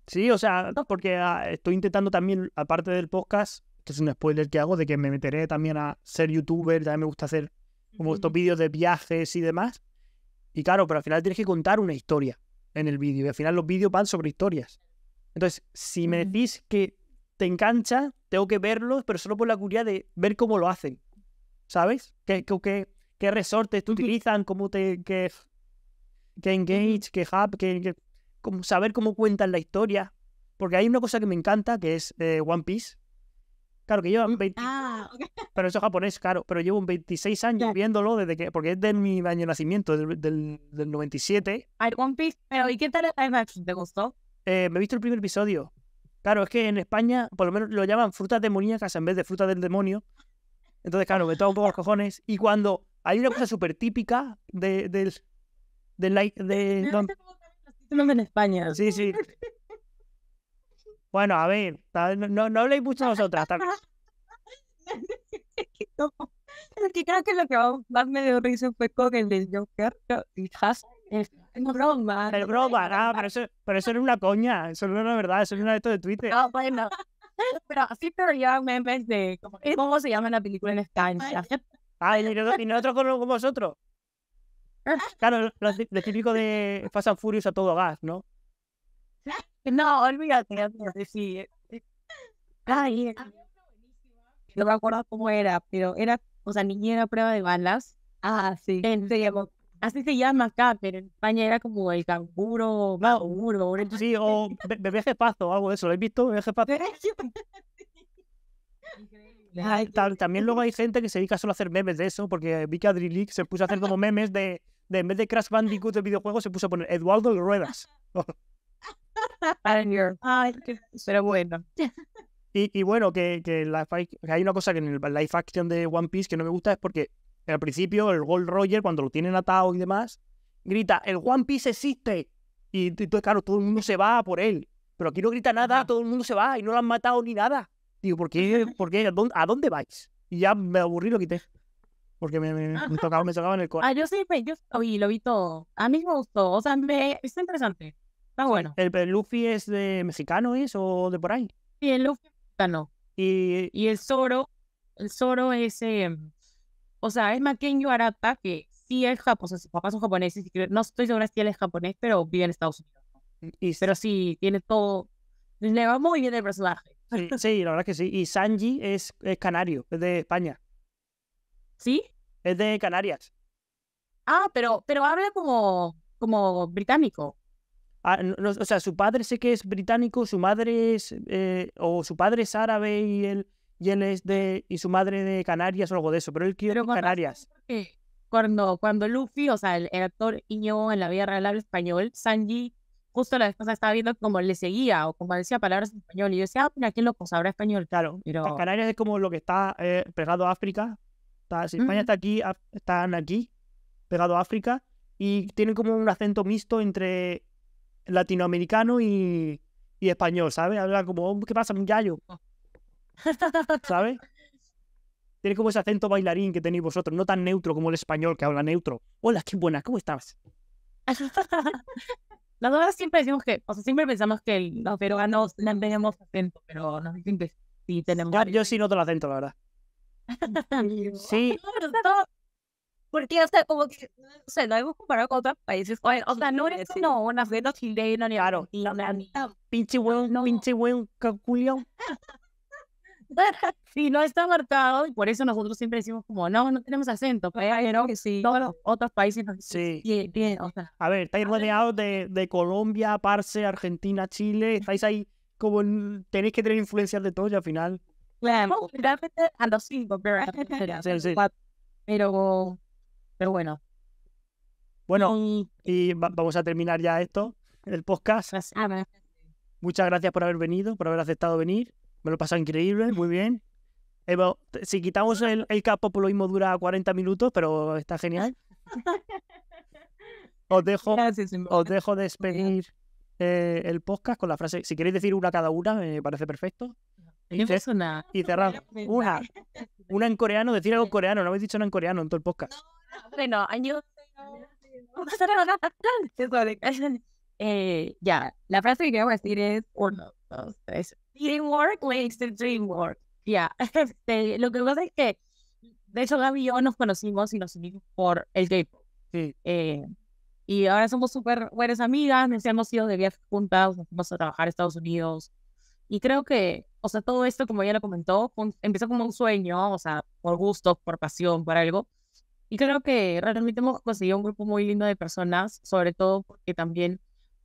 Sí, o sea, porque ah, estoy intentando también, aparte del podcast, que es un spoiler que hago, de que me meteré también a ser youtuber, también me gusta hacer como estos vídeos de viajes y demás. Y claro, pero al final tienes que contar una historia en el vídeo. Y al final los vídeos van sobre historias. Entonces, si me decís que te engancha, tengo que verlos, pero solo por la curiosidad de ver cómo lo hacen. ¿Sabes? ¿Qué, qué resortes te utilizan? ¿Cómo te. qué, engage, qué hub, que saber cómo cuentan la historia. Porque hay una cosa que me encanta, que es eh, One Piece. Claro, que llevan mm, ah, Pero eso es japonés, claro. Pero llevo 26 años viéndolo desde que... Porque es de mi año de nacimiento, del, del, 97. One Piece. Pero, ¿y qué tal el IMAX? ¿Te gustó? Eh, me he visto el primer episodio. Claro, es que en España por lo menos lo llaman frutas demoníacas en vez de frutas del demonio. Entonces, claro, me toca un poco los cojones. Y cuando hay una cosa súper típica de, del... del, del, del no sé en España. Sí, sí. Bueno, a ver, no, no habléis mucho a vosotras. Tal... es que creo que lo que más me dio risa fue con el de Joker y Has no broma. Pero broma, no, pero eso, pero eso era una coña, eso no era una verdad, eso era una de esto de Twitter. Ah, bueno. Pero así, pero ya me de cómo se llama la película en España. Ah, y nosotros, con, vosotros. Claro, lo, típico de Fast and Furious a todo gas, ¿no? No, olvídate, sí. Ay, no me acuerdo cómo era, pero era, o sea, era prueba de balas. Ah, sí. se llamó así se llama acá, pero en España era como el canguro, canguro. o Sí, o bebé jefazo, algo de eso. ¿Lo he visto? Bebé jefazo. también luego hay gente que se dedica solo a hacer memes de eso, porque vi que Adri se puso a hacer como memes de, en vez de Crash Bandicoot de videojuego se puso a poner Eduardo Ruedas. pero bueno. Y, bueno, que, que, hay una cosa que en el live action de One Piece que no me gusta es porque al principio, el Gold Roger, cuando lo tienen atado y demás, grita, el One Piece existe. Y, entonces claro, todo el mundo se va por él. Pero aquí no grita nada, todo el mundo se va y no lo han matado ni nada. Digo, ¿por qué? ¿Por qué? ¿A, dónde, vais? Y ya me aburrí, lo quité. Porque me, tocaba, me en el corazón. Ah, yo sí, yo oí, lo vi todo. A mí me gustó. O sea, me, está interesante. Está bueno. ¿El, Luffy es de mexicano, es? ¿O de por ahí? Sí, el Luffy es mexicano. Y, y el Zoro, el Zoro es... Em, o sea, es Makenyo Arata, que sí es japonés, sus papás son japoneses, no estoy segura si él es japonés, pero vive en Estados Unidos. Mm, pero sí, tiene todo, le va muy bien el personaje. Sí, la verdad que sí. Y Sanji es, canario, es de España. ¿Sí? Es de Canarias. Ah, pero, pero habla como, como británico. Ah, o sea, su padre sé que es británico, su madre es. Eh, o su padre es árabe y él y de y su madre de Canarias o algo de eso, pero él quiere Canarias. Cuando, cuando Luffy, o sea, el, actor Iñigo en la vida real habla español, Sanji, justo la vez estaba viendo como le seguía o como decía palabras en español y yo decía, ah, mira, ¿quién lo sabrá español? Claro, pero... Canarias es como lo que está eh, pegado a África, está, si España está aquí, están aquí, pegado a África, y tienen como un acento mixto entre latinoamericano y, y español, ¿sabes? Habla como, oh, ¿qué pasa, un gallo? ¿Sabes? Tiene como ese acento bailarín que tenéis vosotros, no tan neutro como el español que habla neutro. Hola, qué buena, ¿cómo estás? dos siempre decimos que, o sea, siempre pensamos que los peruanos no tenemos acento, pero no siempre sí tenemos. Yo, yo sí noto el acento, la verdad. sí. Porque, o como que, o sea, lo hemos comparado con otros países. O, sea, no eres no, un no, no, ni claro. no ni, ni, pinche no. pinche no, no, y no está marcado, y por eso nosotros siempre decimos como, no, no tenemos acento, pero que sí. todos los otros países sí. a ver, estáis rodeados de, Colombia, Parse Argentina, Chile, estáis ahí como tenéis que tener influencias de todo y al final. Claro, pero, pero, bueno. Bueno, y vamos a terminar ya esto, el podcast. Muchas gracias por haber venido, por haber aceptado venir. Me lo pasa increíble, muy bien. si quitamos el, el capo, por pues lo mismo dura 40 minutos, pero está genial. Os dejo, dejo despedir eh, el podcast con la frase. Si queréis decir una cada una, me parece perfecto. Y, cerrar una? Una. en coreano, decir algo en coreano. No habéis dicho una en coreano en todo el podcast. Bueno, yo. eh, ya, la frase que quiero decir es: Dreamwork, makes the dream work. Ya, yeah. Este, lo que pasa es que, de hecho, Gaby y yo nos conocimos y nos unimos por el K-pop. Eh, y ahora somos súper buenas amigas, nos hemos ido de viaje juntas, nos fuimos a trabajar a Estados Unidos. Y creo que, o sea, todo esto, como ella lo comentó, empezó como un sueño, o sea, por gusto, por pasión, por algo. Y creo que realmente hemos conseguido un grupo muy lindo de personas, sobre todo porque también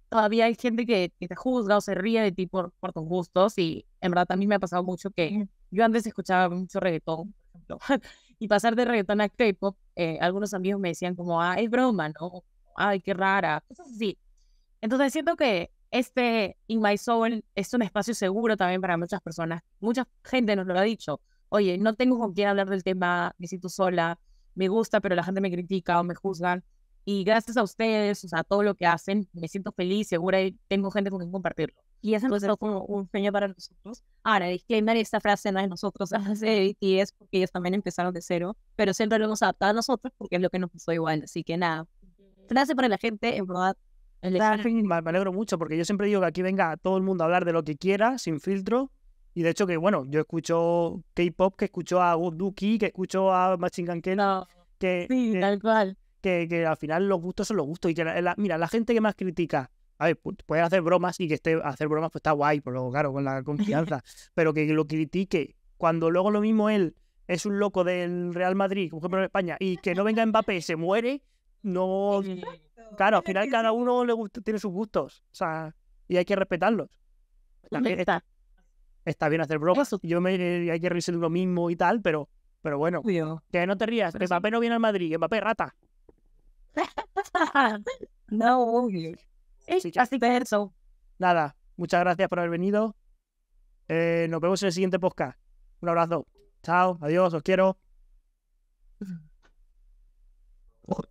todavía hay gente que, te juzga o se ríe de ti por, tus gustos y en verdad a mí me ha pasado mucho que yo antes escuchaba mucho reggaetón, por ejemplo, y pasar de reggaetón a K-pop, eh, algunos amigos me decían como, ah, es broma, ¿no? Ay, qué rara, cosas así. Entonces siento que este In My Soul es un espacio seguro también para muchas personas. Mucha gente nos lo ha dicho. Oye, no tengo con quién hablar del tema, me siento sola, me gusta, pero la gente me critica o me juzgan y gracias a ustedes, o sea, a todo lo que hacen, me siento feliz, segura y tengo gente con quien compartirlo. Y eso es como un sueño para nosotros. Ahora, disclaimer, esta frase no es nosotros, es de porque ellos también empezaron de cero, pero siempre lo hemos adaptado a nosotros porque es lo que nos pasó igual. Así que nada, frase para la gente, en verdad. Ah, me, alegro mucho porque yo siempre digo que aquí venga todo el mundo a hablar de lo que quiera, sin filtro. Y de hecho que, bueno, yo escucho K-pop, que escucho a Duki, que escucho a Machine Gun que... Sí, tal cual que, al final los gustos son los gustos. Y que la, mira, la gente que más critica, a ver, puede hacer bromas y que esté hacer bromas, pues está guay, por lo claro, con la confianza, pero que lo critique cuando luego lo mismo él es un loco del Real Madrid, por ejemplo en España, y que no venga Mbappé, y se muere, no. Claro, al final cada uno le tiene sus gustos, o sea, y hay que respetarlos. está. está bien hacer bromas, yo me, hay que reírse de mismo y tal, pero, pero bueno, que no te rías, que Mbappé no viene al Madrid, Mbappé rata. no, Es Nada, muchas gracias por haber venido. Eh, nos vemos en el siguiente podcast. Un abrazo. Chao, adiós, os quiero.